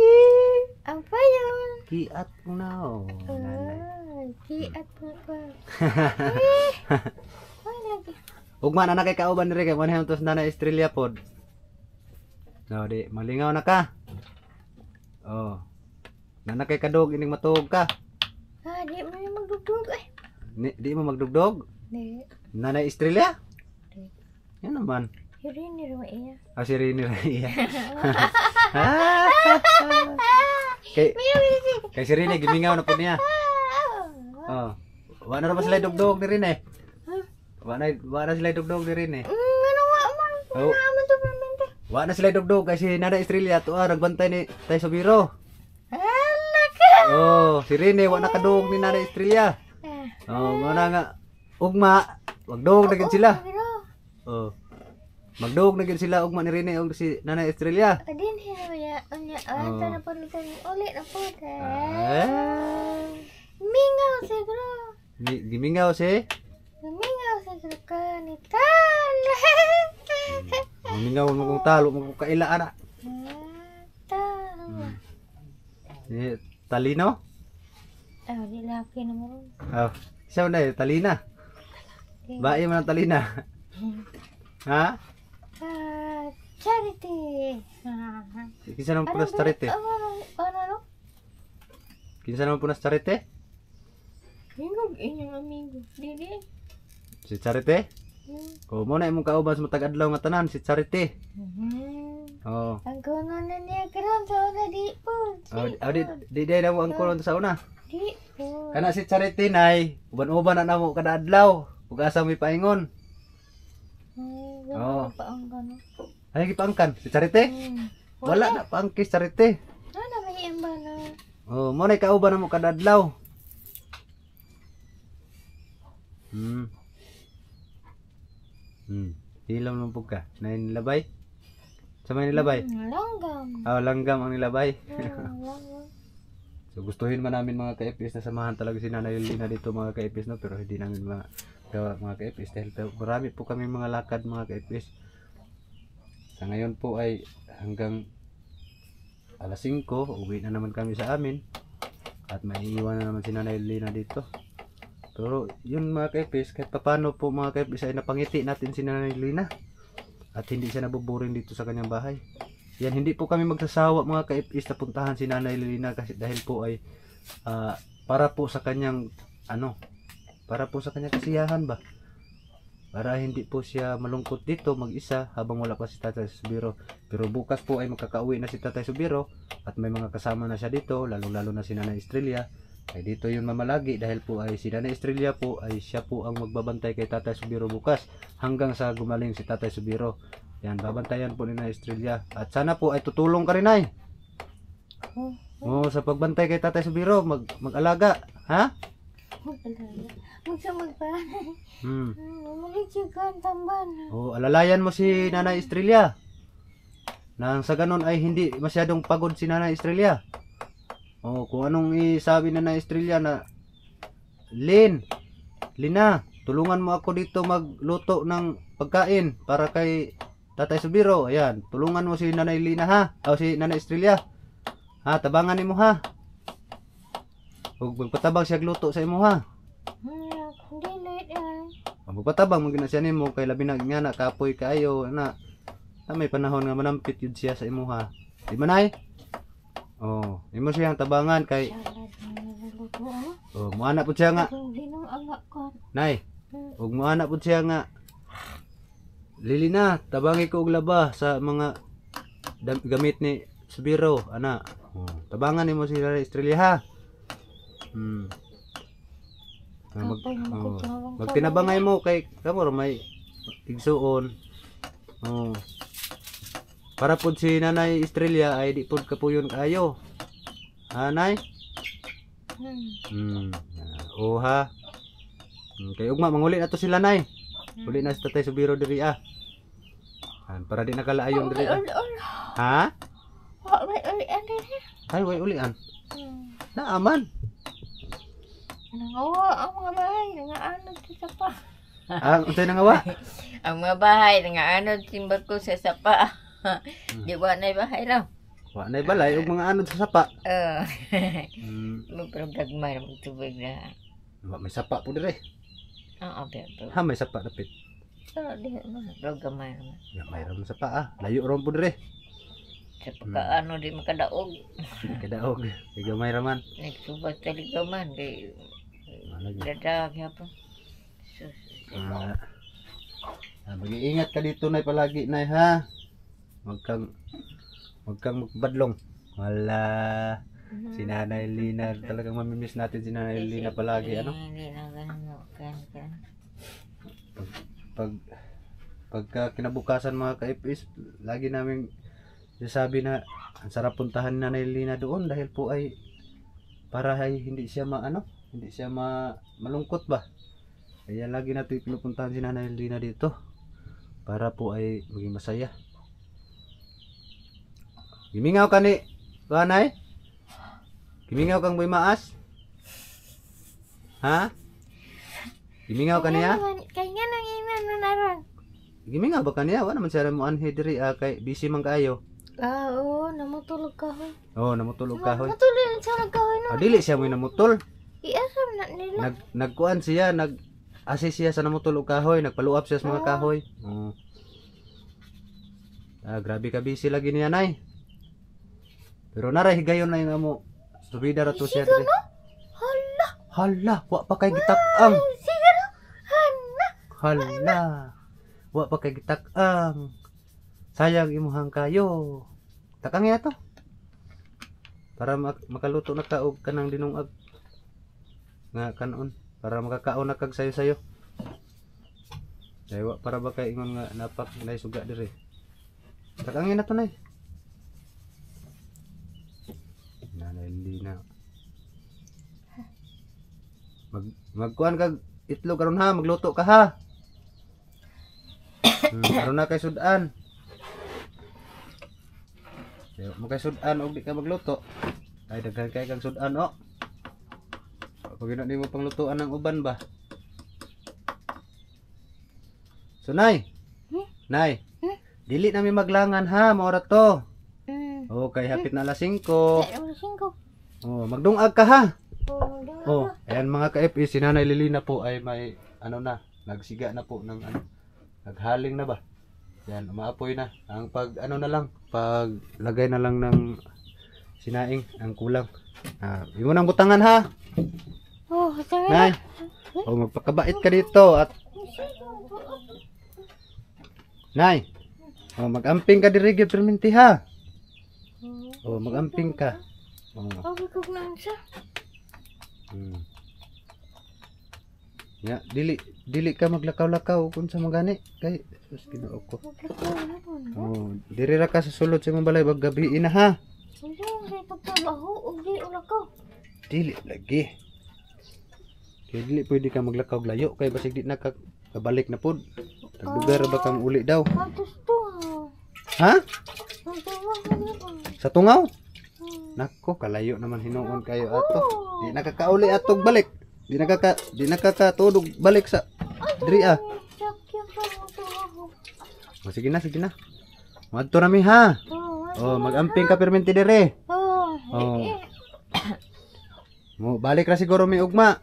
Ang pa yun? Kiat mo na oh. Ah, nanay. Ah, kiat mo pa. lagi. Ugma na nakikauban kay kauban diri kay manhem tos nanay pod. No, di malingaw na ka. Oh. Na nakikadog, ining matog ka. Ha, ah, di mo magdugdog ay. Eh. Ni, di mo magdugdog? Di. Nanay Australia? Di. Yan naman. Rini Ruia. Ah, si Rini Ruia. Ah! kay, kay si Rini, gimingaw na po niya. Oh. Wala na ba sila dugdog ni Rini? Wala na, wala na sila dugdog ni Rini. Mm, ano nga man, oh. Wala na sila dugdog kasi nada Australia to ah, nagbantay ni tayo sa biro. Oh, si Rini, wala na kadugog ni nada Australia. Eh. Oh, wala nga. Ugma, wag dugdog na sila. Oh. Magduog na sila og man rini og si Nana Estrella. Adin hiya unya ata oh. na pulutan ulit na po ta. Ah. Mingaw siguro. Ni mingaw si? Mingaw siguro ka ni Tan. Gimingaw mo kung talo mo kaila ana. Ni hmm. eh, talino? Oh, di laki na mo. Oh, siya na talina. Bae man talina. Hmm. ha? Charity! Kinsa naman punas ano charity? Ano, ano ano? Kinsa naman punas charity? Ingog inyong amigo. Dili. Si Charity? Ko hmm. mo na imong kauban sa matag adlaw nga tanan si Charity. Oh. Ang kuno na niya karon sa una di po. Oh, di ah, ah, di di na ang kuno sa una. Di po. Kana si Charity nay, uban-uban na namo kada adlaw. Ug asa mi paingon. Oh. Ano gipaangkan? Si Charite? Hmm. Wala, Wala na paangkis Charite. Ano na mahiyang ba na? Oh, mo na kauban na mo kadadlaw. Hmm. Hmm. Hilaw nung pugka. Na nilabay? Sa may nilabay? Hmm, langgam. Oh, langgam ang nilabay. Hmm, langgam. so gustuhin man namin mga ka-EPS na samahan talaga si Nanay Lina dito mga ka-EPS no pero hindi namin mga mga ka-EPS dahil marami po kami mga lakad mga ka-EPS. Sa ngayon po ay hanggang alas 5, uwi na naman kami sa amin. At maiiwan na naman si Nanay Lina dito. Pero yun mga kaipis, kahit papano po mga kaipis ay napangiti natin si Nanay Lina. At hindi siya nabuboring dito sa kanyang bahay. Yan, hindi po kami magsasawa mga kaipis na puntahan si Nanay Lina kasi dahil po ay uh, para po sa kanyang ano, para po sa kanyang kasiyahan ba para hindi po siya malungkot dito mag-isa habang wala pa si Tatay Subiro. Pero bukas po ay magkakauwi na si Tatay Subiro at may mga kasama na siya dito, lalo-lalo na si Nanay Estrella. Ay dito yun mamalagi dahil po ay si Nanay Estrella po ay siya po ang magbabantay kay Tatay Subiro bukas hanggang sa gumaling si Tatay Subiro. Yan, babantayan po ni Nanay Estrella. At sana po ay tutulong ka rin ay. Oh. oh, sa pagbantay kay Tatay Subiro, mag mag-alaga, ha? Mag-alaga magsamag pa. Hmm. Malitsyagan, tamban. Oh, alalayan mo si Nanay Estrella. Nang sa ganun ay hindi masyadong pagod si Nanay Estrella. Oh, kung anong isabi na Nanay Estrella na Lin, Lina, tulungan mo ako dito magluto ng pagkain para kay Tatay Subiro. Ayan, tulungan mo si Nanay Lina ha, o ah, si Nanay Estrella. Ha, tabangan ni mo ha. Huwag magpatabang siya gluto sa imo ha. Hmm, dili ay. Ang pagpatabang mo ginasya mo kay labi na nga na kapoy kaayo na. Na may panahon nga manampit yun siya sa imuha. Di man ay? Oh, imo siyang tabangan kay ah. Oh, mo anak pud siya nga. Nay. Og hmm. mo anak pud siya nga. Lili na, tabangi ko og laba sa mga gamit ni Subiro, ana. Oh, tabangan nimo si Estrella ha. Hmm. Mag, oh, magkutawang mo kay kamor may igsuon. Oh. Para pud si Nanay Estrella ay di pud kapuyon kayo. Anay? Hmm. hmm. Oha. Hmm, kay ugma manguli ato sila nay. Hmm. Uli na si Tatay Subiro diri ah. An para di nakalaayon diri ah. Ha? Ay, uli an. Hmm. Na aman. nangawa ang mga bahay nangaanod sa sapa ah untay nangawa ang mga bahay nangaanod timbal ko sa sapa hmm. di ba nay bahay raw wa nay balay ug mga anod sa sapa oh mo pero gagmar mo tubig na wa may sapa pud dire ah oh, ah, okay ha may sapa dapit Sa di mana? Roga mayram. Ya mayram sapa ah. Layu rom pun deh. Sapa hmm. ano di makadaog. Makadaog. Tiga mayraman. Nagsubat tali man? kay Dadag hapon. Ah. Ah, mag-iingat ka dito nay palagi nay ha. Huwag kang huwag kang magbadlong. Wala. Mhm. Si Nanay Lina, talagang mamimiss natin si Nanay Lina palagi, ano? Pag, pag, pagka kinabukasan mga ka-FS, lagi namin sasabi na ang sarap puntahan ni Nanay Lina doon dahil po ay para ay hindi siya maano, hindi siya ma malungkot ba kaya lagi natin pinupuntahan si Nanay Lina dito para po ay maging masaya gimingaw ka ni kanay gimingaw kang may maas ha gimingaw ka niya kaya nga nang imano na ron gimingaw ba ka niya wala naman siya mo anhe diri ah, kay busy man kaayo Ah, oo, namutulog ka, hoy. Oo, namutulog ka, hoy. Namutulog sa kahoy no. Adili ah, siya mo namutulog. Iasam na nila. Nag nagkuan siya, nag assist siya sa namo tulog kahoy, nagpaluap siya sa mga kahoy. Oh. Ah, grabe ka busy lagi niya nay. Pero nara higayon na yung amo. Subida ra to siya. Sige Hala. Hala, wa pa kay gitak-ang. Sige na. Hala. Hala. Wa pa kay gitak-ang. Sayang imuhang kayo. Takang ya to. Para mak makaluto na ka kanang dinong dinungag nga kanon para makakaon na kag sayo sayo daywa para ba kay ingon nga napak nay suga dire takangin na to nay nanay hindi na mag magkuan kag itlog karon ha magluto ka ha hmm, karon na kay sudan Daywa mo kay sudan og di ka magluto ay daghan kay kag sudan oh Huwag na mo panglutuan ng uban ba? So, Nay! Hmm? Nay! Hmm? Dili namin maglangan ha, maura to. Hmm. Okay, hapit na hmm. alas 5. Alas 5. Oh, magdungag ka ha. Oh, oh, ayan mga ka-FE, si Nanay Lilina po ay may ano na, nagsiga na po ng ano, naghaling na ba? Yan, umaapoy na. Ang pag ano na lang, pag lagay na lang ng sinaing ang kulang. Ah, uh, imo nang butangan ha. Oh, Nay, oh, magpakabait ka dito at Nay, oh, magamping ka diri gyud ha. Oh, magamping ka. Oh. Oh, kukog hmm. Ya, dili dili ka maglakaw-lakaw kun sa magani kay sus Ginoo ko. Oh, diri ra ka sa sulod sa imong balay bag gabi ina ha. Hindi, pagtrabaho ug di ulakaw. lagi. Kaya dili pwede ka maglakaw layo kay basig di nakabalik na pod. Tagbugar ba ka uli daw? Ha? Sa tungaw? Nako, kalayo naman hinuon kayo ato. Di nakakauli atog balik. Di nakaka di nakakatudog balik sa diri ah. O, sige na, sige na. Magto na mi ha. Oh, magamping ka permente dire. Oh. Mo balik ra siguro mi ugma.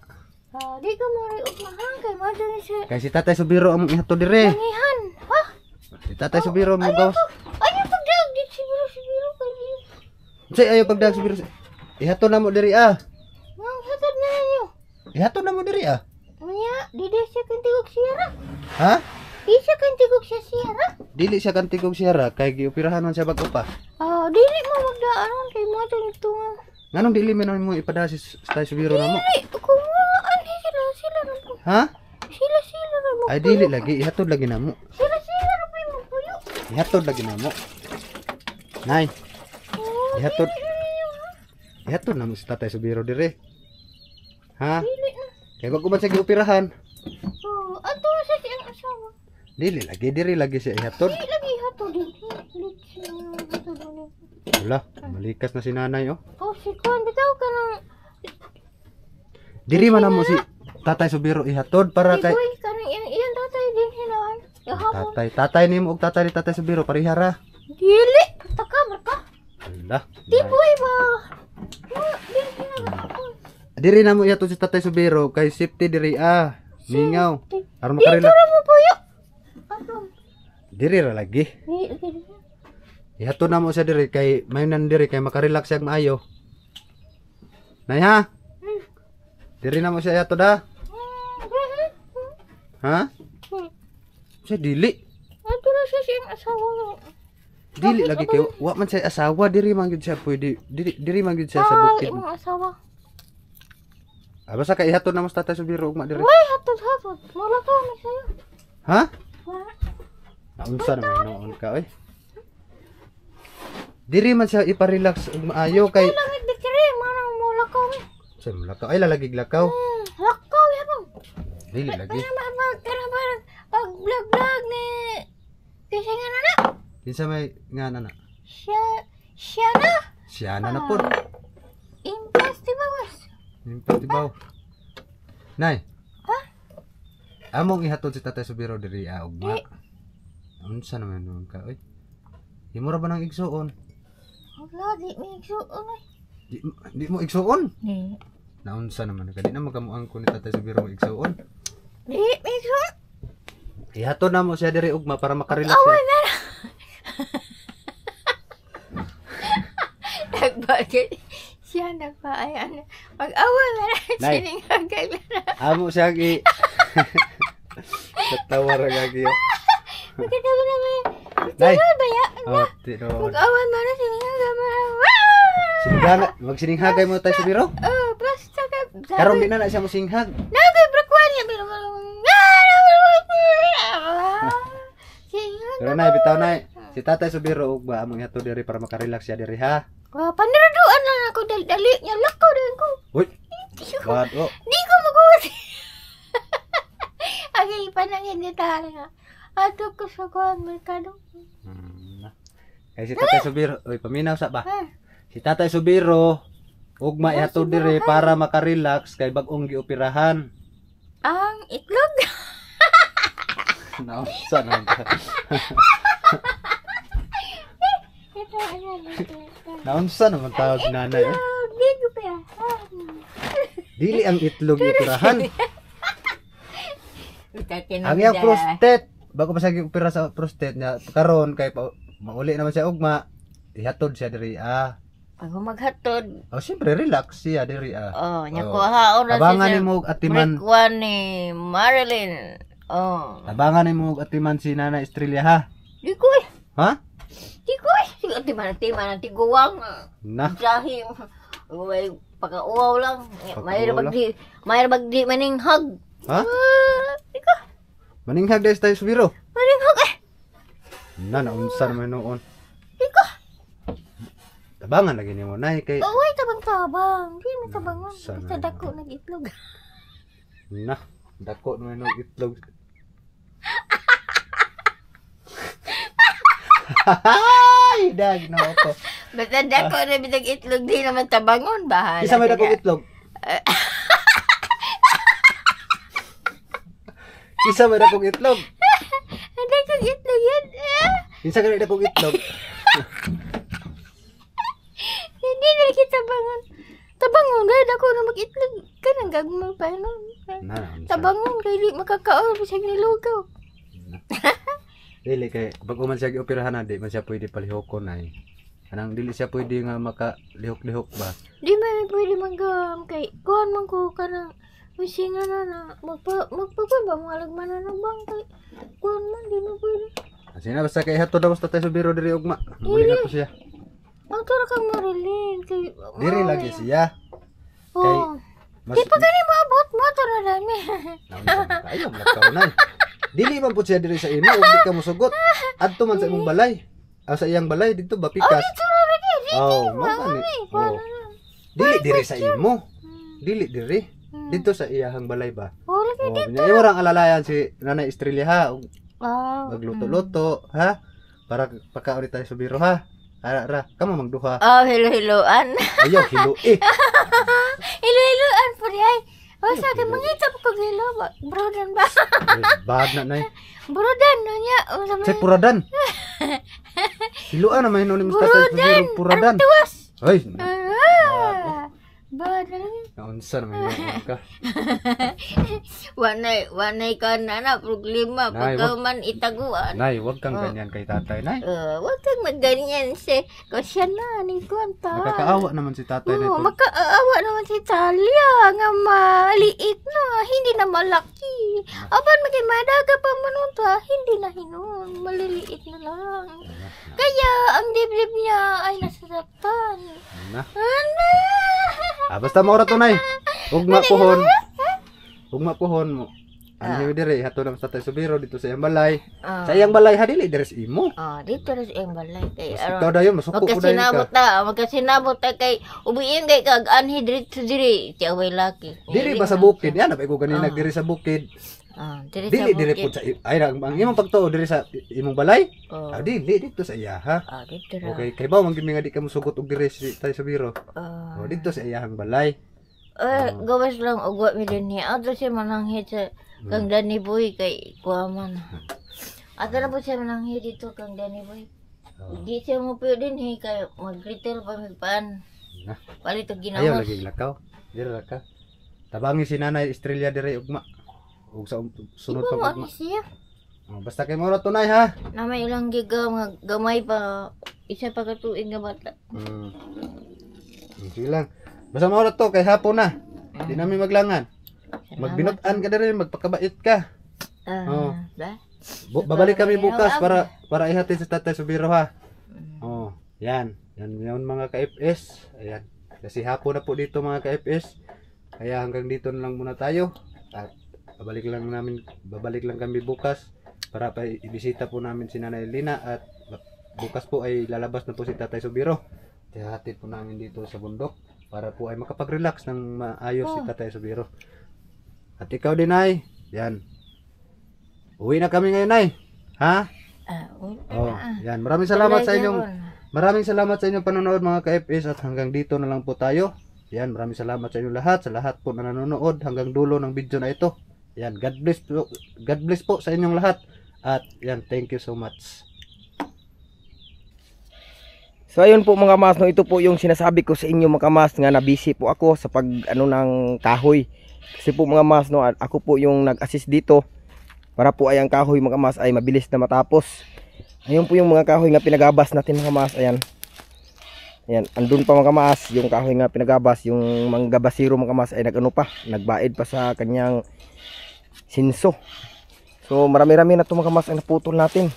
Oh, di ka maray upmahan kay mo diri si Kay si Tatay Subiro ang ihato dire. Mangihan. Ha? Si Tatay oh, Subiro mo gawas. Ayo pagdag di si biro kay di. Si ayo pagdag si biro. Ihato na mo diri ah. Nang hatod na niyo. Ihato na mo diri ah. Nya, di di siya kantigog siyara. Ha? Di siya kantigog siya siyara. Dili siya kantigog siyara kay giopirahan man siya bag-upa. Oh, dili mo magdaanon kay mo tuntungan. Nanong dili man mo ipadasis si Biro na mo? Dili, kumuhaan sila, sila na Ha? Sila, sila na mo. Ay, dili lagi, ihatod lagi na mo. Sila, sila na po yung puyo. Ihatod lagi na mo. Nay, oh, ihatod. Ihatod namo mo si Tatay Subiro dire. Ha? Dili na. Kaya ko man sa giopirahan. oh, ato sa si ang asawa. Dili lagi, dire lagi si ihatod. Dili lagi ihatod. Dili, dili, dili, Wala, malikas na si nanay, oh. Oh, si Kuan, bitaw ka nang... Diri man mo si Tatay Subiro ihatod para kay... Uy, kanang iyan, iyan ya, tatay din hinawan. Tatay, tatay ni mo og tatay ni Tatay Subiro parihara. Dili, taka marka. Wala. Di boy ba? Hmm. Diri na mo ihatod si Tatay Subiro kay safety diri ah. Mingaw. Dito na mo yuk. Diri ra lagi. Diri. Ihato ya, na mo siya diri kay mainan diri kay makarelax siya maayo. Nay ha? Diri na mo siya ihato ya, da. Ha? Siya dili. Ato na siya siyang asawa. Dili lagi kay wa man siya asawa diri manggil gyud siya pwede diri diri manggil gyud siya sa bukid. asawa. Aba sa kay ihato na mo tatay sa biro ug diri. May hatod hatod. Mala ka ni siya. Ha? Naunsa na may noon ka eh. Diri man siya iparelax ug maayo kay Langit di kiri marang mo lakaw. Sa lakaw ay lalagig lakaw. Hmm, lakaw yabang. Dili lagi. Para mabag para pag vlog vlog ni Kinsa nga na Kinsa may nga nana? na? Siya siya na. Siya na na pud. Impas di ba Nay. Ha? Among ihatod si Tatay Subiro diri aog ah, ma. Unsa naman nun ka oy? Himura ba ng igsoon? Wala, di mo igsuon ay. Eh. Di, di mo igsuon? Di. Naunsa naman ka. na magkamuang ko ni Tatay Subiro mo igsuon. Di, mo igsuon. Ihato na mo siya diri ugma para makarelax. Oh, na. Nagbagay. siya nagpaayan. Mag-awa na lang siya ng hagay. Amo siya gi. Sa tawara gagi. Magkatawa naman. Nay! Baya na. Oh, tiro. Mag-awan mo na sininghag mo. Sinigana, magsinihagay mo tayo sa biro? Oo, oh, basta ka. Karong di na na siya mo singhag. Nagabrakwan niya biro. Pero na, bitaw na. Si tatay sa biro, ba, among hato diri para makarelax siya diri ha? Oh, paniraduan na ako dali niya. Lakaw din ko. Uy! Bad, oh. Di ko magulat. Agay, panangin ni Tara. Ato ko sa kuhan, merkado. Hmm, na. Eh, si Tatay Subiro, uy, paminaw sa ba? Ah. Si Tatay Subiro, ugma oh, ato dire para makarelax kay bagong gioperahan. Ang itlog. no, sa nang. Eh, ano, Naunsa naman tawag nanay. Dili ang itlog operahan. ang iyang prostate bago pa siya opera sa prostate niya karon kay pa, mauli naman siya ugma ihatod siya diri ah Ako maghatod. Oh, siyempre, relax siya, diri ah. Oh, niya kuha ha, oras Abangan ni mo atiman. Rekwan ni Marilyn. Oh. Abangan ni mo atiman si Nana Estrella ha. Di ko eh. Ha? Di ko eh. Sige, atiman, atiman, tiguwang. Na. Ibrahim. Uy, pagkauaw lang. Mayroon magdi, mayroon magdi maning hug. Ha? Ah, Maninghag dahil tayo sa biro. Maninghag eh. Na, naunsan naman noon. Iko. Tabangan lagi ni mo, nay. Kay... Oo, ay tabang-tabang. Di mo tabangan. Sa dako nag-itlog. Na, dako naman nung itlog. Ay, dag na ako. Ba't dako na itlog? Di naman tabangon. Bahala. Isa may dako itlog. Isa man akong itlog. Ano kong itlog yan? Isa ka rin akong itlog. Hindi na kita bangon. Tabangon, dahil ako na mag-itlog. Kanang gagmang pa, no? Tabangon, dahil makakaol, bisag nilugaw. Dili kay pag uman siya gi-operahan na di man siya pwede palihokon ay. Anang dili siya pwede nga makalihok-lihok ba? Di man pwede manggam kay kuan man ko kanang misi nana magpa magpapon ba mga lagmanan ng bang iya. ya? kay oh. ya. oh. kuan nah, iya, nah, iya, ya man di na pwede Asina basta kay hatod daw sa tayo sa biro diri ugma. Muli na ko siya. Ang tura kang marilin Diri lagi siya. Kay Mas, di pa gani maabot mo to ini. dami. Ayun lang ka unay. Dili man po siya diri sa imo ug di ka musugot. Adto man sa imong balay. Ah, sa iyang Oh, dito ra Oh, Dili diri sa imo. Dili diri. Hmm. Dito sa iyahang balay ba? Oh, lagi oh, dito. Yung orang alalayan si Nanay Estrella ha. Oh, Magluto-luto, hmm. ha? Para pakauri tayo sa biro ha. Ara, ara. Kamu magduha. Oh, hilo-hiloan. Ayaw, hilo eh. hilo-hiloan po di ay. Oh, sa akin, eh. mangita po kong hilo. Brodan ba? eh, bad na, nay. Brodan no niya. Oh, puradan. hiloan naman hinunin mo sa tatay. Brodan. Puradan. Arang Ay, uh, ba, uh, oh, Naunsa naman yun ka. wanay, wanay ka na na problema nay, pagka man itaguan. Nay, wag kang oh. ganyan kay tatay, nay. Uh, wag kang magganyan si Kasi na, ni Kwanta. Nakakaawa naman si tatay uh, na ito. Makakaawa naman si Talia nga maliit na, hindi na malaki. Aban, ah. maging madaga pa manunta, hindi na hinon, maliliit na lang. Yeah. Kaya ang dibdib niya ay nasasaktan. Na. Ano? Ah, basta mo ora tunay. Huwag mapuhon. Huwag mapuhon mo. Ano ah. Ano dire hato lang sa Tesubiro dito sa Yambalay. Ah. Sa Yambalay, balay hadili deres imo. Ah, dito deres iyang balay kay aron. Ah, ikaw ko dayon. Magkasinabot ta, magkasinabot ta kay ubiin kay kag anhi diri diri ti away laki. Diri ba sa bukid? Yan na ba ko ganin ah. nagdiri sa bukid. Oh, dili dili dili po sa ay ra ang imong pagtuo diri sa imong balay. Oh. Ah, dili dito sa iya ha. ah, dito Okay, kay ba man gimi nga di ka musugot og diri tayo sa biro. Oh. oh dito sa iya ang balay. Eh, oh. gawas lang ugot mi din ni ato siya mananghit sa hmm. kang Danny Boy kay kuaman. Hmm. Ato na po siya mananghit dito kang Danny Boy. Oh. Di siya mo pwede din eh, kay magritel retail pa mi pan. Palit og ginamos. Ayaw lagi lakaw. Dira ka. Tabangi si Nanay Estrella diri ugma ug sa um- sunod pa. pag mo siya. Oh, basta kay mura tunay ha. Na may ilang giga mga gamay pa isa pa katuig nga bata. Mm. Hindi lang. Basta mura to kay hapon na. Hindi mm. namin maglangan. Magbinot-an ka na rin. magpakabait ka. Uh, oh. Bu babalik kami bukas para para ihatid sa Tatay Subiro ha. Mm. Oh, yan. Yan yun mga ka-FS. Ayan. Kasi hapon na po dito mga ka-FS. Kaya hanggang dito na lang muna tayo. At Babalik lang namin, babalik lang kami bukas para pa ibisita po namin si Nanay Lina at bukas po ay lalabas na po si Tatay Subiro. Tihatid po namin dito sa bundok para po ay makapag-relax ng maayos oh. si Tatay Subiro. At ikaw din ay, yan. Uwi na kami ngayon ay. Ha? Uh, oh, yan. Maraming salamat sa inyong maraming salamat sa inyong panonood mga ka-FS at hanggang dito na lang po tayo. Yan, maraming salamat sa inyo lahat, sa lahat po na nanonood hanggang dulo ng video na ito. Yan, God bless po, God bless po sa inyong lahat. At yan, thank you so much. So ayun po mga mas, no, ito po yung sinasabi ko sa inyo mga mas nga na busy po ako sa pag ano ng kahoy. Kasi po mga mas, no, ako po yung nag-assist dito para po ay ang kahoy mga mas ay mabilis na matapos. Ayun po yung mga kahoy nga pinagabas natin mga mas, ayan. Ayan, andun pa mga mas, yung kahoy nga pinagabas, yung mga basiro mga mas ay nagano pa, nagbaid pa sa kanyang sinso. So marami-rami na tumakamas ang naputol natin.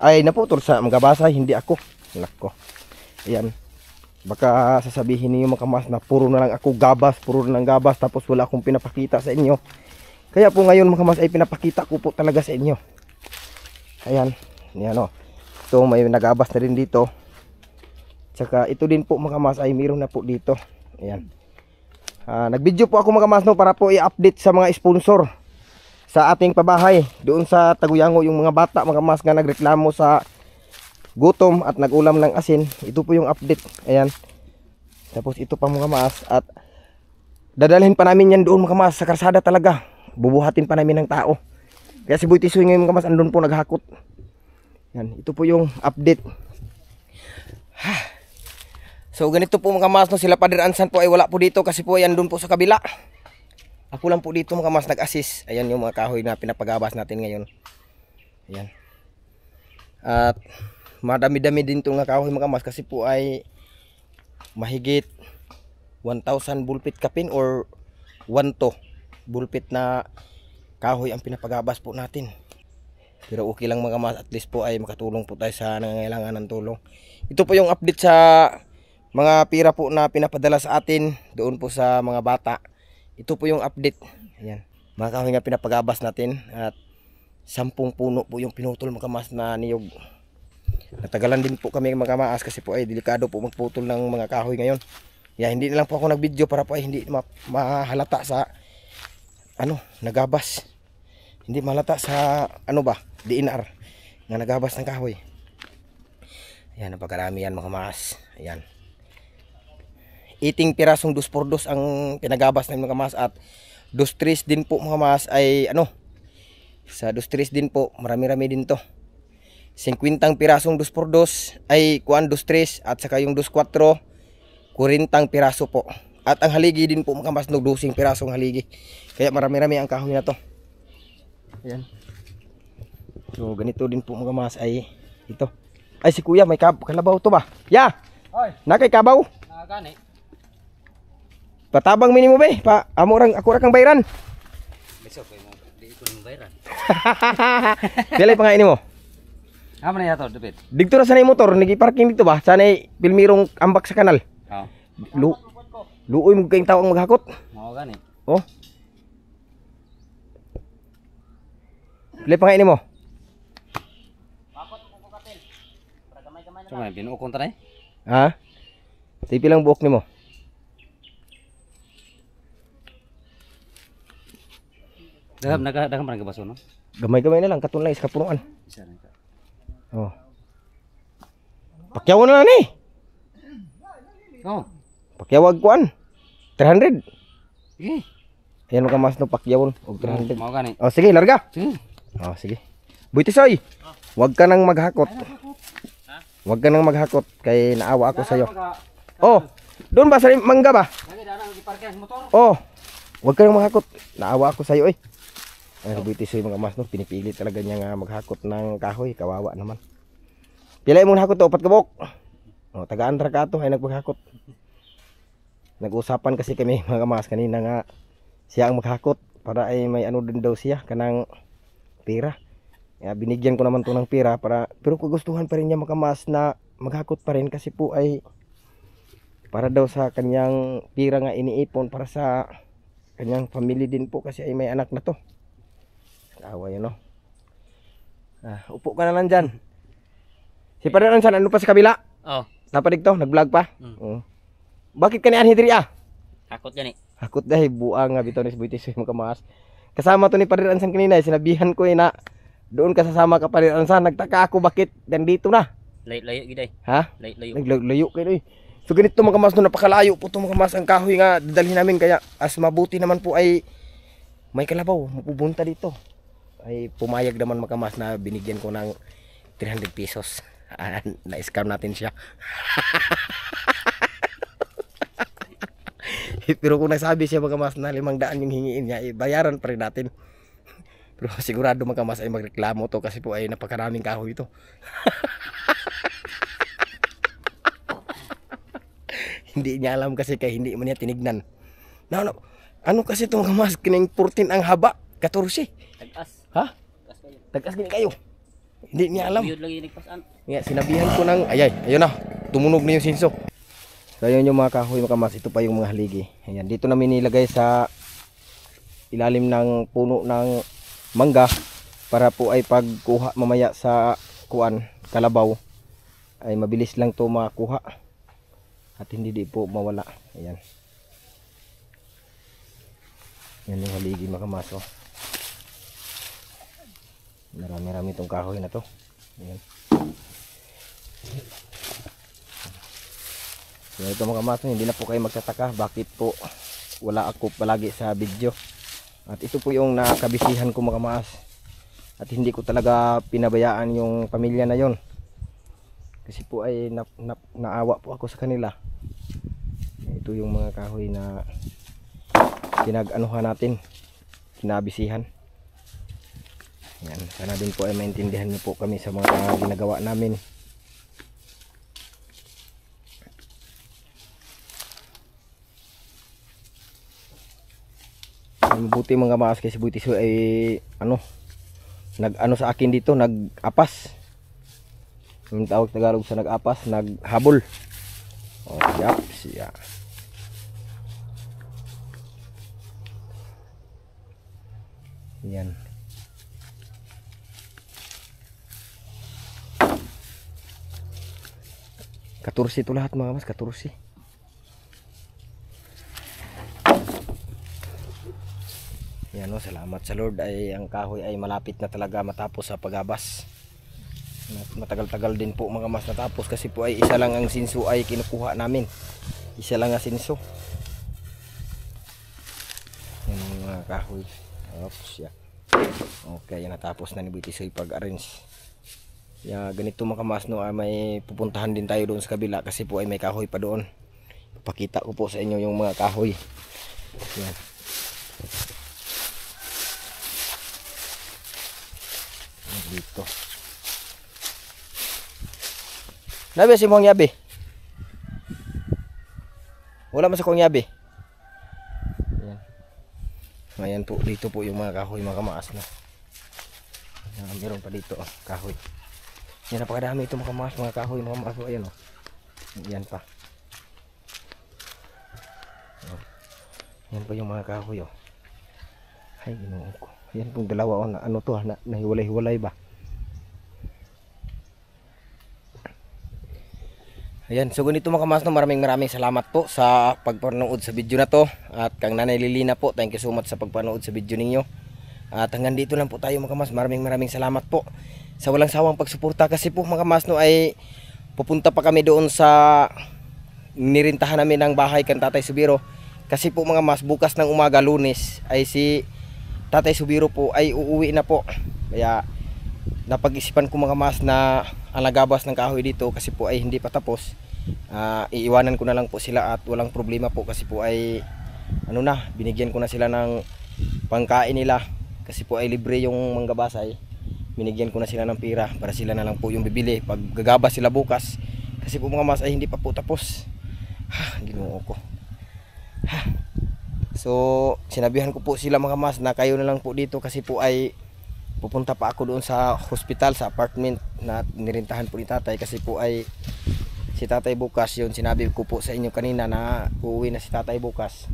Ay naputol sa mga hindi ako. Nako. Ayan. Baka sasabihin niyo makamas na puro na lang ako gabas, puro na lang gabas tapos wala akong pinapakita sa inyo. Kaya po ngayon makamas ay pinapakita ko po talaga sa inyo. Ayan. Ayan oh. o. Ito may nagabas na rin dito. Tsaka ito din po makamas ay mayroon na po dito. Ayan. Uh, nagvideo po ako mga kamasno para po i-update sa mga sponsor sa ating pabahay. Doon sa Taguyango yung mga bata mga mas nga nagreklamo sa gutom at nagulam ng asin. Ito po yung update. Ayan. Tapos ito pa mga mas at dadalhin pa namin yan doon mga mas sa karsada talaga. Bubuhatin pa namin ng tao. Kaya si Boytisoy ngayon mga mas andun po naghakot. ayan. Ito po yung update. Ha. Ah. So ganito po mga mas, no, sila Pader Ansan po ay wala po dito kasi po ayan doon po sa kabila. Ako lang po dito mga mas nag-assist. Ayan yung mga kahoy na pinapagabas natin ngayon. Ayan. At madami-dami din itong mga kahoy mga mas kasi po ay mahigit 1,000 bulpit kapin or 1 to bulpit na kahoy ang pinapagabas po natin. Pero okay lang mga mas at least po ay makatulong po tayo sa nangangailangan ng tulong. Ito po yung update sa mga pira po na pinapadala sa atin doon po sa mga bata. Ito po yung update. Ayan. Mga kahoy pinapagabas natin at sampung puno po yung pinutol mga kamas na niyog. Natagalan din po kami mga kamaas kasi po ay delikado po magputol ng mga kahoy ngayon. Yeah, hindi na lang po ako nag video para po ay hindi ma mahalata sa ano, nagabas. Hindi mahalata sa ano ba, DNR na nagabas ng kahoy. Ayan, napakarami yan mga kamaas. Ayan iting pirasong dos por dos ang pinagabas ng mga mas at dos tres din po mga mas ay ano sa dos tres din po marami-rami din to 50 pirasong dos por dos ay kuan dos tres at saka yung dos kwatro 40 piraso po at ang haligi din po mga mas no dosing pirasong haligi kaya marami-rami ang kahoy na to ayan so ganito din po mga mas ay ito ay si kuya may kalabaw to ba ya yeah! Nakay kabaw? Nakani. Patabang mini mo be, pa amo ako ra kang bayran. Bisok pa mo, di ko nang bayran. Dili pa nga ini mo. Amo na yato dapit. Digto ra sa motor, nigi parking dito ba? Sanay pilmirong ambak sa kanal. Oo. Lu Luoy mo kayong tawag maghakot. Mao gani. Oh. Dili pa nga ini mo. Bakot ko kukatin. Para gamay-gamay na. Sumay binuok kontra eh. Ha? Tipi lang buok ni mo. Daham naga daham man gabaso no. Gamay-gamay na lang katunlay sa kapuruan. Isa lang ka. Oh. Pakyawan na ni. Oh. Pakyawag kuan. 300. Sige. Ayan mo ka mas no pakyawan og 300. Mm, mao ka Oh sige, larga. Sige. Oh sige. Buitisoy. Wag ka nang maghakot. Ha? Wag ka nang maghakot kay naawa ako sa iyo. Oh, doon ba sa mangga ba? Oh, Wag ka nang maghakot. Naawa ako sa iyo eh. Ay, kabiti siya mga mas no. Pinipili talaga niya nga maghakot ng kahoy. Kawawa naman. Pila mong hakot to, upat kabok. O, oh, tagaan ra ka to, ay nagpaghakot. Nag-usapan kasi kami mga mas kanina nga siya ang maghakot para ay may ano din daw siya kanang pera. Ya, binigyan ko naman to ng pera para pero kagustuhan pa rin niya makamas na maghakot pa rin kasi po ay para daw sa kanyang pira nga iniipon para sa kanyang family din po kasi ay may anak na to. Awa yun, no? Ah, upo ka na lang dyan. Si Padre Ronsan, ano pa sa kabila? Oo. Oh. Napadig to, nag-vlog pa. Mm. Oo. Oh. Bakit ka ni Anhi diri ah? Hakot gani. Hakot dahi, buang nga bitaw Buitis mo kamaas. Kasama to ni Padre Ronsan kanina, eh. sinabihan ko eh na doon ka sasama ka Padre Ronsan, nagtaka ako bakit dito na. Layo-layo giday. Ha? Layo-layo. Naglayo kayo eh. So ganito mga no, napakalayo po to mga ang kahoy nga dadalhin namin kaya as mabuti naman po ay may kalabaw, mapubunta dito ay pumayag naman makamas na binigyan ko ng 300 pesos na-scam natin siya pero kung nagsabi siya makamas na 500 yung hingiin niya eh, bayaran pa rin natin pero sigurado makamas ay magreklamo to kasi po ay napakaraming kahoy ito hindi niya alam kasi kaya hindi mo niya tinignan no, no. ano kasi itong kamas kining 14 ang haba 14 tagas Ha? Tagas gini kayo. Hindi niya alam. Buyod lagi nagpasan. Nga, sinabihan ko nang ayay, ayun na, tumunog na yung sinso. So, ayun yung mga kahoy, mga kamas, ito pa yung mga haligi. Ayan, dito namin nilagay sa ilalim ng puno ng mangga para po ay pagkuha mamaya sa kuan, kalabaw, ay mabilis lang to makuha at hindi di po mawala. Ayan. Yan yung haligi makamaso oh. kamaso marami-rami itong kahoy na to ayan so ito mga kamason hindi na po kayo magtataka bakit po wala ako palagi sa video at ito po yung nakabisihan ko mga kamaas at hindi ko talaga pinabayaan yung pamilya na yon kasi po ay na, na, naawa po ako sa kanila ito yung mga kahoy na pinag-anuhan natin kinabisihan yan. Sana din po ay maintindihan niyo po kami sa mga ginagawa namin. mabuti mga maas kasi buti so ay ano nag ano sa akin dito nag-apas yung tawag Tagalog sa nag-apas naghabol oh yep, siya yan 14 ito lahat mga mas 14 yan o salamat sa Lord ay ang kahoy ay malapit na talaga matapos sa pagabas matagal-tagal din po mga mas natapos kasi po ay isa lang ang sinso ay kinukuha namin isa lang ang sinso yan mga kahoy Oops, yeah. okay natapos na ni Bitisoy pag-arrange Ya, ganito makamas no ay ah, may pupuntahan din tayo doon sa kabila kasi po ay may kahoy pa doon. Papakita ko po sa inyo yung mga kahoy. Yan. Dito. Nabi si mong yabi. Wala man sa kong yabi. Yan. Ayan po, dito po yung mga kahoy mga kamaas na. Yan, meron pa dito oh, kahoy. Yan, napakadami ito mga kamas, mga kahoy, mga maso, Ayan o. Oh. Yan pa. Oh. Yan po yung mga kahoy o. Oh. Ay, ginoon ko. Yan pong dalawa o. Oh, na, ano to ha? Ah, na, Nahiwalay-hiwalay ba? Ayan, so ganito mga kamasno, maraming maraming salamat po sa pagpanood sa video na to. At kang Nanay Lilina po, thank you so much sa pagpanood sa video ninyo. At hanggang dito lang po tayo mga kamas, maraming maraming salamat po sa walang sawang pagsuporta kasi po mga masno ay pupunta pa kami doon sa nirintahan namin ng bahay kan Tatay Subiro kasi po mga mas bukas ng umaga lunes ay si Tatay Subiro po ay uuwi na po kaya napag-isipan ko mga mas na ang nagabas ng kahoy dito kasi po ay hindi pa tapos uh, iiwanan ko na lang po sila at walang problema po kasi po ay ano na binigyan ko na sila ng pangkain nila kasi po ay libre yung manggabasay binigyan ko na sila ng pira para sila na lang po yung bibili pag gagaba sila bukas kasi po mga mas ay hindi pa po tapos ha ginoo ko ha so sinabihan ko po sila mga mas na kayo na lang po dito kasi po ay pupunta pa ako doon sa hospital sa apartment na nirintahan po ni tatay kasi po ay si tatay bukas yun sinabi ko po sa inyo kanina na uuwi na si tatay bukas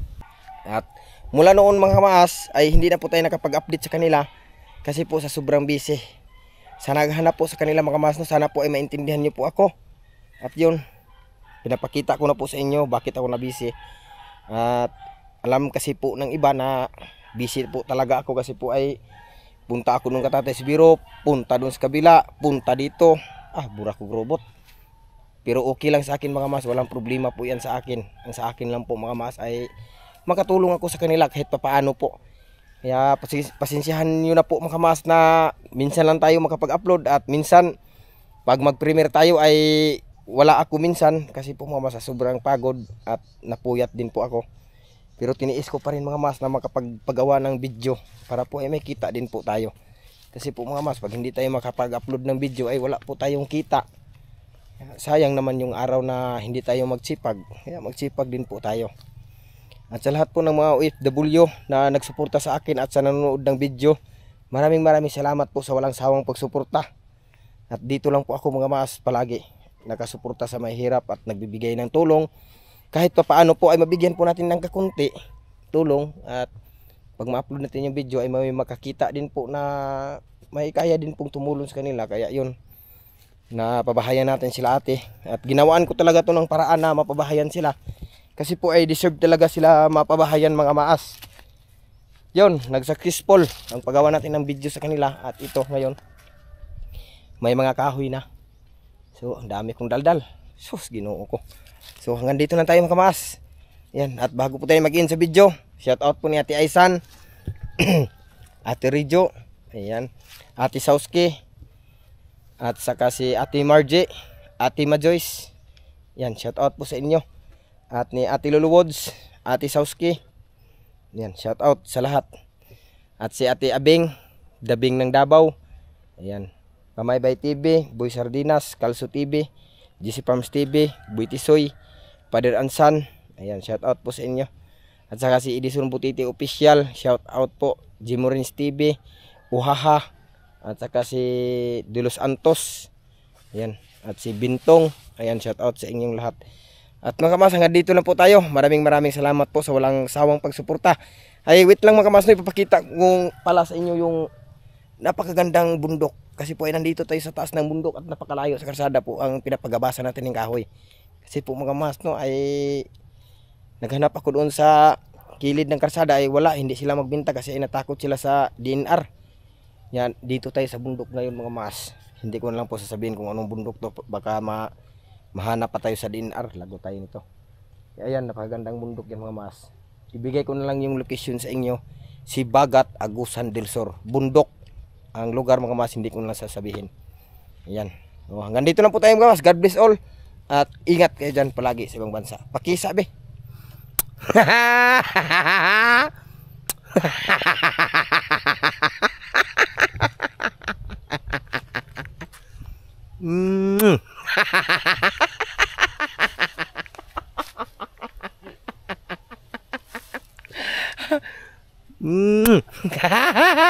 at mula noon mga kamaas ay hindi na po tayo nakapag-update sa kanila kasi po sa sobrang busy. sana naghanap po sa kanila mga masno, sana po ay maintindihan niyo po ako. At yun, pinapakita ko na po sa inyo bakit ako na busy. At alam kasi po ng iba na busy po talaga ako kasi po ay punta ako nung katatay si Biro, punta dun sa kabila, punta dito. Ah, burak ko robot. Pero okay lang sa akin mga mas, walang problema po yan sa akin. Ang sa akin lang po mga mas ay makatulong ako sa kanila kahit paano po. Kaya pasensyahan nyo na po mga kamas na minsan lang tayo makapag-upload at minsan pag mag-premiere tayo ay wala ako minsan kasi po mga mas sobrang pagod at napuyat din po ako. Pero tiniis ko pa rin mga mas na makapagpagawa ng video para po ay eh, may kita din po tayo. Kasi po mga mas pag hindi tayo makapag-upload ng video ay wala po tayong kita. Sayang naman yung araw na hindi tayo magsipag. Kaya magsipag din po tayo. At sa lahat po ng mga OFW na nagsuporta sa akin at sa nanonood ng video, maraming maraming salamat po sa walang sawang pagsuporta. At dito lang po ako mga maas palagi, nakasuporta sa mahirap at nagbibigay ng tulong. Kahit pa paano po ay mabigyan po natin ng kakunti tulong at pag ma-upload natin yung video ay may makakita din po na may kaya din pong tumulong sa kanila kaya yun na natin sila ate at ginawaan ko talaga to ng paraan na mapabahayan sila kasi po ay deserve talaga sila mapabahayan mga maas. Yun, nagsuccessful ang paggawa natin ng video sa kanila. At ito ngayon, may mga kahoy na. So, ang dami kong daldal. Sus, ginoo ko. So, hanggang dito na tayo mga maas. Yan, at bago po tayo mag-in sa video, shout out po ni Ate Aisan, Ate Rijo, ayan, Ate Sauski, at saka si Ate Margie, Ate Majoyce. Yan, shout out po sa inyo at ni Ate Lulu Woods, Ate Sauski. Yan, shout out sa lahat. At si Ate Abing, Dabing ng Dabaw. Ayan. Pamaybay TV, Boy Sardinas, Kalso TV, GC Farms TV, Boy Tisoy, Pader Ansan. Ayan, shout out po sa inyo. At saka si Edison Butiti Official, shout out po. Jimorins TV, Uhaha. At saka si Dulos Antos. Ayan. At si Bintong. Ayan, shout out sa inyong lahat. At mga kamas, hanggang dito lang po tayo. Maraming maraming salamat po sa walang sawang pagsuporta. Ay, wait lang mga kamas, no, ipapakita kung pala sa inyo yung napakagandang bundok. Kasi po ay nandito tayo sa taas ng bundok at napakalayo sa karsada po ang pinapagabasa natin ng kahoy. Kasi po mga kamas, no, ay naghanap ako doon sa kilid ng karsada ay wala, hindi sila magbinta kasi ay natakot sila sa DNR. Yan, dito tayo sa bundok ngayon mga kamas. Hindi ko na lang po sasabihin kung anong bundok to, baka ma mahanap pa tayo sa DNR lago tayo nito eh, ayan napagandang bundok yan mga mas ibigay ko na lang yung location sa inyo si Bagat Agusan del Sur bundok ang lugar mga mas hindi ko na sasabihin ayan o, oh, hanggang dito lang po tayo mga mas God bless all at ingat kayo dyan palagi sa ibang bansa pakisabi mm. Mm.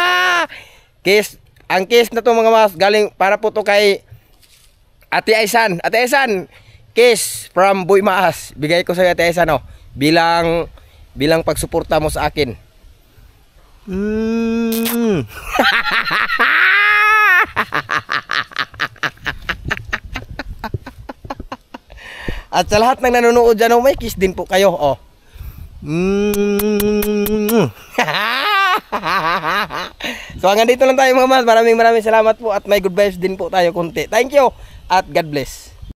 kiss. Ang kiss na to mga mas galing para po to kay Ate Aisan. Ate Aisan, kiss from Boy Maas. Bigay ko sa Ate Aisan oh, bilang bilang pagsuporta mo sa akin. Mm. At sa lahat ng nanonood dyan, oh, may kiss din po kayo. Oh. Mm. so hanggang dito lang tayo mga mas. Maraming maraming salamat po at may good vibes din po tayo konti. Thank you at God bless.